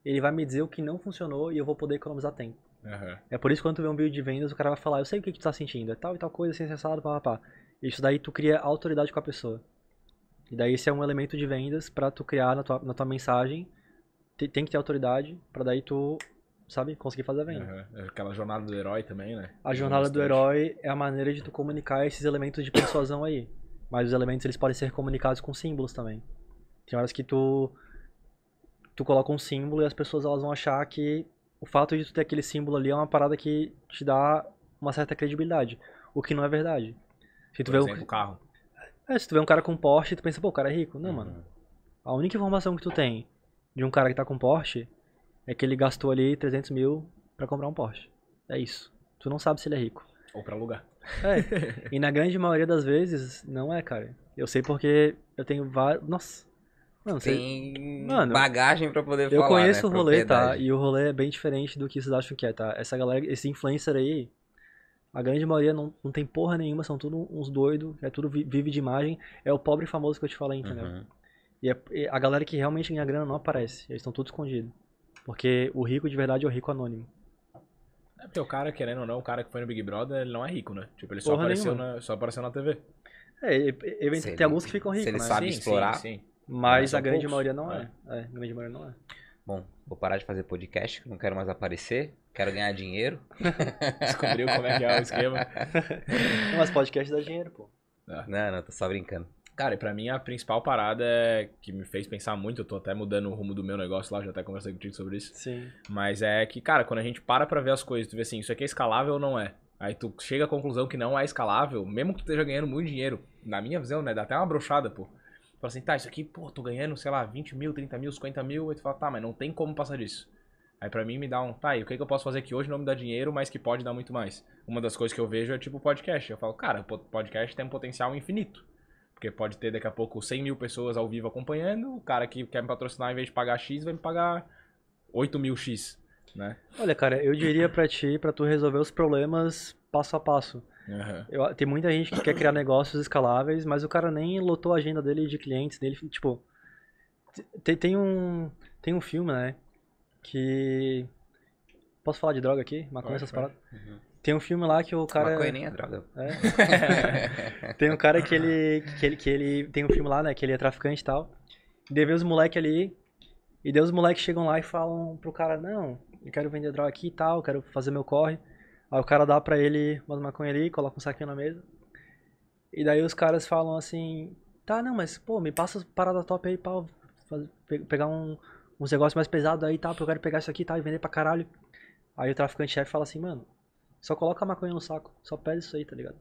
ele vai me dizer o que não funcionou e eu vou poder economizar tempo. Uhum. É por isso que quando tu vê um vídeo de vendas, o cara vai falar, eu sei o que, que tu tá sentindo, é tal e tal coisa, assim, sensado, assim, papapá. Isso daí tu cria autoridade com a pessoa. E daí esse é um elemento de vendas para tu criar na tua, na tua mensagem, tem, tem que ter autoridade, para daí tu, sabe, conseguir fazer a venda. Uhum. Aquela jornada do herói também, né? A jornada do herói é a maneira de tu comunicar esses elementos de persuasão aí. Mas os elementos, eles podem ser comunicados com símbolos também. Tem horas que tu tu coloca um símbolo e as pessoas elas vão achar que o fato de tu ter aquele símbolo ali é uma parada que te dá uma certa credibilidade. O que não é verdade. Se tu Por vê exemplo, um carro. É, se tu vê um cara com Porsche, tu pensa, pô, o cara é rico. Não, uhum. mano. A única informação que tu tem de um cara que tá com Porsche é que ele gastou ali 300 mil para comprar um Porsche. É isso. Tu não sabe se ele é rico. Ou para alugar. É. (laughs) e na grande maioria das vezes, não é, cara. Eu sei porque eu tenho vários. Nossa. Mano, você... tem Mano, bagagem para poder eu falar. Eu né, conheço né? o rolê, tá? E o rolê é bem diferente do que vocês acham que é, tá? Essa galera, esse influencer aí, a grande maioria não, não tem porra nenhuma, são tudo uns doidos, é tudo vive de imagem. É o pobre famoso que eu te falei, entendeu? Uhum. E, é, e a galera que realmente ganha grana não aparece, eles estão tudo escondidos. Porque o rico de verdade é o rico anônimo. É porque o cara, querendo ou não, o cara que foi no Big Brother, ele não é rico, né? Tipo, ele só, apareceu na, só apareceu na TV. É, ele, ele, tem ele, alguns que ficam ricos, se ele né? sabe sim, explorar. Sim, sim. Mas é a grande poucos. maioria não né? é. é. A grande maioria não é. Bom, vou parar de fazer podcast, não quero mais aparecer, quero ganhar dinheiro. (laughs) Descobriu como é que é o esquema. (laughs) mas podcast dá dinheiro, pô. É. Não, não, tô só brincando. Cara, e pra mim a principal parada é que me fez pensar muito, eu tô até mudando o rumo do meu negócio lá, já até conversei contigo sobre isso. Sim. Mas é que, cara, quando a gente para pra ver as coisas, tu vê assim, isso aqui é escalável ou não é? Aí tu chega à conclusão que não é escalável, mesmo que tu esteja ganhando muito dinheiro, na minha visão, né, dá até uma brochada, pô. Fala assim, tá, isso aqui, pô, tô ganhando, sei lá, 20 mil, 30 mil, 50 mil. Aí tu fala, tá, mas não tem como passar disso. Aí pra mim me dá um, tá, e o que, que eu posso fazer que hoje não me dá dinheiro, mas que pode dar muito mais? Uma das coisas que eu vejo é tipo podcast. Eu falo, cara, podcast tem um potencial infinito. Porque pode ter daqui a pouco 100 mil pessoas ao vivo acompanhando, o cara que quer me patrocinar, em vez de pagar X, vai me pagar 8 mil X, né? Olha, cara, eu diria para ti, para tu resolver os problemas passo a passo. Uhum. Eu, tem muita gente que quer criar negócios escaláveis, mas o cara nem lotou a agenda dele de clientes dele. Tipo, tem, tem um tem um filme, né? Que. Posso falar de droga aqui? Maconha, essas paradas? Uhum. Tem um filme lá que o cara. Maconha nem é droga. É. (laughs) tem um cara que ele, que ele. que ele Tem um filme lá, né? Que ele é traficante e tal. E deve os moleques ali. E daí os moleques chegam lá e falam pro cara: Não, eu quero vender droga aqui e tal, quero fazer meu corre. Aí o cara dá pra ele umas maconha ali, coloca um saquinho na mesa. E daí os caras falam assim: tá, não, mas pô, me passa parada top aí pra fazer, pegar um, uns negócios mais pesados aí, tá? Porque eu quero pegar isso aqui tá, e vender pra caralho. Aí o traficante-chefe fala assim: mano, só coloca a maconha no saco, só pede isso aí, tá ligado?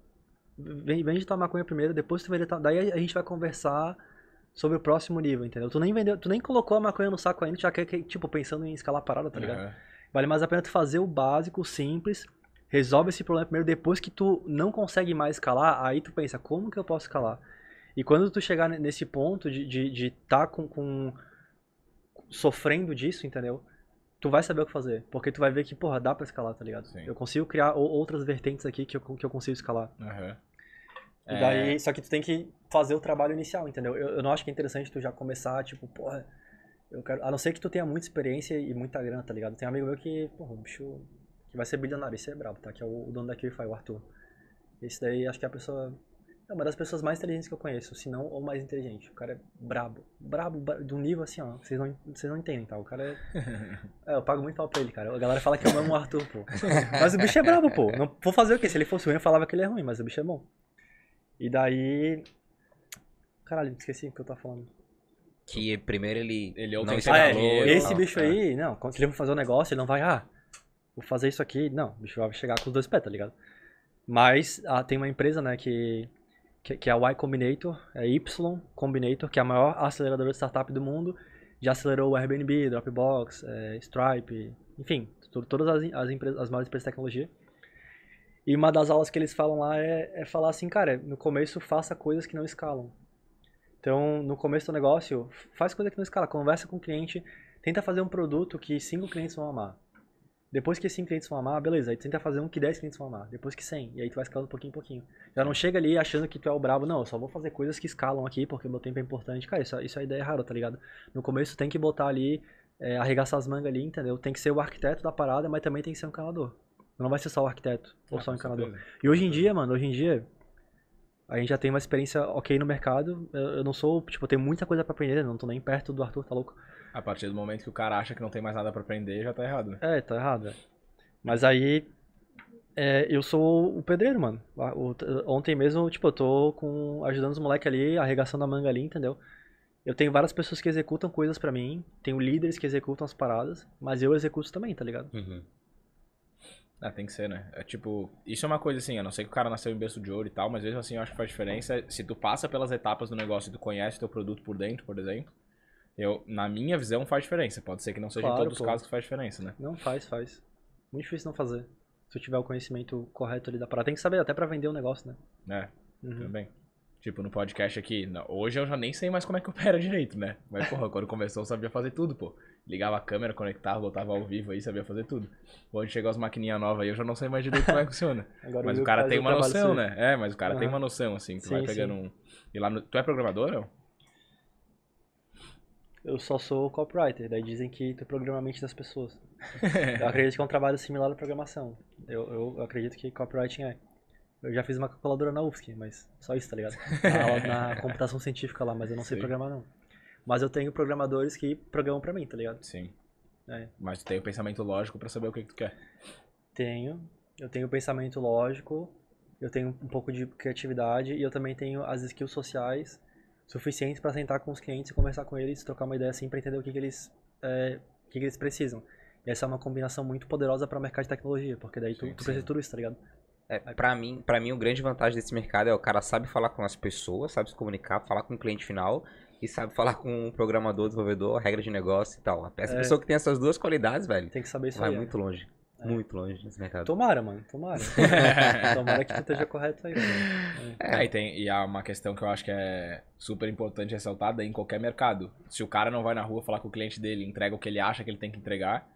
Vende tua maconha primeiro, depois tu vender. Tua... Daí a gente vai conversar sobre o próximo nível, entendeu? Tu nem vendeu, tu nem colocou a maconha no saco ainda, já quer, que, tipo, pensando em escalar a parada, tá ligado? Uhum. Vale mais a pena tu fazer o básico, o simples Resolve esse problema primeiro, depois que tu não consegue mais escalar, aí tu pensa, como que eu posso escalar? E quando tu chegar nesse ponto de estar de, de tá com, com. sofrendo disso, entendeu? Tu vai saber o que fazer. Porque tu vai ver que, porra, dá pra escalar, tá ligado? Sim. Eu consigo criar outras vertentes aqui que eu, que eu consigo escalar. Uhum. E daí, é... só que tu tem que fazer o trabalho inicial, entendeu? Eu, eu, não acho que é interessante tu já começar, tipo, porra, eu quero. A não ser que tu tenha muita experiência e muita grana, tá ligado? Tem um amigo meu que, porra, o bicho que vai ser bilionário, esse é brabo, tá? Que é o, o dono da QFI, o Arthur. Esse daí acho que é a pessoa. É uma das pessoas mais inteligentes que eu conheço, se não o mais inteligente. O cara é brabo. Brabo, brabo de um nível assim, ó. Vocês não, vocês não entendem, tá? O cara é. (laughs) é eu pago muito pau pra ele, cara. A galera fala que eu amo o Arthur, pô. Mas o bicho é brabo, pô. Não vou fazer o quê? Se ele fosse ruim, eu falava que ele é ruim, mas o bicho é bom. E daí. Caralho, esqueci o que eu tava falando. Que primeiro ele. Ele é o não que ah, é, Esse bicho é. aí, não, quando ele for fazer um negócio, ele não vai. Ah, vou fazer isso aqui. Não, o bicho vai chegar com os dois pés, tá ligado? Mas ah, tem uma empresa, né, que, que, que é a Y Combinator, é Y Combinator, que é a maior aceleradora de startup do mundo. Já acelerou o Airbnb, Dropbox, é, Stripe, enfim, todas as, as, empresas, as maiores empresas de tecnologia. E uma das aulas que eles falam lá é, é falar assim, cara, no começo faça coisas que não escalam. Então, no começo do negócio, faz coisa que não escala, conversa com o cliente, tenta fazer um produto que cinco clientes vão amar. Depois que 5 clientes vão amar, beleza, aí tu tenta fazer um que 10 clientes vão amar, depois que 100, e aí tu vai escalando pouquinho em pouquinho. Já não chega ali achando que tu é o brabo, não, eu só vou fazer coisas que escalam aqui, porque o meu tempo é importante. Cara, isso, isso é ideia errada, tá ligado? No começo tem que botar ali, é, arregaçar as mangas ali, entendeu? Tem que ser o arquiteto da parada, mas também tem que ser um encanador. Não vai ser só o arquiteto, ou ah, só o encanador. E hoje em dia, mano, hoje em dia, a gente já tem uma experiência ok no mercado. Eu, eu não sou, tipo, eu tenho muita coisa para aprender, né? não tô nem perto do Arthur, tá louco? A partir do momento que o cara acha que não tem mais nada para aprender, já tá errado, né? É, tá errado, é. Mas aí. É, eu sou o pedreiro, mano. Ah, o, ontem mesmo, tipo, eu tô com, ajudando os moleques ali, arregaçando a manga ali, entendeu? Eu tenho várias pessoas que executam coisas para mim, tenho líderes que executam as paradas, mas eu executo também, tá ligado? Uhum. Ah, tem que ser, né? É tipo, isso é uma coisa assim, eu não sei que o cara nasceu em berço de ouro e tal, mas mesmo assim eu acho que faz diferença se tu passa pelas etapas do negócio e tu conhece teu produto por dentro, por exemplo, eu, na minha visão, faz diferença. Pode ser que não seja claro, em todos pô. os casos que faz diferença, né? Não, faz, faz. Muito difícil não fazer. Se tiver o conhecimento correto ali da parada. Tem que saber até para vender o um negócio, né? É, uhum. também. Tipo, no podcast aqui, hoje eu já nem sei mais como é que opera (laughs) direito, né? Mas, porra, quando começou eu sabia fazer tudo, pô. Ligava a câmera, conectava, botava ao vivo aí, sabia fazer tudo. Hoje chegou as maquininhas novas aí, eu já não sei mais direito como é que funciona. (laughs) Agora mas o cara tem uma noção, né? É, mas o cara uhum. tem uma noção, assim. Tu sim, vai pegando sim. um... E lá no... Tu é programador, não? Eu só sou copywriter, daí dizem que tu programa a mente das pessoas. (laughs) eu acredito que é um trabalho similar à programação. Eu, eu, acredito que copywriting é. Eu já fiz uma calculadora na UFSC, mas só isso, tá ligado? Na, na (laughs) computação científica lá, mas eu não sei, sei programar não. Mas eu tenho programadores que programam pra mim, tá ligado? Sim. É. Mas tu tem o pensamento lógico para saber o que, que tu quer. Tenho. Eu tenho pensamento lógico, eu tenho um pouco de criatividade e eu também tenho as skills sociais suficientes para sentar com os clientes e conversar com eles, trocar uma ideia assim para entender o que, que eles é, o que, que, eles precisam. E essa é uma combinação muito poderosa para o mercado de tecnologia, porque daí sim, tu, tu precisa de tudo isso, tá ligado? É, para mim, para mim, o grande vantagem desse mercado é o cara sabe falar com as pessoas, sabe se comunicar, falar com o cliente final e sabe falar com o programador, desenvolvedor, regra de negócio e tal. Essa é, pessoa que tem essas duas qualidades, velho, tem que saber isso vai aí, é. muito é. longe. É. Muito longe desse mercado. Tomara, mano, tomara. (laughs) tomara que tu esteja correto aí. Mano. É. É, e, tem, e há uma questão que eu acho que é super importante ressaltada em qualquer mercado. Se o cara não vai na rua falar com o cliente dele, entrega o que ele acha que ele tem que entregar,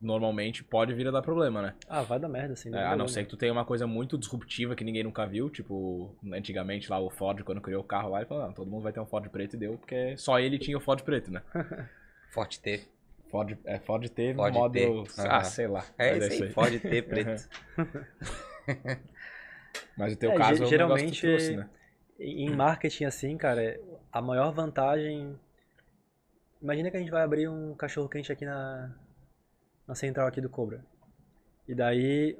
normalmente pode vir a dar problema, né? Ah, vai dar merda, sim. É, a não ser que tu tenha uma coisa muito disruptiva que ninguém nunca viu, tipo, antigamente lá o Ford, quando criou o carro lá, ele falou, não, ah, todo mundo vai ter um Ford preto e deu, porque só ele tinha o Ford preto, né? (laughs) Ford T. Ford, é Ford T Ford modo. T. Ah, ah, sei lá. É, é isso aí, aí, Ford T (laughs) preto. (laughs) Mas o teu é, caso, geralmente, eu trouxe, né? em marketing assim, cara, a maior vantagem. Imagina que a gente vai abrir um cachorro quente aqui na, na central aqui do Cobra. E daí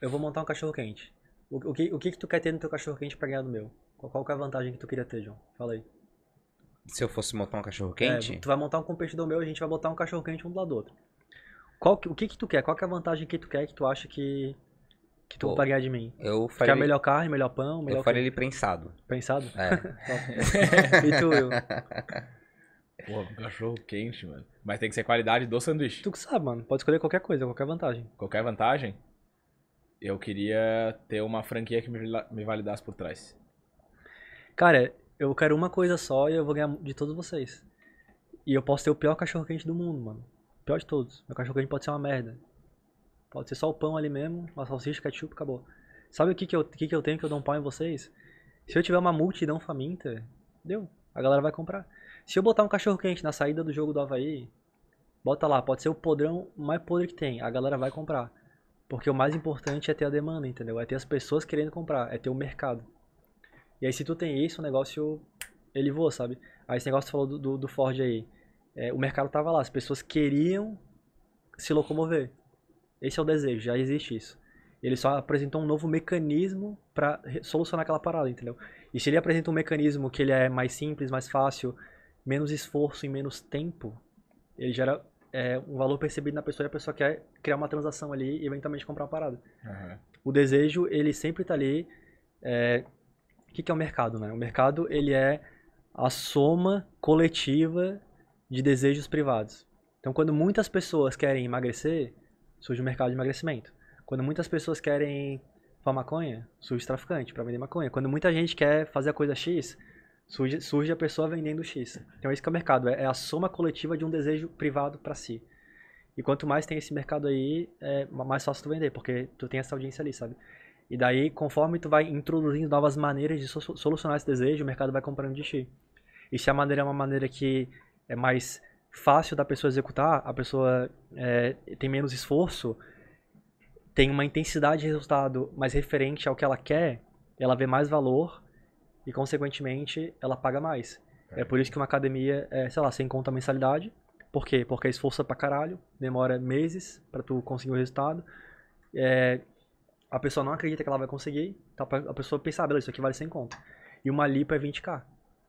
eu vou montar um cachorro quente. O, o, que, o que que tu quer ter no teu cachorro quente pra ganhar do meu? Qual, qual é a vantagem que tu queria ter, João? Fala aí. Se eu fosse montar um cachorro é, quente? É, tu vai montar um competidor meu, a gente vai botar um cachorro quente um do lado do outro. Qual que, o que que tu quer? Qual que é a vantagem que tu quer que tu acha que que tu Pô, de mim? Eu faria. Quer é melhor carne, melhor pão, melhor Eu faria ele prensado. Prensado? É. (laughs) e tu, eu? (laughs) Pô, cachorro quente, mano. Mas tem que ser qualidade do sanduíche. Tu que sabe, mano. Pode escolher qualquer coisa, qualquer vantagem. Qualquer vantagem? Eu queria ter uma franquia que me, me validasse por trás. Cara, eu quero uma coisa só e eu vou ganhar de todos vocês. E eu posso ter o pior cachorro quente do mundo, mano. O pior de todos. Meu cachorro quente pode ser uma merda. Pode ser só o pão ali mesmo, uma salsicha, ketchup, acabou. Sabe o que que eu, que que eu tenho que eu dou um pau em vocês? Se eu tiver uma multidão faminta, deu. A galera vai comprar. Se eu botar um cachorro quente na saída do jogo do Havaí, bota lá, pode ser o podrão mais podre que tem. A galera vai comprar. Porque o mais importante é ter a demanda, entendeu? É ter as pessoas querendo comprar, é ter o mercado. E aí se tu tem isso, o negócio ele voa, sabe? Aí esse negócio que tu falou do, do, do Ford aí. É, o mercado tava lá, as pessoas queriam se locomover. Esse é o desejo, já existe isso. Ele só apresentou um novo mecanismo para solucionar aquela parada, entendeu? E se ele apresenta um mecanismo que ele é mais simples, mais fácil, menos esforço e menos tempo, ele gera é, um valor percebido na pessoa e a pessoa quer criar uma transação ali e eventualmente comprar uma parada. Uhum. O desejo, ele sempre tá ali é, o que, é o mercado, né? O mercado ele é a soma coletiva de desejos privados. Então, quando muitas pessoas querem emagrecer, surge o um mercado de emagrecimento. Quando muitas pessoas querem fumar maconha, surge o traficante para vender maconha. Quando muita gente quer fazer a coisa X, surge, surge a pessoa vendendo X. Então, é isso que é o mercado, é, é a soma coletiva de um desejo privado para si. E quanto mais tem esse mercado aí, é mais fácil tu vender, porque tu tem essa audiência ali, sabe? E daí, conforme tu vai introduzindo novas maneiras de solucionar esse desejo, o mercado vai comprando de ti. E se a maneira é uma maneira que é mais fácil da pessoa executar, a pessoa é, tem menos esforço, tem uma intensidade de resultado mais referente ao que ela quer, ela vê mais valor e, consequentemente, ela paga mais. É, por isso que uma academia é, sei lá, sem conta mensalidade. Por quê? Porque é esforça pra caralho, demora meses para tu conseguir o resultado. É, a pessoa não acredita que ela vai conseguir, tá? a pessoa pensa, ah, beleza, isso aqui vale 100 conto. E uma lipa é 20k,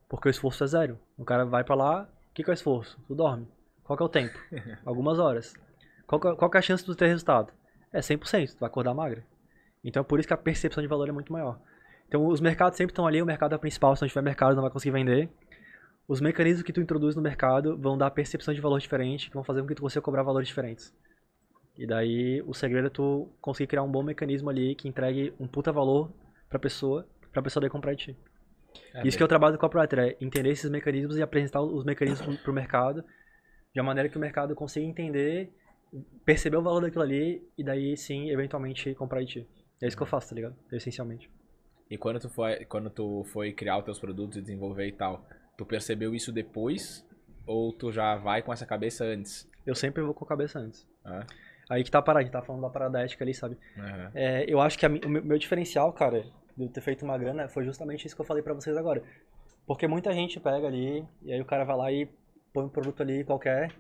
porque o esforço é zero. O cara vai para lá, o que, que é o esforço? Tu dorme. Qual que é o tempo? (laughs) Algumas horas. Qual que, é, qual que é a chance de tu ter resultado? É 100%, tu vai acordar magra. Então é por isso que a percepção de valor é muito maior. Então os mercados sempre estão ali, o mercado é principal, se não tiver mercado não vai conseguir vender. Os mecanismos que tu introduz no mercado vão dar percepção de valor diferente, que vão fazer com que tu consiga cobrar valores diferentes. E daí o segredo é tu conseguir criar um bom mecanismo ali que entregue um puta valor pra pessoa, pra pessoa daí comprar de ti. É Isso bem. que é o trabalho do copywriter, é entender esses mecanismos e apresentar os mecanismos pro mercado de uma maneira que o mercado consiga entender, perceber o valor daquilo ali e daí sim, eventualmente, comprar de ti. É isso que eu faço, tá ligado? Essencialmente. E quando tu foi, quando tu foi criar os teus produtos e desenvolver e tal, tu percebeu isso depois ou tu já vai com essa cabeça antes? Eu sempre vou com a cabeça antes. Ah. Aí que tá a parada, gente tá falando da parada ética ali, sabe? Uhum. É, eu acho que a, o meu, diferencial, cara, de eu ter feito uma grana foi justamente isso que eu falei para vocês agora. Porque muita gente pega ali, e aí o cara vai lá e põe um produto ali qualquer,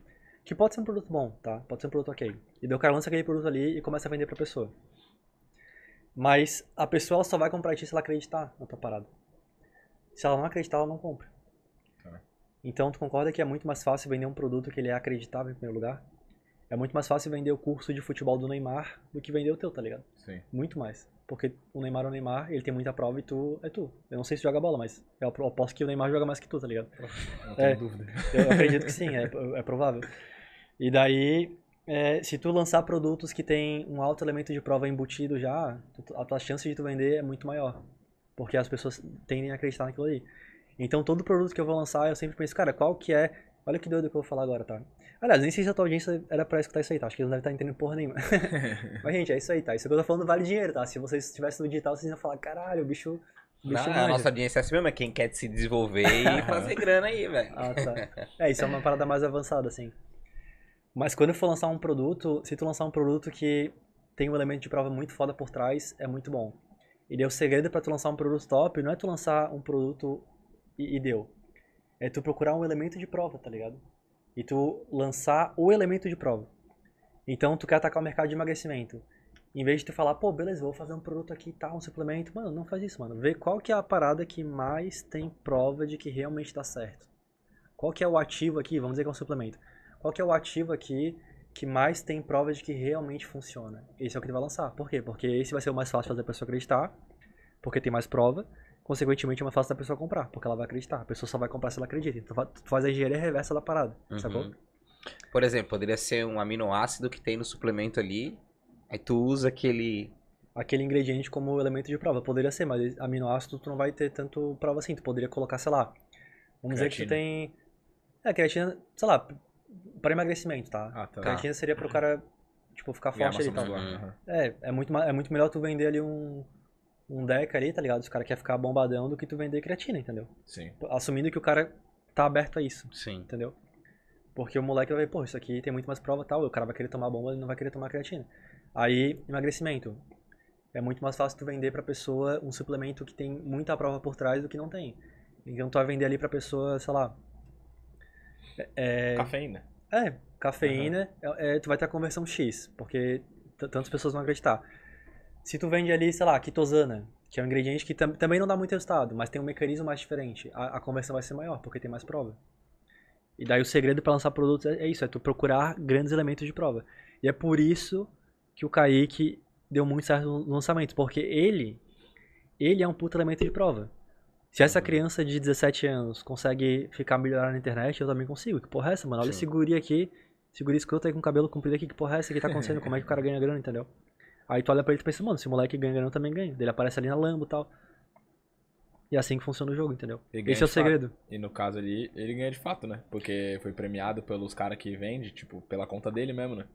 que pode ser um produto bom, tá? Pode ser um produto ok. E daí o cara lança aquele produto ali e começa a vender pra pessoa. Mas a pessoa ela só vai comprar isso se ela acreditar na tua parada. Se ela não acreditar, ela não compra. Tá. Então tu concorda que é muito mais fácil vender um produto que ele é acreditável em primeiro lugar? É muito mais fácil vender o curso de futebol do Neymar do que vender o teu, tá ligado? Sim. Muito mais. Porque o Neymar é o Neymar, ele tem muita prova e tu é tu. Eu não sei se joga bola, mas eu aposto que o Neymar joga mais que tu, tá ligado? Não é. tenho é, dúvida. Eu acredito que sim, é, é provável. E daí, é, se tu lançar produtos que tem um alto elemento de prova embutido já, a tua chance de tu vender é muito maior. Porque as pessoas tendem a acreditar naquilo ali. Então todo produto que eu vou lançar, eu sempre penso, cara, qual que é Olha que doido que eu vou falar agora, tá? Aliás, nem sei se a tua audiência era pra escutar isso aí, tá? Acho que eles não devem estar tá entendendo porra nenhuma. (laughs) Mas, gente, é isso aí, tá? Isso que eu tô falando vale dinheiro, tá? Se vocês estivessem no digital, vocês iam falar, caralho, o bicho. bicho não, a nossa audiência é assim mesmo, é quem quer se desenvolver e (laughs) fazer grana aí, velho. Ah, tá. É, isso é uma parada mais avançada, assim. Mas quando for lançar um produto, se tu lançar um produto que tem um elemento de prova muito foda por trás, é muito bom. E daí é o segredo para tu lançar um produto top não é tu lançar um produto e, e deu é tu procurar um elemento de prova, tá ligado? E tu lançar o elemento de prova. Então tu quer atacar o mercado de emagrecimento. Em vez de tu falar, pô, beleza, vou fazer um produto aqui e tá, tal, um suplemento. Mano, não faz isso, mano. Vê qual que é a parada que mais tem prova de que realmente dá certo. Qual que é o ativo aqui, vamos dizer que é um suplemento. Qual que é o ativo aqui que mais tem prova de que realmente funciona? Esse é o que tu vai lançar. Por quê? Porque esse vai ser o mais fácil fazer a pessoa acreditar, porque tem mais prova consequentemente é mais fácil da pessoa comprar, porque ela vai acreditar. A pessoa só vai comprar se ela acredita. Então tu faz a engenharia reversa da parada, uhum. sacou? Por exemplo, poderia ser um aminoácido que tem no suplemento ali, aí tu usa aquele aquele ingrediente como elemento de prova. Poderia ser, mas aminoácido tu não vai ter tanto prova assim. Tu poderia colocar, sei lá, vamos creatina. dizer que tu tem... É, creatina, sei lá, para emagrecimento, tá? Ah, tá. Creatina seria pro uhum. cara, tipo, ficar forte ali, tá? Uhum. É, é muito, é muito melhor tu vender ali um um deck ali, tá ligado? Os caras querem ficar bombadão do que tu vender creatina, entendeu? Sim. Assumindo que o cara tá aberto a isso. Sim. Entendeu? Porque o moleque vai ver, pô, isso aqui tem muito mais prova tal, o cara vai querer tomar bomba, ele não vai querer tomar creatina. Aí, emagrecimento. É muito mais fácil tu vender pra pessoa um suplemento que tem muita prova por trás do que não tem. Então tu vai vender ali pra pessoa, sei lá. É, é cafeína. É, cafeína, uhum. é, é, tu vai ter a conversão X, porque tantas pessoas vão acreditar. Se tu vende ali, sei lá, quitosana, que é um ingrediente que tam também não dá muito resultado, mas tem um mecanismo mais diferente, a, a conversão vai ser maior, porque tem mais prova. E daí o segredo para lançar produtos é, é, isso, é tu procurar grandes elementos de prova. E é por isso que o Kaique deu muito certo no lançamento porque ele, ele é um puto elemento de prova. Se essa uhum. criança de 17 anos consegue ficar melhor na internet, eu também consigo. Que porra é essa, mano? Olha Sim. esse guri aqui, esse guri escroto aí com o cabelo comprido aqui, que porra é essa que tá acontecendo? Como é que o cara ganha grana, entendeu? Aí tu olha pra ele e pensa, mano, se o moleque ganha, eu também ganha. Ele aparece ali na lamba e tal. E é assim que funciona o jogo, entendeu? Esse é o segredo. Fato. E no caso ali, ele ganha de fato, né? Porque foi premiado pelos caras que vende, tipo, pela conta dele mesmo, né?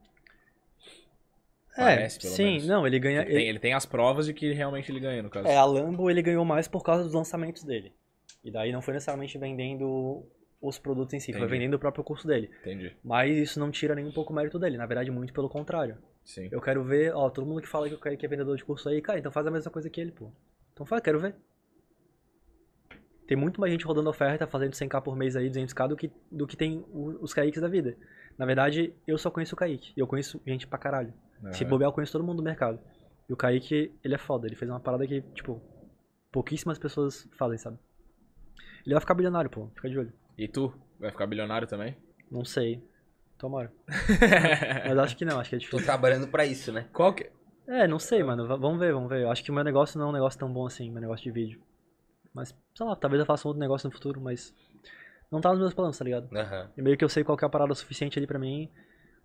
É, Parece, pelo sim, menos. não, ele ganha. Ele, ele... Tem, ele, Tem, as provas de que realmente ele ganha, no caso. É, a Lambo ele ganhou mais por causa dos lançamentos dele. E daí não foi necessariamente vendendo os produtos em si, Entendi. foi vendendo o próprio curso dele. Entendi. Mas isso não tira nem um pouco o mérito dele, na verdade, muito pelo contrário. Sim. Eu quero ver, ó, todo mundo que fala que o Kaique é vendedor de curso aí, cara, então faz a mesma coisa que ele, pô. Então fala, quero ver. Tem muito mais gente rodando oferta, fazendo 100k por mês aí, 200k, do que, do que tem os Kaiques da vida. Na verdade, eu só conheço o Kaique. E eu conheço gente pra caralho. Se bobear, eu conheço todo mundo do mercado. E o Kaique, ele é foda. Ele fez uma parada que, tipo, pouquíssimas pessoas fazem, sabe? Ele vai ficar bilionário, pô. Fica de olho. E tu? Vai ficar bilionário também? Não sei. Tomara. (laughs) Mas acho que não, acho que é difícil. Tô trabalhando pra isso, né? Qual que... É? é, não sei, mano. V vamos ver, vamos ver. Eu acho que o meu negócio não é um negócio tão bom assim, meu negócio de vídeo. Mas, sei lá, talvez eu faça um outro negócio no futuro, mas. Não tá nos meus planos, tá ligado? Uhum. E meio que eu sei qual que é a parada suficiente ali pra mim.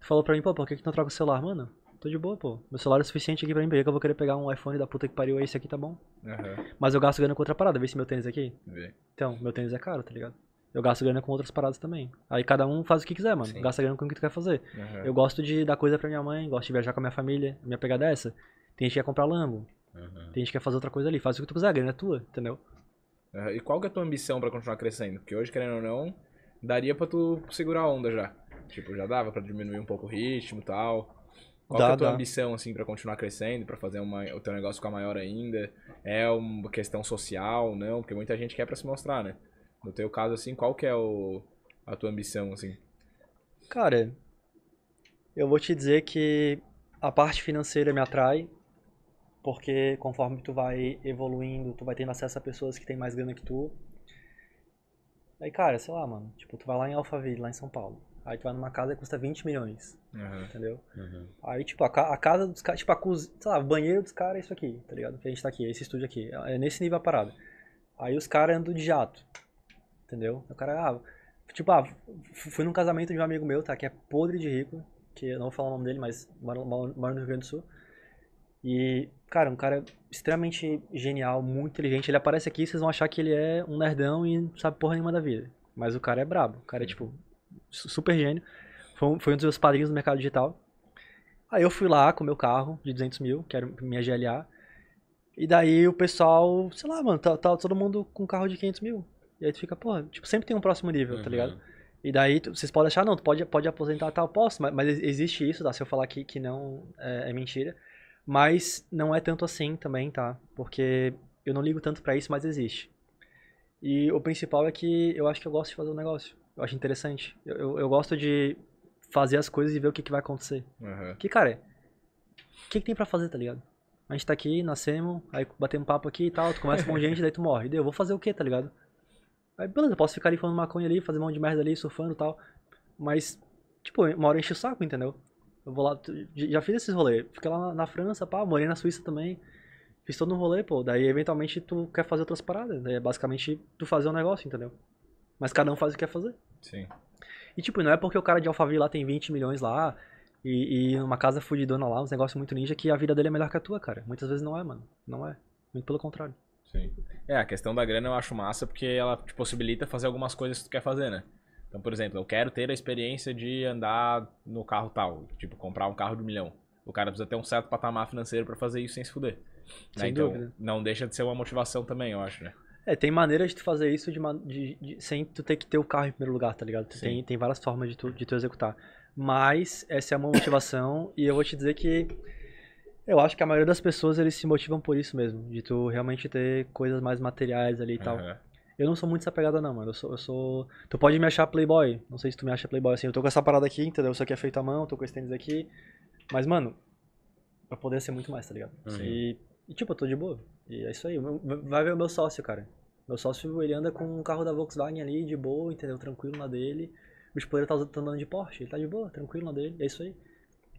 Tu falou pra mim, pô, por que, que tu não troca o celular? Mano, tô de boa, pô. Meu celular é suficiente aqui pra mim, porque eu vou querer pegar um iPhone da puta que pariu? Esse aqui tá bom. Uhum. Mas eu gasto ganho com outra parada, vê se meu tênis é aqui. Vê. Então, meu tênis é caro, tá ligado? Eu gasto grana com outras paradas também. Aí cada um faz o que quiser, mano. Sim. Gasta grana com o que tu quer fazer. Uhum. Eu gosto de dar coisa pra minha mãe, gosto de viajar com a minha família. Minha pegada é essa. Tem gente que quer comprar Lambo. Uhum. Tem gente que quer fazer outra coisa ali. Faz o que tu quiser, a grana é tua, entendeu? Uhum. E qual que é a tua ambição para continuar crescendo? Porque hoje, querendo ou não, daria para tu segurar a onda já. Tipo, já dava para diminuir um pouco o ritmo e tal. Qual dá, é a tua dá. ambição, assim, para continuar crescendo, para fazer uma, o teu negócio ficar maior ainda? É uma questão social, não? Porque muita gente quer para se mostrar, né? No teu caso, assim, qual que é o, a tua ambição, assim? Cara, eu vou te dizer que a parte financeira me atrai, porque conforme tu vai evoluindo, tu vai tendo acesso a pessoas que têm mais grana que tu. Aí, cara, sei lá, mano, tipo, tu vai lá em Alphaville, lá em São Paulo. Aí tu vai numa casa que custa 20 milhões, uhum. entendeu? Uhum. Aí, tipo, a, a casa dos caras, tipo, a cozinha, sei lá, o banheiro dos caras é isso aqui, tá ligado? Que a gente tá aqui, é esse estúdio aqui, é nesse nível a parada. Aí os caras andam de jato, Entendeu? O cara, ah, tipo, ah, fui num casamento de um amigo meu, tá? Que é podre de rico, que eu não vou falar o nome dele, mas mora, mora no Rio Grande do Sul. E, cara, um cara extremamente genial, muito inteligente. Ele aparece aqui, vocês vão achar que ele é um nerdão e não sabe porra nenhuma da vida. Mas o cara é brabo. O cara é, tipo, super gênio. Foi um, foi um dos meus padrinhos no mercado digital. Aí eu fui lá com meu carro de 200 mil, que era minha GLA. E daí o pessoal, sei lá, mano, tá, tá todo mundo com carro de 500 mil. E aí tu fica, pô, tipo, sempre tem um próximo nível, uhum. tá ligado? Uhum. E daí, tu, vocês podem achar, não, tu pode, pode aposentar tal, posso, mas, mas, existe isso, tá? Se eu falar aqui que não é, é, mentira. Mas não é tanto assim também, tá? Porque eu não ligo tanto para isso, mas existe. E o principal é que eu acho que eu gosto de fazer um negócio. Eu acho interessante. Eu, eu, eu gosto de fazer as coisas e ver o que, que vai acontecer. Uhum. Que, cara, o que, que tem para fazer, tá ligado? A gente tá aqui, nascemos, aí batemos papo aqui e tal, tu começa com gente, daí tu morre. Daí eu vou fazer o quê, tá ligado? Aí, beleza, posso ficar ali falando maconha ali, fazer mão de merda ali, surfando e tal. Mas, tipo, uma hora enche o saco, entendeu? Eu vou lá, já fiz esses rolês. Fiquei lá na, França, pá, morei na Suíça também. Fiz todo um rolê, pô. Daí, eventualmente, tu quer fazer outras paradas. É basicamente tu fazer um negócio, entendeu? Mas cada um faz o que quer fazer. Sim. E, tipo, não é porque o cara de Alphaville lá tem 20 milhões lá e, e casa fudidona lá, uns negócios muito ninja, que a vida dele é melhor que a tua, cara. Muitas vezes não é, mano. Não é. Muito pelo contrário. Sim. É, a questão da grana eu acho massa porque ela te possibilita fazer algumas coisas que tu quer fazer, né? Então, por exemplo, eu quero ter a experiência de andar no carro tal, tipo, comprar um carro de um milhão. O cara precisa ter um certo patamar financeiro para fazer isso sem se fuder. Né? Sem né? então, dúvida. Não deixa de ser uma motivação também, eu acho, né? É, tem maneiras de tu fazer isso de, de, de, sem tu ter que ter o carro em primeiro lugar, tá ligado? Tem, tem várias formas de tu, de tu executar. Mas essa é uma motivação e eu vou te dizer que eu acho que a maioria das pessoas eles se motivam por isso mesmo, de tu realmente ter coisas mais materiais ali e uhum. tal. Eu não sou muito desapegada não, mano. Eu sou, eu sou, Tu pode me achar playboy. Não sei se tu me acha playboy assim. Eu tô com essa parada aqui, entendeu? Isso aqui é feito à mão, tô com esse tênis aqui. Mas, mano, eu poderia ser muito mais, tá ligado? Uhum. E, e, tipo, eu tô de boa. E é isso aí. Vai ver o meu sócio, cara. Meu sócio, ele anda com um carro da Volkswagen ali, de boa, entendeu? Tranquilo na dele. O bicho poderia estar andando de Porsche. Ele tá de boa, tranquilo na dele. É isso aí.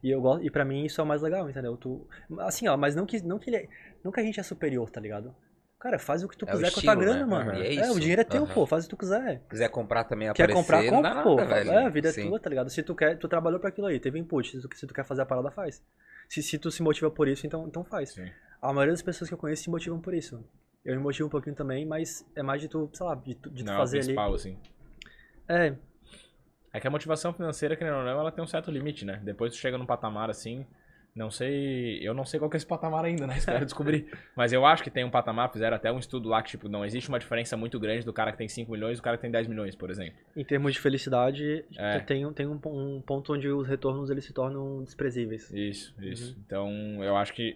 E eu gosto, e para mim isso é o mais legal, entendeu? Tu, assim, ó, mas não que não que ele é, a gente é superior, tá ligado? Cara, faz o que tu é quiser estilo, com a tua né? grana, né? mano. É, é, o dinheiro é teu, uhum. pô, faz o que tu quiser. Quiser comprar também, quer comprar, compra, nada, pô. Velho. É, a vida é Sim. é tua, tá ligado? Se tu quer, tu trabalhou para aquilo aí, teve input, se tu, se tu, quer fazer a parada, faz. Se, se tu se motiva por isso, então então faz. Sim. A maioria das pessoas que eu conheço se motivam por isso. Eu me motivo um pouquinho também, mas é mais de tu, sei lá, de tu, de tu não, é fazer ali. Assim. É, é que a motivação financeira, que não, ela tem um certo limite, né? Depois tu chega num patamar assim, não sei, eu não sei qual que é esse patamar ainda, né? (laughs) Espero descobrir. Mas eu acho que tem um patamar, fizeram até um estudo lá que, tipo, não existe uma diferença muito grande do cara que tem 5 milhões e do cara que tem 10 milhões, por exemplo. Em termos de felicidade, é. tem, tem um, um, ponto onde os retornos eles se tornam desprezíveis. Isso, isso. Uhum. Então, eu acho que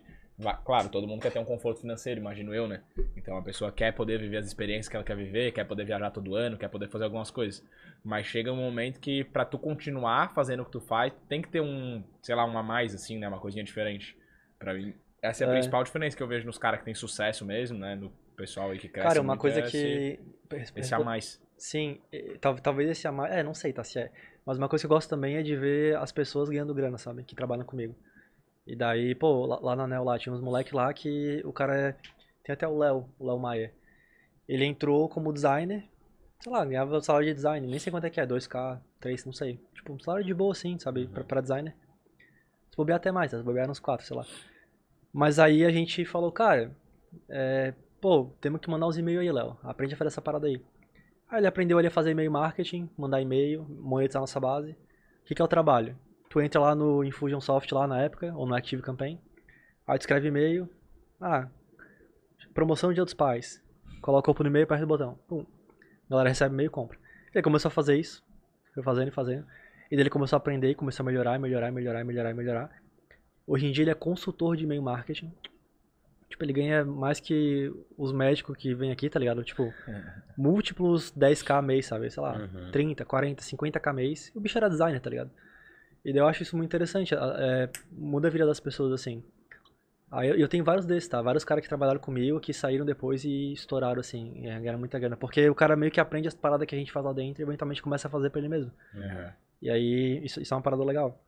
Claro, todo mundo quer ter um conforto financeiro, imagino eu, né? Então a pessoa quer poder viver as experiências que ela quer viver, quer poder viajar todo ano, quer poder fazer algumas coisas. Mas chega um momento que para tu continuar fazendo o que tu faz, tem que ter um, sei lá, uma mais assim, né, uma coisinha diferente. Para mim, essa é a é. principal diferença que eu vejo nos caras que têm sucesso mesmo, né, no pessoal aí que cresce. Cara, uma coisa é que esse, esse a mais. Sim, talvez esse a mais, é, não sei, tá se é. Mas uma coisa que eu gosto também é de ver as pessoas ganhando grana, sabe, que trabalham comigo. E daí, pô, lá, na Neo lá tinha uns moleque lá que o cara é. Tem até o Léo, o Léo Maia. Ele entrou como designer, sei lá, ganhava salário de design, nem sei quanto é que é, 2K, 3, não sei. Tipo, um salário de boa assim, sabe, uhum. pra, pra designer. Se bobear até mais, né, se bobear uns 4, sei lá. Mas aí a gente falou, cara, é, pô, temos que mandar uns e-mails aí, Léo. Aprende a fazer essa parada aí. Aí ele aprendeu ali a fazer e-mail marketing, mandar e-mail, monetizar nossa base. O que, que é o trabalho? Tu entra lá no Infusionsoft lá na época, ou no Active Campaign. Aí tu escreve e-mail. Ah, promoção de outros Pais. Coloca o no e-mail e aperta o botão. Pum. A galera recebe e-mail e compra. Ele começou a fazer isso. Foi fazendo e fazendo. E daí ele começou a aprender e começou a melhorar, melhorar, melhorar, melhorar, melhorar. Hoje em dia ele é consultor de e-mail marketing. Tipo, ele ganha mais que os médicos que vêm aqui, tá ligado? Tipo, (laughs) múltiplos 10k mês, sabe? Sei lá, uhum. 30, 40, 50k mês. E o bicho era designer, tá ligado? E daí eu acho isso muito interessante. É, muda a vida das pessoas, assim. Aí eu, eu tenho vários desses, tá? Vários caras que trabalharam comigo, que saíram depois e estouraram, assim, é, ganharam muita grana. Porque o cara meio que aprende as paradas que a gente faz lá dentro e eventualmente começa a fazer pra ele mesmo. Uhum. E aí, isso, isso, é uma parada legal.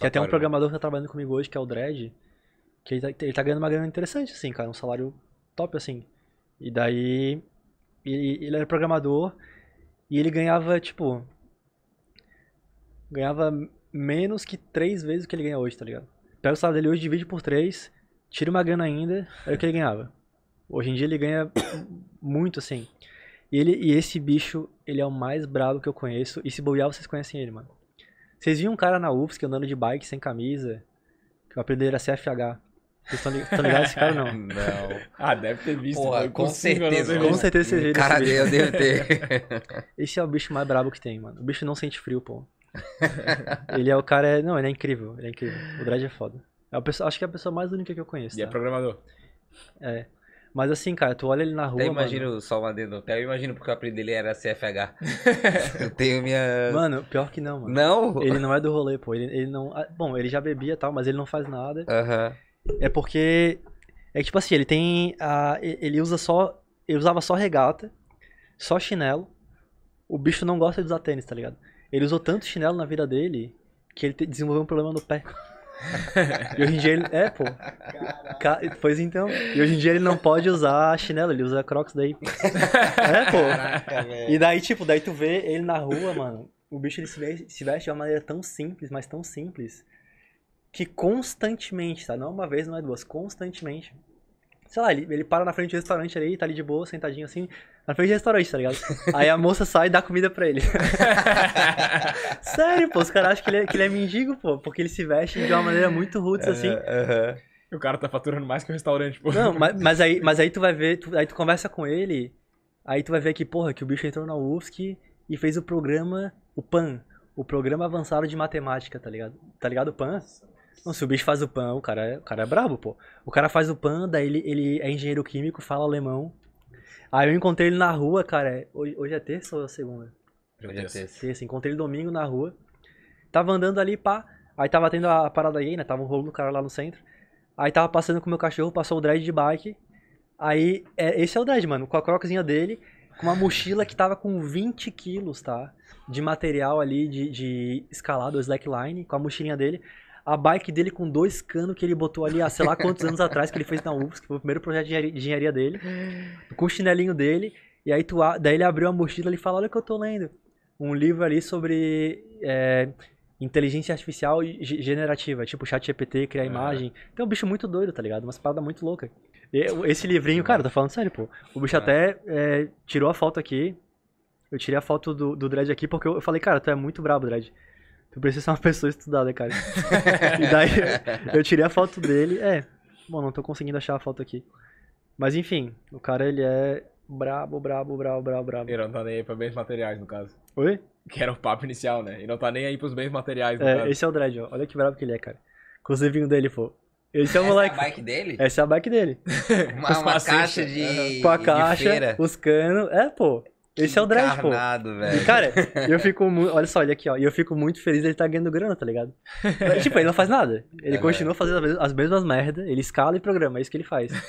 Tem até um né? programador que tá trabalhando comigo hoje, que é o Dredd, que ele tá, ele tá, ganhando uma grana interessante, assim, cara. Um salário top, assim. E daí, ele, ele era programador e ele ganhava, tipo... Ganhava menos que três vezes o que ele ganha hoje, tá ligado? Pega o salário dele hoje, divide por três, tira uma grana ainda, é o que ele ganhava. Hoje em dia ele ganha muito, assim. E, ele, e esse bicho, ele é o mais brabo que eu conheço. E se bobear, vocês conhecem ele, mano. Vocês viram um cara na UFSC andando de bike sem camisa? Que o apelido era CFH. Vocês estão ligados ligado esse cara não? (laughs) Não. Ah, deve ter visto. Porra, é com certeza. Com certeza vocês viram. Cara, eu devo ter. (laughs) Esse é o bicho mais brabo que tem, mano. O bicho não sente frio, pô. (laughs) ele é o cara. Não, ele é incrível. Ele é incrível. O Dredd é foda. É pessoa, acho que é a pessoa mais única que eu conheço. E é tá? é programador. É. Mas assim, cara, tu olha ele na rua. Eu imagino mano, o Salvador do eu imagino porque o aprendi dele era CFH. (laughs) eu tenho minha. Mano, pior que não, mano. Não? Ele não é do rolê, pô. Ele, ele não. Ah, bom, ele já bebia e tal, mas ele não faz nada. Uhum. É porque. É que, tipo assim, ele tem. A... Ele usa só. Ele usava só regata, só chinelo. O bicho não gosta de usar tênis, tá ligado? Ele usou tanto chinelo na vida dele que ele desenvolveu um problema no pé. e hoje em dia ele. É, pô. Ca... Pois então. E hoje em dia ele não pode usar chinelo, ele usa crocs daí. é, pô. Caraca, e daí, tipo, daí tu vê ele na rua, mano. O bicho ele se veste, se veste de uma maneira tão simples, mas tão simples, que constantemente, tá? Não uma vez, não é duas, constantemente. Sei lá, ele, ele para na frente do restaurante ali, tá ali de boa, sentadinho assim na frente do restaurante, tá ligado? Aí a moça sai e dá comida pra ele. (laughs) Sério, pô, os caras acham que ele, é, que ele é mendigo, pô, porque ele se veste de uma maneira muito roots, uh, assim. Uh -huh. O cara tá faturando mais que o restaurante, pô. Não, mas, mas, aí, mas aí tu vai ver, tu, aí tu conversa com ele, aí tu vai ver que, porra, que o bicho entrou na UFSC e fez o programa, o PAN, o programa avançado de matemática, tá ligado? Tá ligado o PAN? Não, se o bicho faz o PAN, o cara, é, o cara é brabo, pô. O cara faz o PAN, daí ele, ele é engenheiro químico, fala alemão, Aí eu encontrei ele na rua, cara. É, hoje, é terça ou é segunda? Hoje é, é terça. terça. Encontrei ele domingo na rua. Tava andando ali, pá. Aí tava tendo a parada aí, né? Tava um rolo do cara lá no centro. Aí tava passando com o meu cachorro, passou o dread de bike. Aí, é, esse é o dread, mano, com a croczinha dele, com uma mochila que tava com 20 quilos, tá? De material ali, de, de escalado, slackline, com a mochilinha dele a bike dele com dois canos que ele botou ali há sei lá quantos anos atrás, que ele fez na UFS, que foi o primeiro projeto de engenharia dele, com o chinelinho dele. E aí tu, daí ele abriu a mochila e falou, olha o que eu tô lendo. Um livro ali sobre é, inteligência artificial generativa, tipo chat GPT, criar é. imagem. Então é um bicho muito doido, tá ligado? Umas paradas muito louca. E, esse livrinho, cara, tô falando sério, pô. O bicho é. até é, tirou a foto aqui. Eu tirei a foto do, do Dredd aqui porque eu, eu falei, cara, tu é muito brabo, Dredd. Tu precisa ser uma (laughs) pessoa estudada, cara. (laughs) e daí eu, tirei a foto dele. É, bom, não tô conseguindo achar a foto aqui. Mas enfim, o cara ele é brabo, brabo, brabo, brabo, brabo. Ele não tá nem aí pra bens materiais, no caso. Oi? Que era o papo inicial, né? E não tá nem aí pros bens materiais, no é, caso. Esse é o Dredd, ó. Olha que brabo que ele é, cara. Com o dele, pô. Esse é o moleque. Essa é a bike dele? Essa é a bike dele. (laughs) uma, uma caixa de. Com a caixa, os canos. É, pô. Esse é o drive, Encarnado, velho. cara, eu fico muito. Olha só, olha aqui, ó. E eu fico muito feliz ele tá ganhando grana, tá ligado? Mas, tipo, ele não faz nada. Ele é, continua fazendo as mesmas merdas, ele escala e programa, é isso que ele faz. (laughs)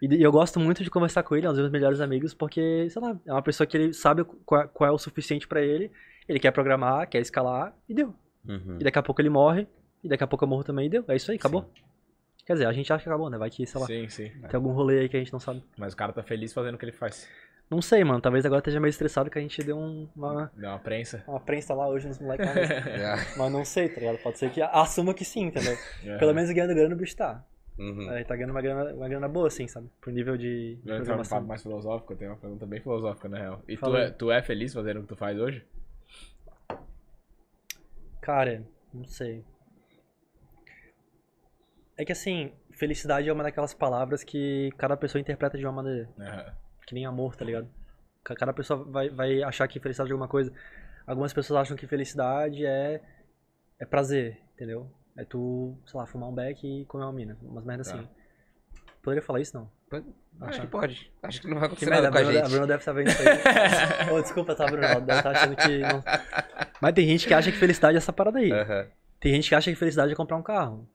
e, eu gosto muito de conversar com ele, é um dos meus melhores amigos, porque, sei lá, é uma pessoa que ele sabe qual, qual é o suficiente para ele. Ele quer programar, quer escalar, e deu. Uhum. E daqui a pouco ele morre, e daqui a pouco eu morro também, e deu. É isso aí, acabou. Sim. Quer dizer, a gente acha que acabou, né? Vai que, sei lá. Sim, sim. Tem algum rolê aí que a gente não sabe. Mas o cara tá feliz fazendo o que ele faz. Não sei, mano. Talvez agora esteja meio estressado que a gente deu uma. Deu uma prensa. Uma prensa lá hoje nos moleques. yeah. Né? (laughs) É. Mas não sei, tá ligado? Pode ser que assuma que sim, entendeu? É. Pelo menos ganhando grana o bicho tá. Uhum. Aí é, tá ganhando uma grana, uma grana boa, assim, sabe? Pro nível de. eu tenho um papo mais filosófico, eu tenho uma pergunta bem filosófica, na real. E tu é, tu é feliz fazendo o que tu faz hoje? Cara, não sei. É que assim, felicidade é uma daquelas palavras que cada pessoa interpreta de uma maneira. Uhum que nem amor, tá ligado? Cada pessoa vai, vai achar que felicidade é alguma coisa. Algumas pessoas acham que felicidade é, é prazer, entendeu? É tu, sei lá, fumar um beck e comer uma mina. Umas merda tá. assim. Poderia falar isso, não? Acho que pode. Acho que não vai acontecer que merda, nada com a, a gente. A Bruna deve estar vendo isso aí. oh, (laughs) desculpa, tá, Bruna? Ela estar tá achando que... Não... (laughs) Mas tem gente que acha que felicidade é essa parada aí. Uhum. Tem gente que acha que felicidade é comprar um carro.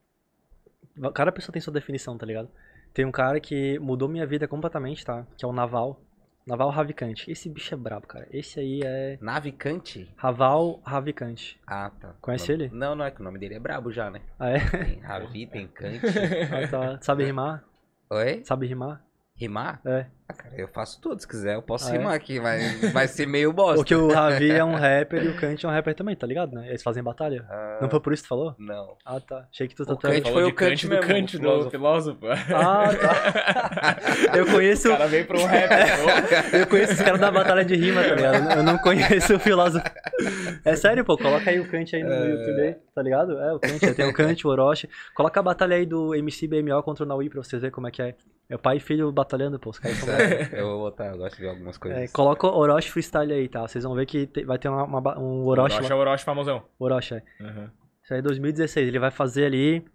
Cada pessoa tem sua definição, tá ligado? Tem um cara que mudou minha vida completamente, tá? Que é o Naval. Naval Ravicante. Esse bicho é brabo, cara. Esse aí é. Navicante? Raval Ravicante. Ah, tá. Conhece ele? Não, não é que o nome dele é brabo já, né? Ah, é? Tem Ravi, tem Cante. (laughs) Ah, tá. Sabe rimar? Oi? Sabe rimar? Rimar? É. Ah, cara, eu faço tudo, se quiser, eu posso ah, é? rimar é? aqui, mas vai ser meio (laughs) bosta. Porque o Ravi é um (laughs) rapper e o Kant é um rapper também, tá ligado? Né? Eles fazem batalha. Ah, não foi por isso que tu falou? Não. Ah, tá. Achei que tu tá O foi o Kant do Kant, do filósofo. Né? É. Ah, tá. (laughs) Eu conheço... O cara veio pra um rapper. É. eu conheço os caras da batalha de rima, tá ligado? Eu não conheço o filósofo. É sério, pô, coloca aí o Kant aí no é... YouTube tá ligado? É, o Kant, tem o Kant, o Orochi. Coloca a batalha aí do MC BMO contra o Naui pra vocês verem como é que é. É pai e filho batalhando, pô. Os caras são (laughs) é, Eu vou botar, eu gosto de ver algumas coisas. É, coloca o Orochi Freestyle aí, tá? Vocês vão ver que te- vai ter uma, uma um Orochi. Orochi é o Orochi famosão. Orochi, é. Uhum. Isso aí é 2016. Ele vai fazer ali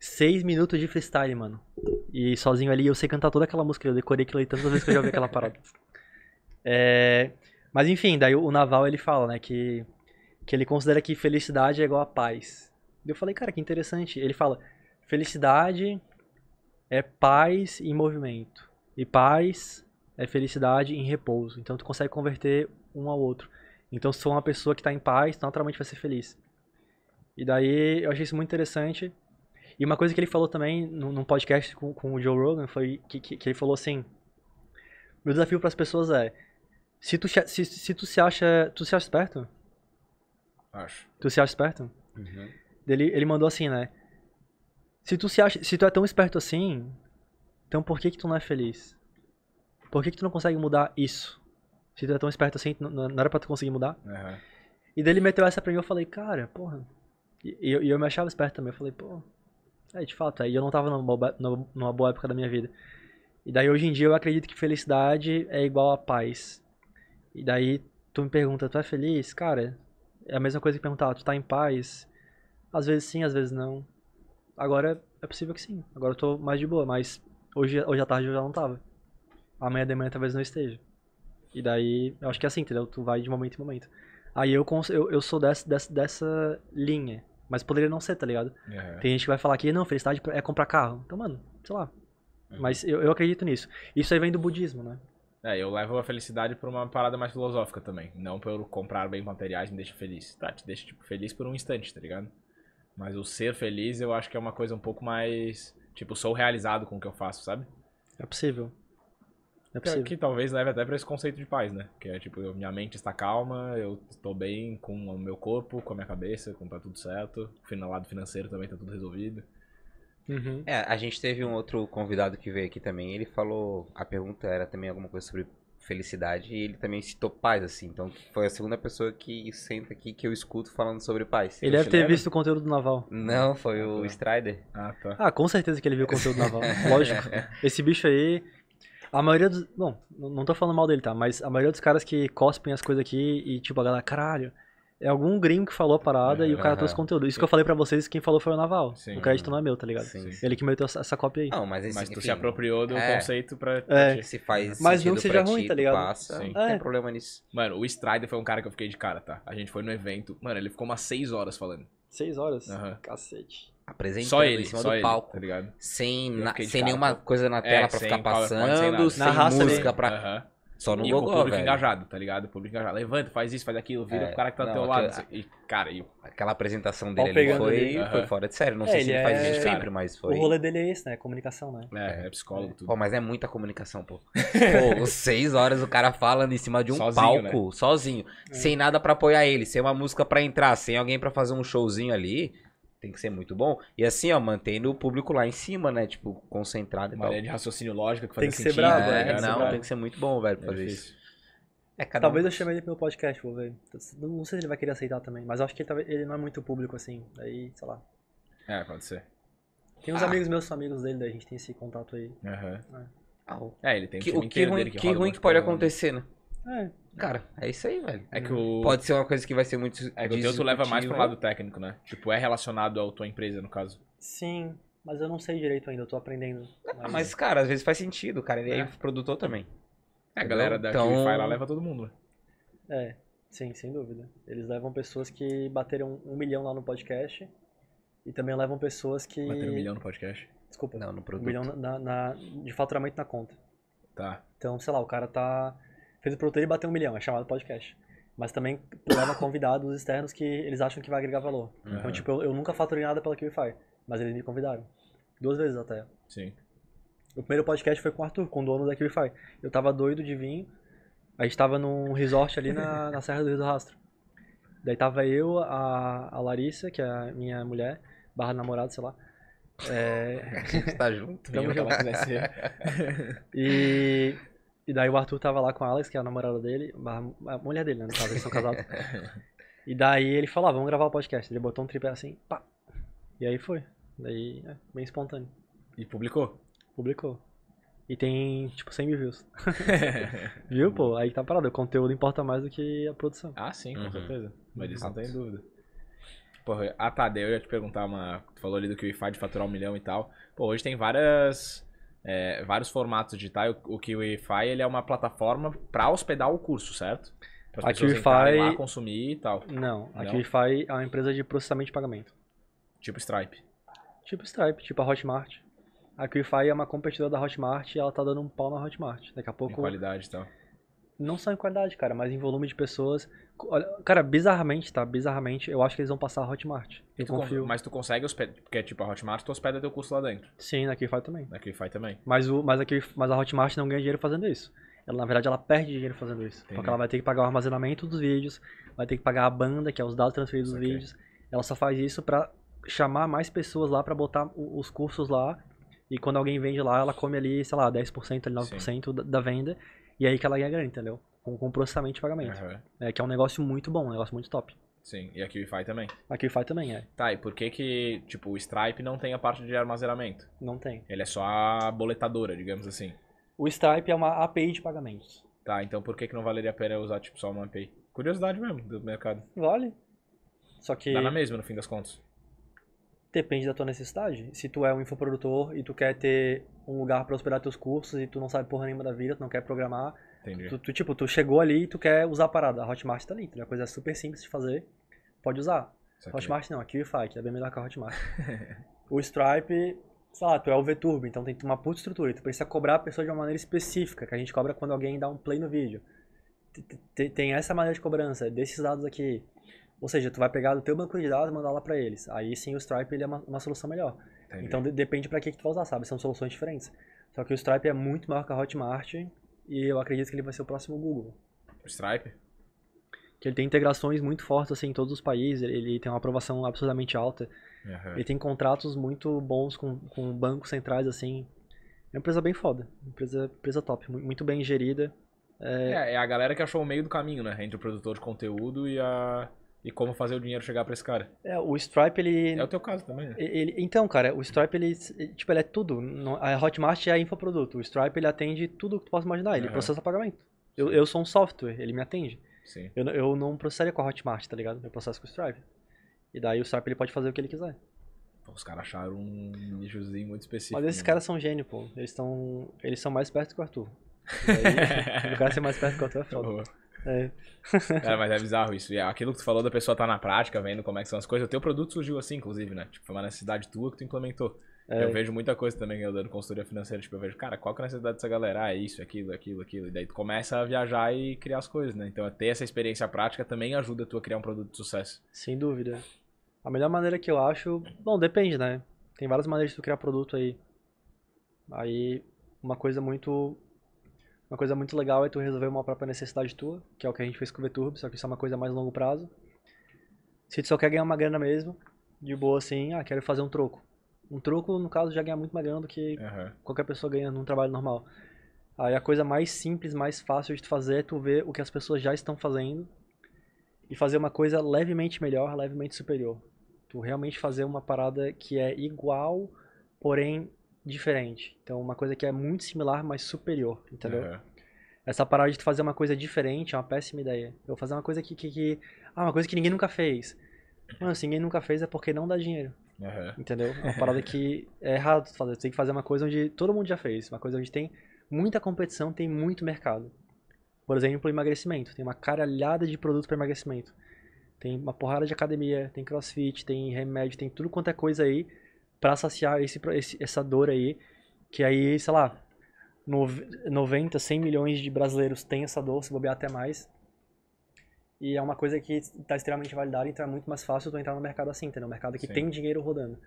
6 minutos de freestyle, mano. E sozinho ali eu sei cantar toda aquela música. Eu decorei aquilo ali tantas vezes que eu já ouvi aquela (laughs) parada. É, Mas enfim, daí o Naval ele fala, né, que, que ele considera que felicidade é igual a paz. eu falei, cara, que interessante. Ele fala, felicidade é paz em movimento. E paz é felicidade em repouso. Então tu consegue converter um ao outro. Então se for uma pessoa que está em paz, naturalmente vai ser feliz. E daí eu achei isso muito interessante. E uma coisa que ele falou também num podcast com, com o Joe Rogan foi que, que, que ele falou assim: meu desafio para as pessoas é se tu se, se tu se acha tu se acha esperto? Acho. Tu se acha esperto? Uhum. Ele, ele mandou assim, né? Se tu, se, acha, se tu é tão esperto assim, então por que que tu não é feliz? Por que que tu não consegue mudar isso? Se tu é tão esperto assim, não, não era pra tu conseguir mudar? Uhum. E daí ele meteu essa pra mim, eu falei, cara, porra. E, e, eu, e eu me achava esperto também, eu falei, pô. É, de fato, aí é. eu não tava numa, numa boa época da minha vida. E daí hoje em dia eu acredito que felicidade é igual a paz. E daí tu me pergunta, tu é feliz? Cara, é a mesma coisa que perguntar, ah, tu tá em paz? Às vezes sim, às vezes não agora é possível que sim. Agora eu tô mais de boa, mas hoje, hoje à tarde eu já não tava. Amanhã de manhã talvez não esteja. E daí, eu acho que é assim, entendeu? Tu vai de momento em momento. Aí eu, eu, eu sou dessa, dessa, dessa linha. Mas poderia não ser, tá ligado? Uhum. Tem gente que vai falar que não, felicidade é comprar carro. Então, mano, sei lá. Uhum. Mas eu, eu acredito nisso. Isso aí vem do budismo, né? É, eu levo a felicidade pra uma parada mais filosófica também. Não por comprar bem materiais me deixa feliz. Tá, te deixa, tipo, feliz por um instante, tá ligado? Mas o ser feliz eu acho que é uma coisa um pouco mais. Tipo, sou realizado com o que eu faço, sabe? É possível. É, é possível. Que, que talvez leve até para esse conceito de paz, né? Que é tipo, eu, minha mente está calma, eu estou bem com o meu corpo, com a minha cabeça, com tá tudo certo. No lado financeiro também tá tudo resolvido. Uhum. É, a gente teve um outro convidado que veio aqui também. Ele falou. A pergunta era também alguma coisa sobre felicidade e ele também citou paz, assim. Então foi a segunda pessoa que senta aqui que eu escuto falando sobre paz. Ele deve ter visto o conteúdo do Naval. Não, foi ah, o tá. Strider. Ah, tá. Ah, com certeza que ele viu o conteúdo do Naval. (laughs) Lógico. Esse bicho aí. A maioria dos. Bom, não tô falando mal dele, tá? Mas a maioria dos caras que cospem as coisas aqui e, tipo, a galera, caralho, é algum gringo que falou a parada é, e o cara trouxe conteúdo. Isso que eu falei pra vocês, quem falou foi o Naval. Sim, o crédito não é meu, tá ligado? Sim, Ele que meteu essa cópia aí. Não, mas, tu se apropriou do é, conceito pra. É. Se faz mas não seja ruim, ti, tá ligado? Passa, Sim. É. Não tem problema nisso. Mano, o Strider foi um cara que eu fiquei de cara, tá? A gente foi no evento. Mano, ele ficou umas 6 horas falando. 6 horas? Uhum. Cacete apresentando só ele, em cima do ele, palco. Tá sem, na, sem cara, nenhuma cara. Tá? coisa na é, tela é, pra ficar passando, sem, música pra. Só no e Gogó, com o público velho. engajado, tá ligado? O público engajado. Levanta, faz isso, faz aquilo, vira é, o cara que tá não, do teu lado. e, cara, e... aquela apresentação dele foi, foi fora de sério. Não é, sei ele se ele faz é isso sempre, mas foi. O rolê dele é esse, né? Comunicação, né? É, é, é psicólogo, é. tudo. Pô, mas é muita comunicação, pô. (laughs) pô, seis horas o cara falando em cima de um sozinho, palco, né? sozinho, sem nada para apoiar ele, sem uma música para entrar, sem alguém para fazer um showzinho ali tem que ser muito bom. E assim, ó, mantendo o público lá em cima, né? Tipo, concentrado e Uma tal. de raciocínio lógico que faz né, é, Tem que ser bravo brabo, né? É, não, tem que ser muito bom, velho, pra É fazer isso. É, cada Talvez um- eu chame ele pro meu podcast, vou ver. Não sei se ele vai querer aceitar também, mas eu acho que ele, ele não é muito público assim. Daí, sei lá. É, pode ser. Tem uns Ah. amigos meus, são amigos dele, daí a gente tem esse contato aí. Aham. É. Aham. É, ele tem Que, o que ruim que, ruim que pode né? acontecer, né? É. Cara, é isso aí, velho. É que o... Pode ser uma coisa que vai ser muito. É que o teu tu leva mais pro lado técnico, né? Tipo, é relacionado à tua empresa, no caso. Sim, mas eu não sei direito ainda, eu tô aprendendo. mas, mas, cara, às vezes faz sentido, cara. Ele é, é produtor também. É, a galera da então... Qfy lá leva todo mundo, né? É, sim, sem dúvida. Eles levam pessoas que bateram um milhão lá no podcast. E também levam pessoas que. Bateram um milhão no podcast? Desculpa. Não, no produto. Um milhão na, na, de faturamento na conta. Tá. Então, sei lá, o cara tá Fez o produtor e bateu um milhão, é chamado podcast. Mas também leva convidados externos que eles acham que vai agregar valor. Uhum. Então, tipo, eu, eu nunca faturei nada pela QIFI, mas eles me convidaram. Duas vezes até. Sim. O primeiro podcast foi com o Arthur, com o dono da QIFI. Eu tava doido de vir. A gente tava num resort ali na, na Serra do Rio do Rastro. Daí tava eu, a, a Larissa, que é a minha mulher, barra namorada, sei lá. É... (laughs) A gente tá junto. Tamo junto. Né, (laughs) e e daí o Arthur tava lá com a Alex, que é a namorada dele, a mulher dele, né? No caso, eles são casados. (laughs) e daí ele falou, ah, vamos gravar o podcast. Ele botou um tripé assim, pá. E aí foi. Daí, é, bem espontâneo. E publicou? Publicou. E tem, tipo, 100 mil views. (laughs) (laughs) Viu, pô? Aí tá parado. O conteúdo importa mais do que a produção. Ah, sim, com uhum. certeza. Mas isso ah, não tá. tem dúvida. Porra, ah tá, daí eu ia te perguntar uma. Tu falou ali do que o IFAD faturar um milhão e tal. Pô, hoje tem várias é, vários formatos digitais. O, o Kiwify ele é uma plataforma para hospedar o curso, certo? Para as pessoas Kiwify... lá, consumir e tal. Não, a Não? Kiwify é uma empresa de processamento de pagamento. Tipo Stripe. Tipo Stripe, tipo a Hotmart. A Qify é uma competidora da Hotmart e ela tá dando um pau na Hotmart. Daqui a pouco. Em qualidade e então. tal. Não só em qualidade, cara, mas em volume de pessoas. Olha, cara, bizarramente, tá? Bizarramente, eu acho que eles vão passar a Hotmart. Eu confio. Mas tu consegue hospedar. Porque, tipo, a Hotmart tu hospeda teu custo lá dentro. Sim, na Qify também. Na Qify também. Mas, o, mas, a mas a Hotmart não ganha dinheiro fazendo isso. Ela, na verdade, ela perde dinheiro fazendo isso. Entendi. Porque ela vai ter que pagar o armazenamento dos vídeos, vai ter que pagar a banda, que é os dados transferidos dos vídeos. Ela só faz isso pra chamar mais pessoas lá para botar os cursos lá. E quando alguém vende lá, ela come ali, sei lá, 10%, 9% da, da venda. E aí que ela ganha grana, entendeu? Com, com processamento de pagamento. Uhum. É, que é um negócio muito bom, um negócio muito top. Sim, e a QIFI também. A QIFI também, é. Tá, e por que que, tipo, o Stripe não tem a parte de armazenamento? Não tem. Ele é só a boletadora, digamos assim. O Stripe é uma API de pagamentos. Tá, então por que que não valeria a pena usar, tipo, só uma API? Curiosidade mesmo do mercado. Vale. Só que... Dá na mesma, no fim das contas. Depende da tua necessidade. Se tu é um infoprodutor e tu quer ter um lugar para hospedar teus cursos e tu não sabe porra nenhuma da vida, tu não quer programar, tu, tu, tipo, tu chegou ali e tu quer usar a parada. A Hotmart tá ali, a é coisa é super simples de fazer, pode usar. Hotmart não, a QIFI, é que é bem melhor que a Hotmart. (laughs) o Stripe, sei lá, tu é o VTurbo, então tem uma puta estrutura. E tu precisa cobrar a pessoa de uma maneira específica, que a gente cobra quando alguém dá um play no vídeo. Tem essa maneira de cobrança, desses dados aqui. Ou seja, tu vai pegar do teu banco de dados e mandar lá para eles. Aí sim o Stripe ele é uma, uma solução melhor. Entendi. Então de, depende para que, que tu vai usar, sabe? São soluções diferentes. Só que o Stripe é muito maior que a Hotmart e eu acredito que ele vai ser o próximo Google. O Stripe? Que ele tem integrações muito fortes assim, em todos os países, ele tem uma aprovação absurdamente alta. Uhum. Ele tem contratos muito bons com, com bancos centrais, assim. É uma empresa bem foda. Empresa, empresa top, muito bem gerida. É... é... é, a galera que achou o meio do caminho, né? Entre o produtor de conteúdo e a e como fazer o dinheiro chegar para esse cara. É, o Stripe ele É o teu caso também, né? Ele, então, cara, o Stripe ele tipo ele é tudo, a Hotmart é a infoproduto. O Stripe ele atende tudo que tu possa imaginar, ele uhum. processa pagamento. Eu, eu sou um software, ele me atende. Sim. Eu, eu não processaria com a Hotmart, tá ligado? Eu processo com o Stripe. E daí o Stripe ele pode fazer o que ele quiser. os caras acharam um nichozinho muito específico. Mas esses né? caras são gênio, pô. Eles estão eles são mais perto que o Arthur. Daí, (laughs) o cara ser mais perto que o Arthur é foda. É. (laughs) mas é bizarro isso. E aquilo que tu falou da pessoa estar tá na prática, vendo como é que são as coisas. O teu produto surgiu assim, inclusive, né? Tipo, foi uma necessidade tua que tu implementou. É. Eu vejo muita coisa também eu dando consultoria financeira. Tipo, eu vejo, cara, qual que é a necessidade dessa galera? Ah, é isso, é aquilo, é aquilo, aquilo. E daí tu começa a viajar e criar as coisas, né? Então, ter essa experiência prática também ajuda tu a criar um produto de sucesso. Sem dúvida. A melhor maneira que eu acho. Bom, depende, né? Tem várias maneiras de tu criar produto aí. Aí, uma coisa muito uma coisa muito legal é tu resolver uma própria necessidade tua, que é o que a gente fez com o VTurbo, só que isso é uma coisa mais longo prazo. Se tu só quer ganhar uma grana mesmo, de boa assim, ah, quero fazer um troco. Um troco, no caso, já ganha muito mais grana do que uhum. qualquer pessoa ganha num trabalho normal. Aí a coisa mais simples, mais fácil de tu fazer é tu ver o que as pessoas já estão fazendo e fazer uma coisa levemente melhor, levemente superior. Tu realmente fazer uma parada que é igual, porém diferente. Então, uma coisa que é muito similar, mas superior, entendeu? Uhum. Essa parada de fazer uma coisa diferente é uma péssima ideia. Eu vou fazer uma coisa que, que, que, Ah, uma coisa que ninguém nunca fez. Mano, se ninguém nunca fez é porque não dá dinheiro. Uhum. Entendeu? É uma parada que é errado fazer. Você tem que fazer uma coisa onde todo mundo já fez. Uma coisa onde tem muita competição, tem muito mercado. Por exemplo, emagrecimento. Tem uma caralhada de produto para emagrecimento. Tem uma porrada de academia, tem crossfit, tem remédio, tem tudo quanto é coisa aí para saciar esse, essa dor aí, que aí, sei lá, 90, 100 milhões de brasileiros têm essa dor, se bobear até mais. E é uma coisa que está extremamente validada, então é muito mais fácil tu entrar no mercado assim, entendeu? Um mercado que Sim. tem dinheiro rodando.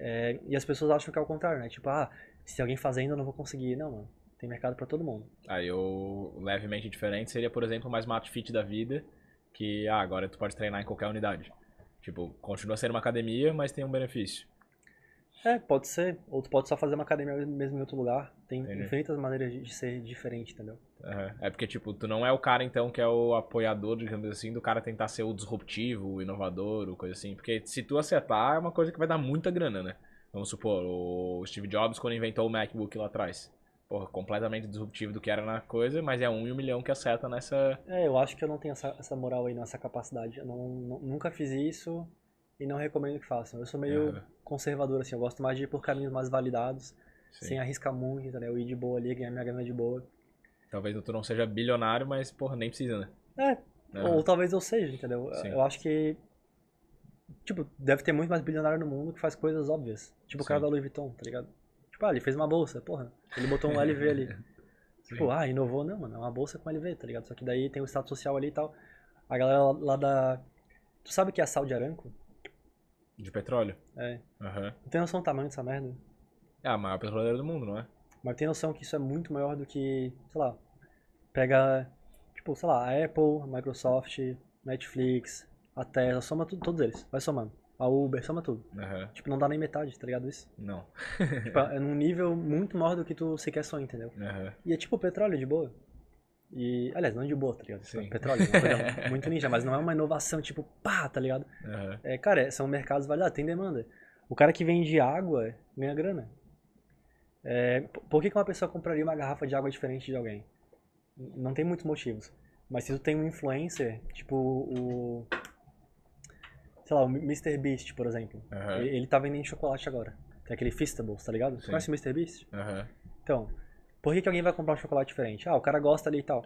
É, e as pessoas acham que é o contrário, né? Tipo, ah, se alguém fazendo eu não vou conseguir. Não, mano. Tem mercado para todo mundo. Aí o levemente diferente seria, por exemplo, mais Smart Fit da vida, que ah, agora tu pode treinar em qualquer unidade. Tipo, continua sendo uma academia, mas tem um benefício. É, pode ser. Ou tu pode só fazer uma academia mesmo em outro lugar. Tem Entendi. infinitas maneiras de ser diferente, entendeu? Uhum. É porque, tipo, tu não é o cara, então, que é o apoiador, digamos assim, do cara tentar ser o disruptivo, o inovador, ou coisa assim. Porque se tu acertar, é uma coisa que vai dar muita grana, né? Vamos supor, o Steve Jobs, quando inventou o MacBook lá atrás. Porra, completamente disruptivo do que era na coisa, mas é um e um milhão que acerta nessa. É, eu acho que eu não tenho essa, essa moral aí, nessa capacidade. Eu não, não, nunca fiz isso e não recomendo que façam. Eu sou meio é. conservador, assim, eu gosto mais de ir por caminhos mais validados, Sim. sem arriscar muito, entendeu? Eu ir de boa ali, ganhar minha grana de boa. Talvez tu não seja bilionário, mas, porra, nem precisa, né? É, é. ou talvez eu seja, entendeu? Sim. Eu acho que, tipo, deve ter muito mais bilionário no mundo que faz coisas óbvias. Tipo Sim. o cara da Louis Vuitton, tá ligado? Tipo, ah, ele fez uma bolsa, porra, ele botou um LV (laughs) ali. Tipo, ah, inovou, não, mano, é uma bolsa com LV, tá ligado? Só que daí tem o status social ali e tal. A galera lá da... Tu sabe que é a de Aranco? De petróleo? É. Aham. tem noção do tamanho dessa merda? É a maior petroleira do mundo, não é? Mas tem noção que isso é muito maior do que, sei lá, pega, tipo, sei lá, a Apple, a Microsoft, Netflix, a Tesla, soma tudo, todos eles, vai somando. A Uber, soma tudo. Aham. Tipo, não dá nem metade, tá ligado isso? Não. tipo, é (laughs) num nível muito maior do que tu sequer sonha, entendeu? Aham. E é tipo petróleo, de boa. E, aliás, não de boa, tá ligado? É Sim. Petróleo, é (laughs) muito ninja, mas não é uma inovação tipo pá, tá ligado? Uhum. É, cara, são mercados validados, ah, tem demanda. O cara que vende água ganha grana. É, por que, que uma pessoa compraria uma garrafa de água diferente de alguém? Não tem muitos motivos. Mas se tu tem um influencer, tipo o. Sei lá, o Mr. Beast, por exemplo. Uhum. Ele, ele tá vendendo chocolate agora. Tem aquele Fistables, tá ligado? Você conhece o Mr. Beast? Uhum. Então, por que, que alguém vai comprar um chocolate diferente? Ah, o cara gosta ali e tal.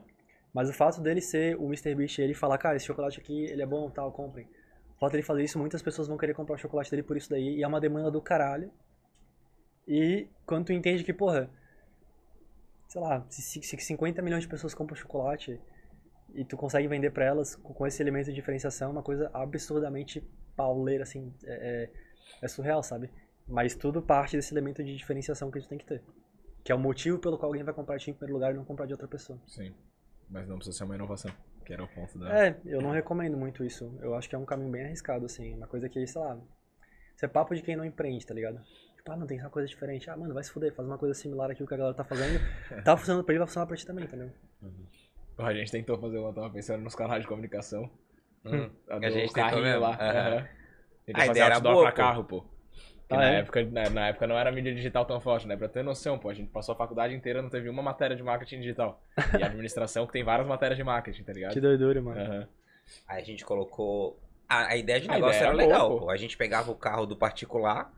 Mas o fato dele ser o Mr. Beast ele falar, cara, esse chocolate aqui, ele é bom, tal, comprem. O fato dele fazer isso, muitas pessoas vão querer comprar o chocolate dele por isso daí, e é uma demanda do caralho. E quando tu entende que, porra, sei lá, se, se 50 milhões de pessoas compram chocolate e tu consegue vender para elas com esse elemento de diferenciação, é uma coisa absurdamente pauleira, assim, é, é, é surreal, sabe? Mas tudo parte desse elemento de diferenciação que a gente tem que ter. Que é o motivo pelo qual alguém vai comprar tinta em primeiro lugar e não comprar de outra pessoa. Sim. Mas não precisa ser uma inovação, que era o ponto da. É, eu não recomendo muito isso. Eu acho que é um caminho bem arriscado, assim. Uma coisa que, sei lá. Isso é papo de quem não empreende, tá ligado? Tipo, ah, não, tem que ser uma coisa diferente. Ah, mano, vai se fuder, faz uma coisa similar aqui o que a galera tá fazendo. (laughs) tá funcionando pra ele, vai funcionar pra ti também, entendeu? Uhum. A gente tentou fazer uma, tava pensando nos canais de comunicação. Hum. A, a gente tentou mesmo. Lá. Uhum. Uhum. A ideia era boa, pra pô. carro, pô. Ah, na, é? época, na, né, na, época não era mídia digital tão forte, né? Pra ter noção, pô, a gente passou a faculdade inteira, não teve uma matéria de marketing digital. E (laughs) administração que tem várias matérias de marketing, tá ligado? Que doidura, mano. Uhum. Aí a gente colocou. A, a ideia de negócio ideia era, era legal, pô. A gente pegava o carro do particular.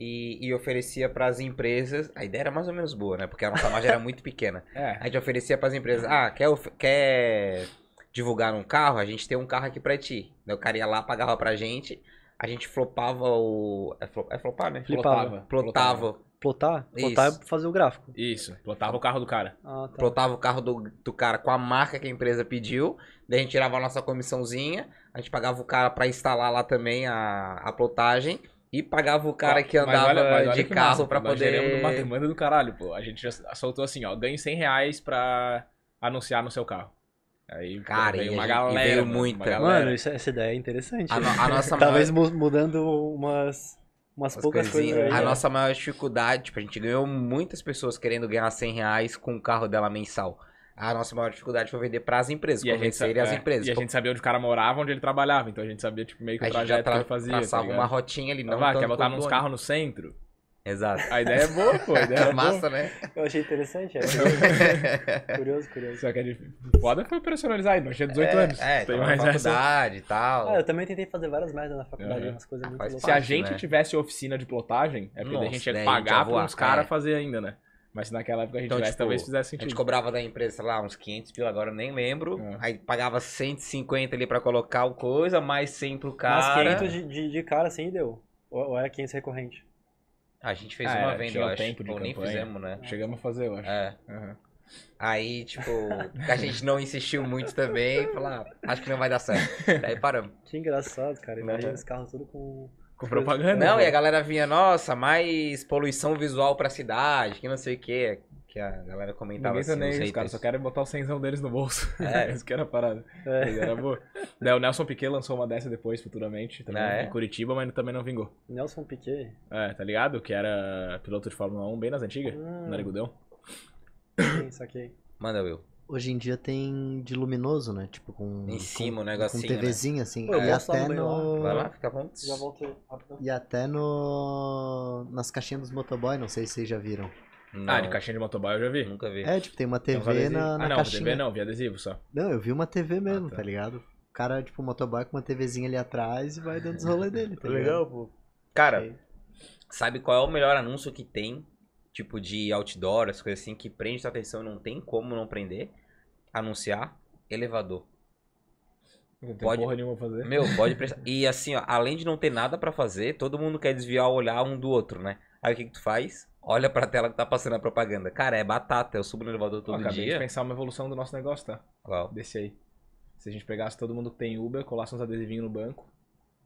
E, e, oferecia para as empresas. A ideia era mais ou menos boa, né? Porque a nossa margem era muito pequena. (laughs) É. A gente oferecia para as empresas: ah, quer, quer divulgar um carro? A gente tem um carro aqui para ti. o cara ia lá, pagava para gente a gente flopava o. É, flop... é flopar, né? Flipava. Plotava. Plotar? Plotar é fazer o gráfico. Isso, plotava o carro do cara. Ah, tá. Plotava o carro do, do cara com a marca que a empresa pediu, daí a gente tirava a nossa comissãozinha, a gente pagava o cara para instalar lá também a, a plotagem e pagava o cara tá, que andava mas olha, mas olha de que carro massa, pra nós poder. Geramos uma demanda do caralho, pô. A gente já soltou assim, ó, ganhe 100 reais pra anunciar no seu carro. Aí Cara, veio uma galera. Veio muita. Galera. Mano, isso, é, essa ideia é interessante. A, no, a nossa (laughs) Talvez maior... mudando umas, umas poucas coisinhas. coisas. Aí, a é. nossa maior dificuldade, tipo, a gente ganhou muitas pessoas querendo ganhar 100 reais com o carro dela mensal. A nossa maior dificuldade foi vender para as empresas, e convencer é, as empresas. E a gente sabia onde o cara morava, onde ele trabalhava, então a gente sabia tipo, meio que o a trajeto gente já tra que ele fazia. traçava tá uma rotinha ali, não. Ah, quer botar uns carros no centro? Exato. A ideia é boa, pô. A ideia é, é massa, boa. né? Eu achei interessante. É. (laughs) curioso, curioso. Só que é foda foi personalizar ainda. Eu tinha 18 é, anos. É, tem mais na faculdade e tal. Ah, eu também tentei fazer várias merdas na faculdade, uhum. umas coisas muito Faz loucas. Se a gente né? tivesse oficina de plotagem, é porque Nossa, a gente ia né, pagar para uns caras é. fazer ainda, né? Mas se naquela época a gente então, tivesse, tipo, talvez fizesse sentido. A gente cobrava da empresa, sei lá, uns 500 mil, agora eu nem lembro. É. Aí pagava 150 ali pra colocar o coisa, mais 100 pro cara. Mas 500 de, de, de cara, assim, deu. Ou, ou era 500 recorrente? A gente fez ah, uma é, venda, eu acho. Tempo de Ou campanha. nem fizemos, né? Chegamos a fazer, eu acho. É. Uhum. Aí, tipo, a gente não insistiu muito também falar ah, acho que não vai dar certo. Daí paramos. Que engraçado, cara. Imagina os esse carro com. Com propaganda. Não, né? e a galera vinha, nossa, mais poluição visual pra cidade, que não sei o quê que a galera comentava assim. Tá os caras só querem botar o cenzão deles no bolso. (laughs) É. Isso que era a parada. É. Era boa. Daí, o Nelson Piquet lançou uma dessa depois, futuramente, também ah, é. em Curitiba, mas também não vingou. Nelson Piquet? É, tá ligado? Que era piloto de Fórmula 1 bem nas antigas, hum. no Narigudão. Sim, saquei. Manda, Will. Hoje em dia tem de luminoso, né? Tipo com. Em cima, com, um negocinho. Com TVzinha, né? assim. Pô, e até no. Vai lá, fica bom. Já voltei. E até no. Nas caixinhas dos motoboy, não sei se vocês já viram. Não. Ah, de caixinha de motoboy eu já vi. Nunca vi. É, tipo, tem uma TV tem na, na ah, não, caixinha. TV não, vi adesivo só. Não, eu vi uma TV ah, mesmo, ah, tá. tá. ligado? O cara, tipo, motoboy com uma TVzinha ali atrás e vai dando os rolês dele, tá Legal, pô. Cara, é. sabe qual é o melhor anúncio que tem? Tipo, de outdoor, as coisas assim, que prende sua atenção e não tem como não prender? Anunciar elevador. Não tem pode, porra nenhuma pra fazer. Meu, pode (laughs) prestar. E assim, ó, além de não ter nada para fazer, todo mundo quer desviar o olhar um do outro, né? Aí o que, que tu faz? olha pra tela que tá passando a propaganda. Cara, é batata, eu é subo no elevador todo Acabei dia. Acabei de pensar uma evolução do nosso negócio, tá? Qual? Desse aí. Se a gente pegasse todo mundo que tem Uber, colasse uns adesivinhos no banco,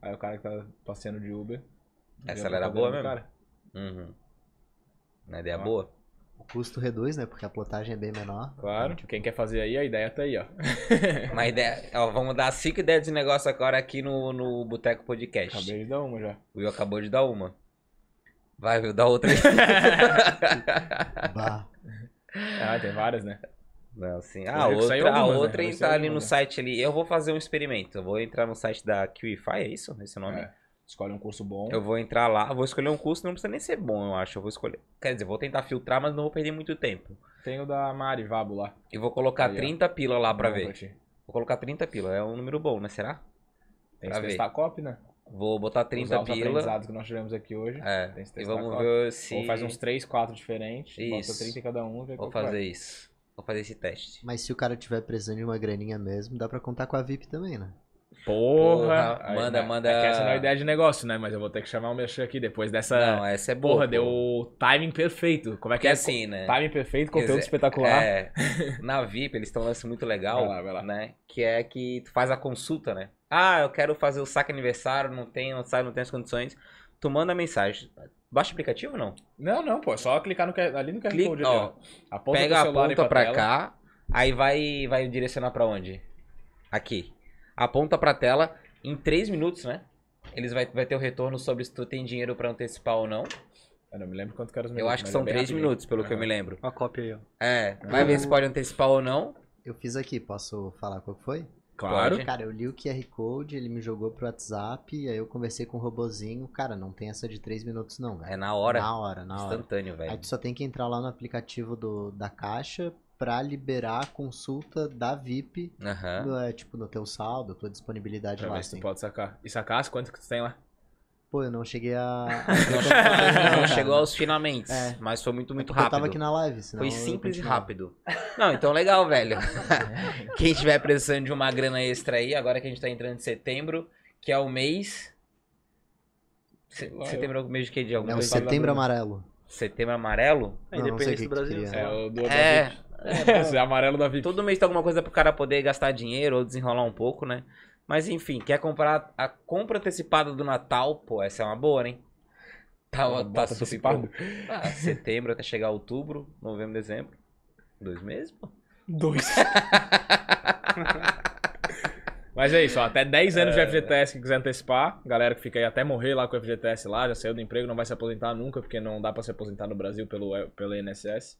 aí o cara que tá passeando de Uber... É, Essa era tá boa mesmo? Cara. Uhum. Uma ideia boa? O custo reduz, né? Porque a plotagem é bem menor. Claro. Quem quer fazer aí, a ideia tá aí, ó. (laughs) Uma ideia. Ó, vamos dar cinco ideias de negócio agora aqui no, no Boteco Podcast. Acabei de dar uma já. O Will acabou de dar uma. Vai, viu? Dá outra aí. (laughs) bah. Ah, tem várias, né? Não, sim. Ah, outra, algumas, a né? outra né? entrar ali no né? site ali. Eu vou fazer um experimento. Eu vou entrar no site da QIFI, é isso? Esse nome? É. Escolhe um curso bom. Eu vou entrar lá, vou escolher um curso, não precisa nem ser bom, eu acho. Eu vou escolher. Quer dizer, vou tentar filtrar, mas não vou perder muito tempo. Tem o da Mari Vabo lá. E vou colocar aí, 30 ó. pila lá pra ver. Pra vou colocar 30 pila, é um número bom, né? Será? Tem pra que ver. testar copy, né? Vou botar 30 Usar pila. Os aprendizados que nós tivemos aqui hoje. É. e vamos ver se. Ou faz uns 3, 4 diferentes. Isso. Bota 30 em cada um. Vê Vou fazer vai. isso. Vou fazer esse teste. Mas se o cara tiver precisando de uma graninha mesmo, dá pra contar com a VIP também, né? Porra! porra. manda, é- manda. É que essa não é a ideia de negócio, né? Mas eu vou ter que chamar o Mexer aqui depois dessa. Não, essa é boa. Porra, deu o timing perfeito. Como é que é? assim, né? Timing perfeito, conteúdo Ex espetacular. É. Na VIP, eles estão um lance muito legal. Vai lá, vai lá. Né? Que é que tu faz a consulta, né? Ah, eu quero fazer o saque aniversário, não tenho, sabe, não tenho as condições. Tu manda mensagem. Baixa o aplicativo ou não? Não, não, pô. É só clicar no, ali no QR Clica, Code. Ó, pega a ponta pra tela. cá, aí vai, vai direcionar pra onde? Aqui. Aponta pra tela. Em 3 minutos, né? Eles vai, vai ter o retorno sobre se tu tem dinheiro pra antecipar ou não. Eu não me lembro quanto que era os minutos. Eu acho que é são 3 minutos, pelo uhum. que eu me lembro. Uma cópia aí, ó. É, vai uhum. ver se ah. pode antecipar ou não. Eu fiz aqui, posso falar qual foi? Claro. Pode, cara, eu li o QR Code, ele me jogou pro WhatsApp, aí eu conversei com o robozinho. Cara, não tem essa de 3 minutos, não, velho. É na hora. Na hora, na hora. Instantâneo, velho. Aí tu só tem que entrar lá no aplicativo do, da caixa pra liberar a consulta da VIP, é, tipo, no teu saldo, tua disponibilidade pra lá. Ver se tu assim. pode sacar. E sacasse quanto que tu tem lá? Pô, eu não cheguei a. (laughs) não chegou aos finalmente, é. mas foi muito, é muito rápido. Eu tava aqui na live, Foi simples e rápido. Não, então legal, velho. (laughs) Quem estiver precisando de uma grana extra aí, agora que a gente tá entrando em setembro, que é o mês. Setembro é o mês de que dia? Algum é setembro amarelo. Setembro amarelo? É independência do Brasil. É. é, o do é, (laughs) é, é amarelo da vida. Todo mês tem alguma coisa pro cara poder gastar dinheiro ou desenrolar um pouco, né? Mas enfim, quer comprar a compra antecipada do Natal? Pô, essa é uma boa, hein? Tá, uma tá antecipado. Ah, setembro até chegar outubro, novembro, dezembro. Dois meses, pô. Dois. (laughs) Mas é isso, ó, até 10 anos é... de FGTS que quiser antecipar, galera que fica aí até morrer lá com o FGTS lá, já saiu do emprego, não vai se aposentar nunca, porque não dá para se aposentar no Brasil pelo, é, pelo INSS.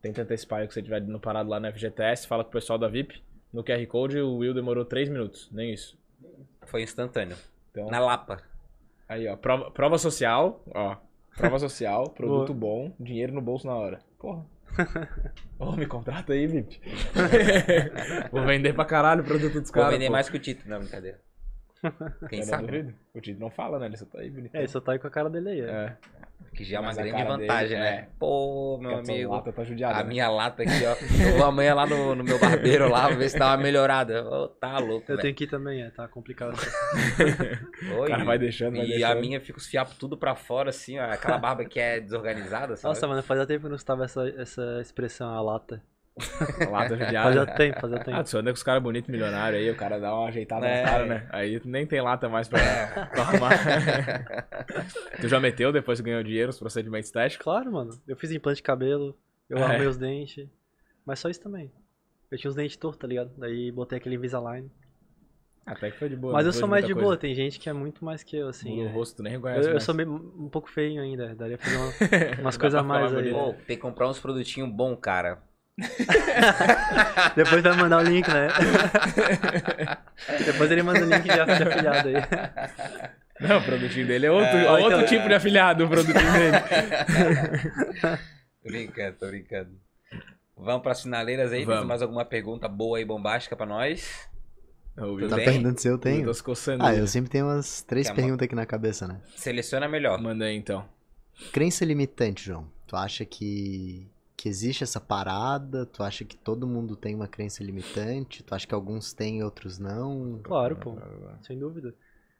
Tenta antecipar aí que você tiver no parado lá no FGTS, fala com o pessoal da VIP no QR Code, o Will demorou 3 minutos, nem isso. Foi instantâneo. Então, Na Lapa. Aí, ó, prova, prova social, ó. Prova (laughs) social, produto bom, dinheiro no bolso na hora. Porra. (laughs) Ô, oh, me contrata aí, VIP. (laughs) Vou vender pra caralho o produto dos caras. Vou vender pô. mais que o título, não, brincadeira. (laughs) Quem é sabe? O Didi não fala, né? Ele só tá aí bonito. É, ele só tá aí com a cara dele aí. É. é. Que já é uma grande vantagem, dele, né? É. Pô, meu Porque amigo. A, lata tá judiada, a né? minha lata aqui, ó. (laughs) Eu vou amanhã lá no, no meu barbeiro lá, ver se tá uma melhorada. Oh, tá louco. Eu véio. tenho que ir também, é. Tá complicado. Oi, (laughs) o cara vai deixando, vai E deixando. a minha fica os fiapos tudo pra fora, assim, ó. Aquela barba que é desorganizada. Sabe? Nossa, mano, Faz tempo que não estava essa, essa expressão, a lata. Lata judiada. Fazer tempo, fazer tempo. Ah, adiciona ah, com os caras bonitos, milionários aí, o cara dá uma ajeitada é. no cara, né? Aí nem tem lata mais pra, pra é. arrumar. (laughs) tu já meteu depois que ganhou dinheiro os procedimentos estéticos? Claro, mano. Eu fiz implante de cabelo, eu é. arrumei os dentes, mas só isso também. Eu tinha os dentes tortos, tá ligado? Daí botei aquele Invisalign. Até que foi de boa. Mas eu sou mais de coisa. boa, tem gente que é muito mais que eu, assim. O é. rosto nem reconhece. Eu, eu sou meio, um pouco feio ainda, daria pra fazer uma, (laughs) umas coisas a mais aí. Pô, tem que comprar uns produtinhos bons, cara. (laughs) Depois vai mandar o link, né? (laughs) Depois ele manda o link de afiliado aí. Não, o produtinho dele é outro, é, outro então... tipo de afiliado, o produtinho dele. tô brincando, tô brincando. Vamos para as finaleiras aí. Vamos. mais alguma pergunta boa e bombástica para nós? Tá perguntando se eu tenho? Eu tô coçando. Ah, eu sempre tenho umas três perguntas aqui na cabeça, né? Seleciona melhor. Manda aí, então. Crença limitante, João. Tu acha que que existe essa parada? Tu acha que todo mundo tem uma crença limitante? Tu acha que alguns têm e outros não? Claro, pô. Sem dúvida.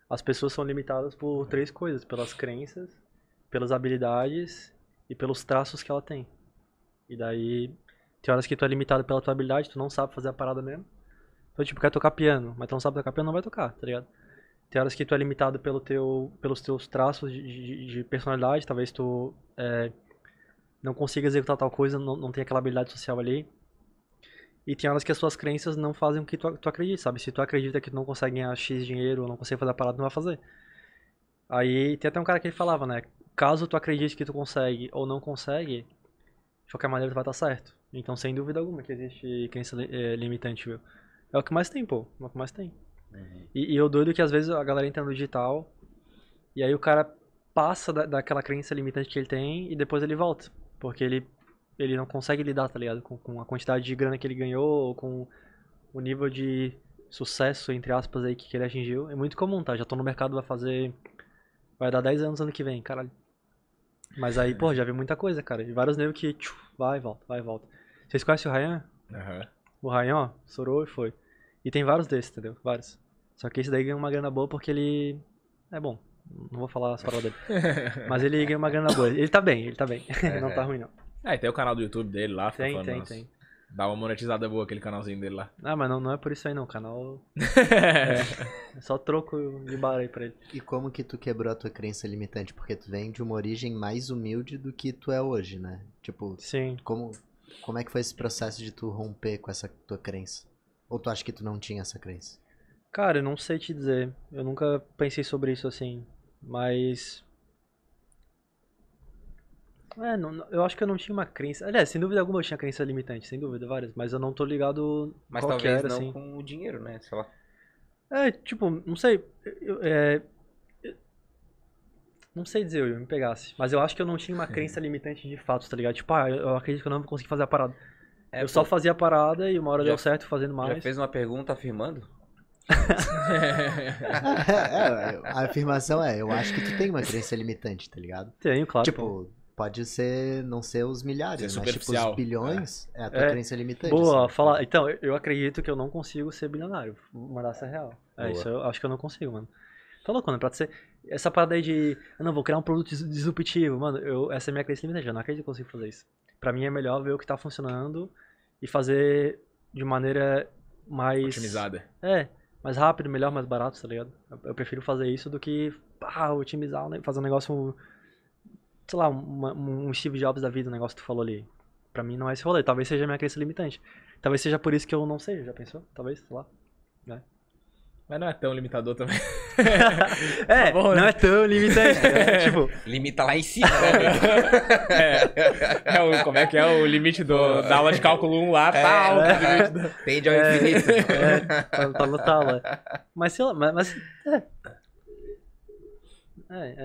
As pessoas são limitadas por três coisas: pelas crenças, pelas habilidades e pelos traços que ela tem. E daí, tem horas que tu é limitado pela tua habilidade, tu não sabe fazer a parada mesmo. Então, tipo, quer tocar piano, mas tu não sabe tocar piano, não vai tocar, tá ligado? Tem horas que tu é limitado pelo teu, pelos teus traços de, de, de personalidade, talvez tu é, não consiga executar tal coisa, não, não tem aquela habilidade social ali. E tem horas que as suas crenças não fazem o que tu, tu acredita, sabe? Se tu acredita que tu não consegue ganhar X dinheiro ou não consegue fazer a parada, não vai fazer. Aí tem até um cara que ele falava, né? Caso tu acredite que tu consegue ou não consegue, de qualquer maneira tu vai estar tá certo. Então, sem dúvida alguma que existe crença é, limitante, viu? É o que mais tem, pô. É o que mais tem. Uhum. E, e eu doido que às vezes a galera entra no digital e aí o cara passa da, daquela crença limitante que ele tem e depois ele volta. Porque ele, ele não consegue lidar, tá ligado? Com, com a quantidade de grana que ele ganhou, com o nível de sucesso, entre aspas, aí que, que ele atingiu. É muito comum, tá? Já tô no mercado, vai fazer. Vai dar 10 anos ano que vem, caralho. Mas aí, é. pô, já vi muita coisa, cara. E vários negros que vai e volta, vai e volta. Vocês conhecem o Ryan? Uhum. O Ryan, ó, sorou e foi. E tem vários desses, entendeu? Vários. Só que esse daí ganha uma grana boa porque ele é bom. Não vou falar as palavras dele. (laughs) Mas ele ganhou uma grana boa. Ele tá bem, ele tá bem. É, (laughs) não tá é. ruim, não. É, tem o canal do YouTube dele lá. Tem, tem, nossa, tem. Dá uma monetizada boa aquele canalzinho dele lá. Ah, mas não, não é por isso aí não. O canal. (laughs) é, é só troco de bar aí pra ele. E como que tu quebrou a tua crença limitante? Porque tu vem de uma origem mais humilde do que tu é hoje, né? Tipo, Sim. Como, como é que foi esse processo de tu romper com essa tua crença? Ou tu acha que tu não tinha essa crença? Cara, eu não sei te dizer. Eu nunca pensei sobre isso assim. Mas. É, não, eu acho que eu não tinha uma crença. Aliás, sem dúvida alguma eu tinha crença limitante, sem dúvida, várias. Mas eu não tô ligado. Mas talvez era, não assim. com o dinheiro, né? Sei lá. É, tipo, não sei. Eu, é, não sei dizer, eu me pegasse. Mas eu acho que eu não tinha uma crença limitante de fato, tá ligado? Tipo, ah, eu acredito que eu não vou conseguir fazer a parada. É, eu pô, só fazia a parada e uma hora já, deu certo fazendo mais. Já fez uma pergunta afirmando? é, é, a afirmação é, eu acho que tu tem uma crença limitante, tá ligado? Tenho, claro. Tipo, pode ser, não ser os milhares, ser mas tipo os bilhões é, é a tua é. crença limitante. Boa, assim. falar. Então, eu acredito que eu não consigo ser bilionário. Mandar essa real. É boa. isso, eu acho que eu não consigo, mano. Tá louco, né? Pra ser. Essa parada aí de. Ah, não, vou criar um produto disruptivo. Mano, eu, essa é minha crença limitante. Eu não acredito que eu consigo fazer isso. Pra mim é melhor ver o que tá funcionando e fazer de maneira mais. Otimizada. É, mais rápido, melhor, mais barato, tá ligado? Eu, eu prefiro fazer isso do que pá, otimizar, fazer um negócio, sei lá, um um Steve Jobs da vida, o um negócio que tu falou ali. Pra mim não é esse rolê, talvez seja minha crença limitante. Talvez seja por isso que eu não seja, já pensou? Talvez, sei lá. Né? Mas não é tão limitador também. (laughs) é, tá bom, não né? é tão limitante. Né? (laughs) É, tipo... Limita lá em cima. Né? (laughs) é, é o, como é que é o limite do, da aula de cálculo 1 lá? Tá alto. É, é. do... Tende ao é, infinito. É, tá, tá Mas sei lá, mas... mas é. É,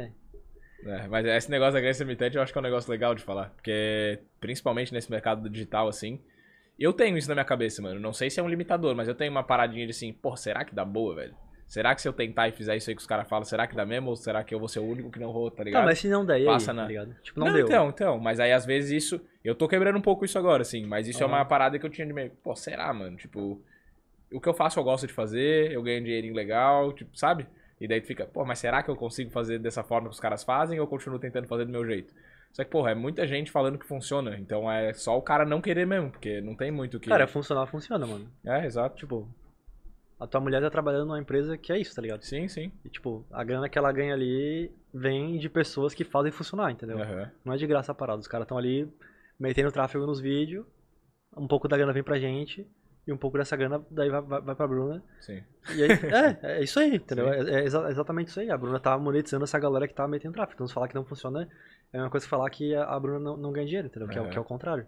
é. é mas esse negócio da crença limitante eu acho que é um negócio legal de falar. Porque, principalmente nesse mercado digital, assim, eu tenho isso na minha cabeça, mano. Não sei se é um limitador, mas eu tenho uma paradinha de assim, pô, será que dá boa, velho? Será que se eu tentar e fizer isso aí que os caras falam, será que dá mesmo? Ou será que eu vou ser o único que não vou, tá, tá ligado? Tá, mas se não der, passa aí, tá na... tá ligado? Tipo, não, não deu. Então, então, mas aí às vezes isso. Eu tô quebrando um pouco isso agora, assim, mas isso uhum. é uma parada que eu tinha de meio. Pô, será, mano? Tipo, o que eu faço eu gosto de fazer, eu ganho dinheirinho legal, tipo, sabe? E daí tu fica, pô, mas será que eu consigo fazer dessa forma que os caras fazem ou eu continuo tentando fazer do meu jeito? Só que, porra, é muita gente falando que funciona. Então é só o cara não querer mesmo, porque não tem muito o que. Cara, funcionar funciona, mano. É, exato. Tipo, a tua mulher tá trabalhando numa empresa que é isso, tá ligado? Sim, sim. E, tipo, a grana que ela ganha ali vem de pessoas que fazem funcionar, entendeu? Uhum. Não é de graça a parada. Os caras estão ali metendo tráfego nos vídeos, um pouco da grana vem pra gente e um pouco dessa grana daí vai, vai, vai pra Bruna. Sim. E aí, (laughs) é, é isso aí, entendeu? É, é, é, exatamente isso aí. A Bruna tá monetizando essa galera que tá metendo tráfego. Então, se falar que não funciona, é uma coisa que falar que a, Bruna não, não ganha dinheiro, entendeu? Que, é, é, que é o contrário.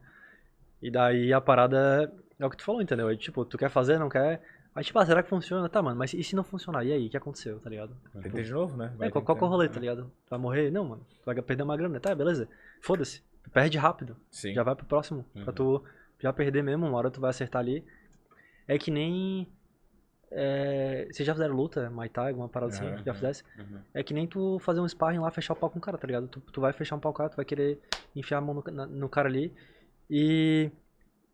E daí a parada é o que tu falou, entendeu? É, tipo, tu quer fazer, não quer. Aí, tipo, ah, será que funciona? Tá, mano, mas e se não funcionar? E aí, o que aconteceu, tá ligado? Tentei ter de novo, né? É, vai é, qual, que é o rolê, tá né? ligado? Vai morrer? Não, mano. Tu vai perder uma grana, tá? Beleza. Foda-se. Perde rápido. Sim. Já vai pro próximo. Uhum. Pra tu já perder mesmo, uma hora tu vai acertar ali. É que nem. É, vocês já fizeram luta, Muay Thai, alguma parada assim? já fizesse? Uhum. É que nem tu fazer um sparring lá, fechar o pau com o cara, tá ligado? Tu, tu vai fechar um pau com o cara, tu vai querer enfiar a mão no, na, no cara ali. E.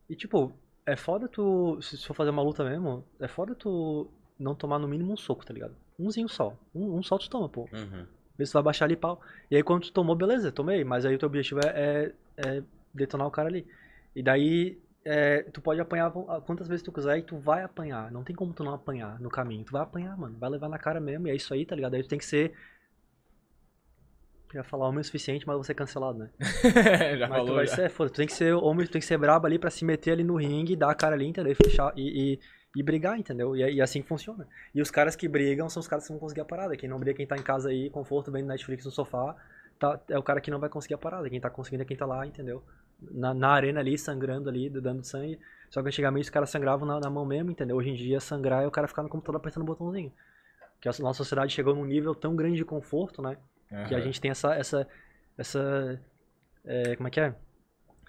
E tipo, é foda tu. Se for fazer uma luta mesmo, é foda tu não tomar no mínimo um soco, tá ligado? Umzinho só. Um, um só tu toma, pô. Uhum. Vê se tu vai baixar ali pau. E aí quando tu tomou, beleza, tomei. Mas aí o teu objetivo é, é, é detonar o cara ali. E daí é, tu pode apanhar ah, quantas vezes tu quiser e tu vai apanhar. Não tem como tu não apanhar no caminho. Tu vai apanhar, mano. Vai levar na cara mesmo. E é isso aí, tá ligado? Aí tu tem que ser. Já falar homem o suficiente, mas você é cancelado, né? (laughs) já mas falou, tu vai já. ser, foda, tu tem que ser homem, tu tem que ser brabo ali pra se meter ali no ringue, dar a cara ali, entendeu? E fechar e, e, e brigar, entendeu? E, é, e, é assim que funciona. E os caras que brigam são os caras que vão conseguir a parada. Quem não briga, quem tá em casa aí, conforto, vendo Netflix no sofá, tá, é o cara que não vai conseguir a parada. Quem tá conseguindo é quem tá lá, entendeu? na, na, arena ali, sangrando ali, dando sangue. Só que antigamente os caras sangravam na, na, mão mesmo, entendeu? Hoje em dia sangrar é o cara ficar no computador apertando o um botãozinho. Que a nossa sociedade chegou num nível tão grande de conforto, né? Uhum. Que a gente tem essa. essa, essa é, como é que é?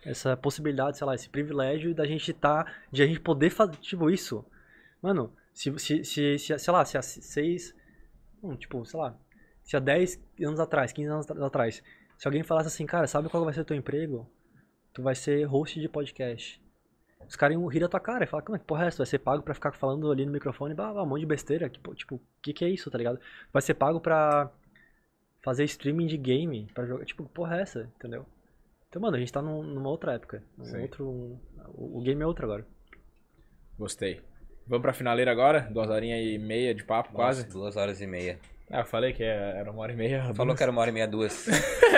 Essa possibilidade, sei lá, esse privilégio da gente tá. De a gente poder fazer. Tipo, isso. Mano, se, se, se, se sei lá, se há seis. Hum, tipo, sei lá. Se há dez anos atrás, quinze anos atrás, se alguém falasse assim, cara, sabe qual vai ser o teu emprego? Tu vai ser host de podcast. Os caras iam rir da tua cara e falar, como é que porra é essa? Vai ser pago pra ficar falando ali no microfone, blá, blá, um monte de besteira. Que, tipo, o que, que é isso, tá ligado? Vai ser pago pra fazer streaming de game, pra jogar. Tipo, porra é essa, entendeu? Então, mano, a gente tá num, numa outra época. Um outro, um, o, o game é outro agora. Gostei. Vamos pra finaleira agora? Duas horinhas e meia de papo, Nossa, quase? Duas horas e meia. Ah, eu falei que é, era uma hora e meia. Falou que era uma hora e meia, duas.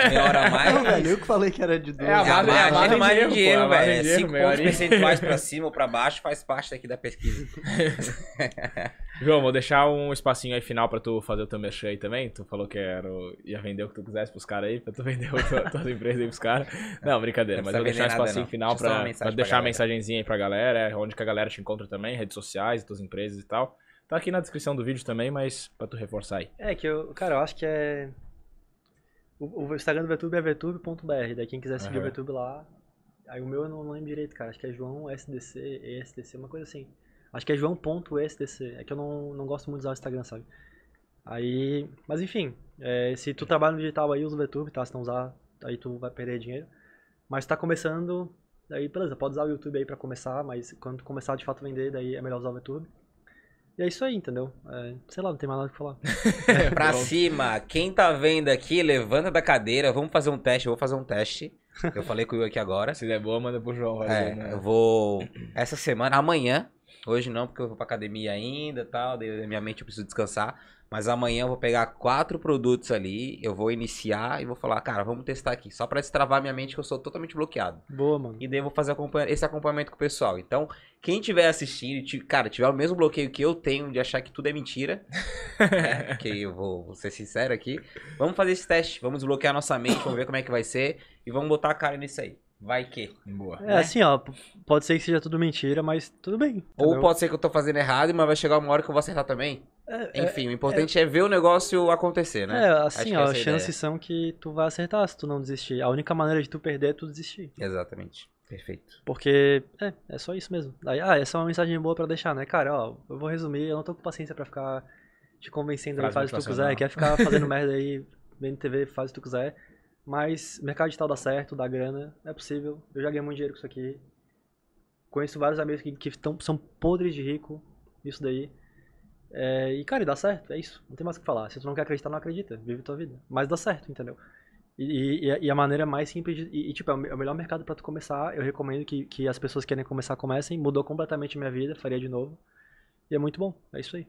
meia hora a (laughs) mais. Não, velho, eu que falei que era de duas. É, a margem, é a margem, a margem de erro, velho. É cinco pontos percentuais pra cima ou pra baixo faz parte aqui da pesquisa. (laughs) João, vou deixar um espacinho aí final pra tu fazer o teu merchan aí também. Tu falou que era o... ia vender o que tu quisesse pros caras aí, pra tu vender a (laughs) tua empresa aí pros caras. Não, brincadeira, não mas eu vou deixar um espacinho final pra, pra, deixar pra a mensagenzinha aí pra galera, onde que a galera te encontra também, redes sociais, tuas empresas e tal. Tá aqui na descrição do vídeo também, mas pra tu reforçar aí. É que eu, cara, eu acho que é. O, o Instagram do VTube é VTube.br, daí quem quiser seguir uhum. o VTube lá. Aí o meu eu não lembro direito, cara. Acho que é João SDC, ESDC, uma coisa assim. Acho que é João.esdc. É que eu não, não gosto muito de usar o Instagram, sabe? Aí. Mas enfim, é, se tu trabalha no digital aí, usa o VTube, tá? Se não usar, aí tu vai perder dinheiro. Mas tá começando, daí beleza, pode usar o YouTube aí para começar, mas quando tu começar de fato a vender, daí é melhor usar o VTube. E é isso aí, entendeu? É, sei lá, não tem mais nada que falar. (laughs) pra cima, quem tá vendo aqui, levanta da cadeira, vamos fazer um teste, eu vou fazer um teste. Eu falei com o Will aqui agora. Se der boa, manda pro João. Valeu, é, né? Eu vou. Essa semana, amanhã, Hoje não, porque eu vou pra academia ainda tal. Minha mente eu preciso descansar. Mas amanhã eu vou pegar quatro produtos ali, eu vou iniciar e vou falar, cara, vamos testar aqui. Só para destravar minha mente que eu sou totalmente bloqueado. Boa, mano. E daí eu vou fazer esse acompanhamento com o pessoal. Então, quem tiver assistindo, e cara, tiver o mesmo bloqueio que eu tenho de achar que tudo é mentira, (laughs) né? que eu vou, vou, ser sincero aqui, vamos fazer esse teste, vamos bloquear nossa mente, vamos ver como é que vai ser e vamos botar a cara nisso aí. Vai que. Boa. É né? assim, ó. Pode ser que seja tudo mentira, mas tudo bem. Ou entendeu? pode ser que eu tô fazendo errado, mas vai chegar uma hora que eu vou acertar também. É, é Enfim, é, o importante é... é... ver o negócio acontecer, né? É, assim, ó, as é chances são que tu vai acertar se tu não desistir. A única maneira de tu perder é tu desistir. Exatamente. Perfeito. Porque, é, é só isso mesmo. Aí, ah, essa é uma mensagem boa para deixar, né? Cara, ó, eu vou resumir, eu não tô com paciência para ficar te convencendo aí, (laughs) faz o que tu quiser. Quer ficar fazendo merda aí, vendo TV, faz o que tu quiser. Mas mercado digital dá certo, dá grana, é possível. Eu já ganhei muito dinheiro com isso aqui. Conheço vários amigos que, que tão, são podres de rico, isso daí. É, e, cara, e dá certo, é isso. Não tem mais o que falar. Se tu não quer acreditar, não acredita. Vive tua vida. Mas dá certo, entendeu? E, e, e a maneira mais simples, de, e, tipo, é, é o melhor mercado para tu começar. Eu recomendo que, que as pessoas que querem começar, comecem. Mudou completamente a minha vida, faria de novo. E é muito bom, é isso aí.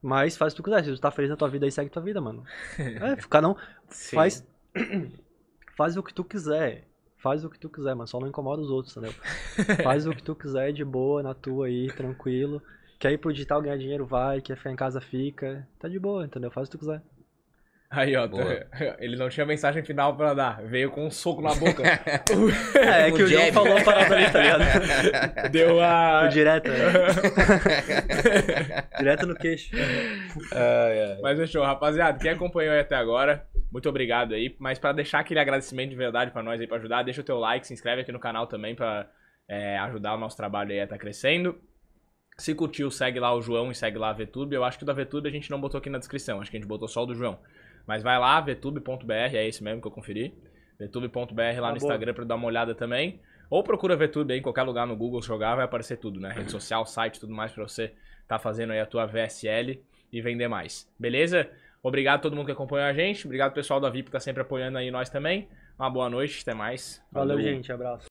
Mas faz o que tu quiser. Se tu tá feliz na tua vida aí, segue tua vida, mano. (laughs) É, cada um faz, (clears throat) faz o que tu quiser. Faz o que tu quiser, mas só não incomoda os outros, entendeu? (laughs) faz o que tu quiser de boa, na tua aí, tranquilo. Quer ir pro digital ganhar dinheiro, vai. Quer ficar em casa, fica. Tá de boa, entendeu? Faz o que tu quiser. Aí, ó, (laughs) eles ele não tinha mensagem final pra dar, veio com um soco na boca. (laughs) é, é que o, o João falou a parada ali, tá ligado? Deu a. O direto, né? direto no queixo. Mas fechou, rapaziada, quem acompanhou até agora, muito obrigado aí. Mas para deixar aquele agradecimento de verdade para nós aí, para ajudar, deixa o teu like, se inscreve aqui no canal também para é, ajudar o nosso trabalho aí a estar tá crescendo. Se curtiu, segue lá o João e segue lá a VTube. Eu acho que o da VTube a gente não botou aqui na descrição, acho que a gente botou só o do João. Mas vai lá, vetube.br, é esse mesmo que eu conferi. vetube.br lá tá no Instagram para dar uma olhada também. Ou procura VTube aí em qualquer lugar no Google jogar, vai aparecer tudo, né? Rede social, site, tudo mais para você tá fazendo aí a tua VSL e vender mais. Beleza? Obrigado a todo mundo que acompanhou a gente. Obrigado pessoal da VIP que tá sempre apoiando aí nós também. Uma boa noite, até mais. Valeu, Valeu gente. Abraço.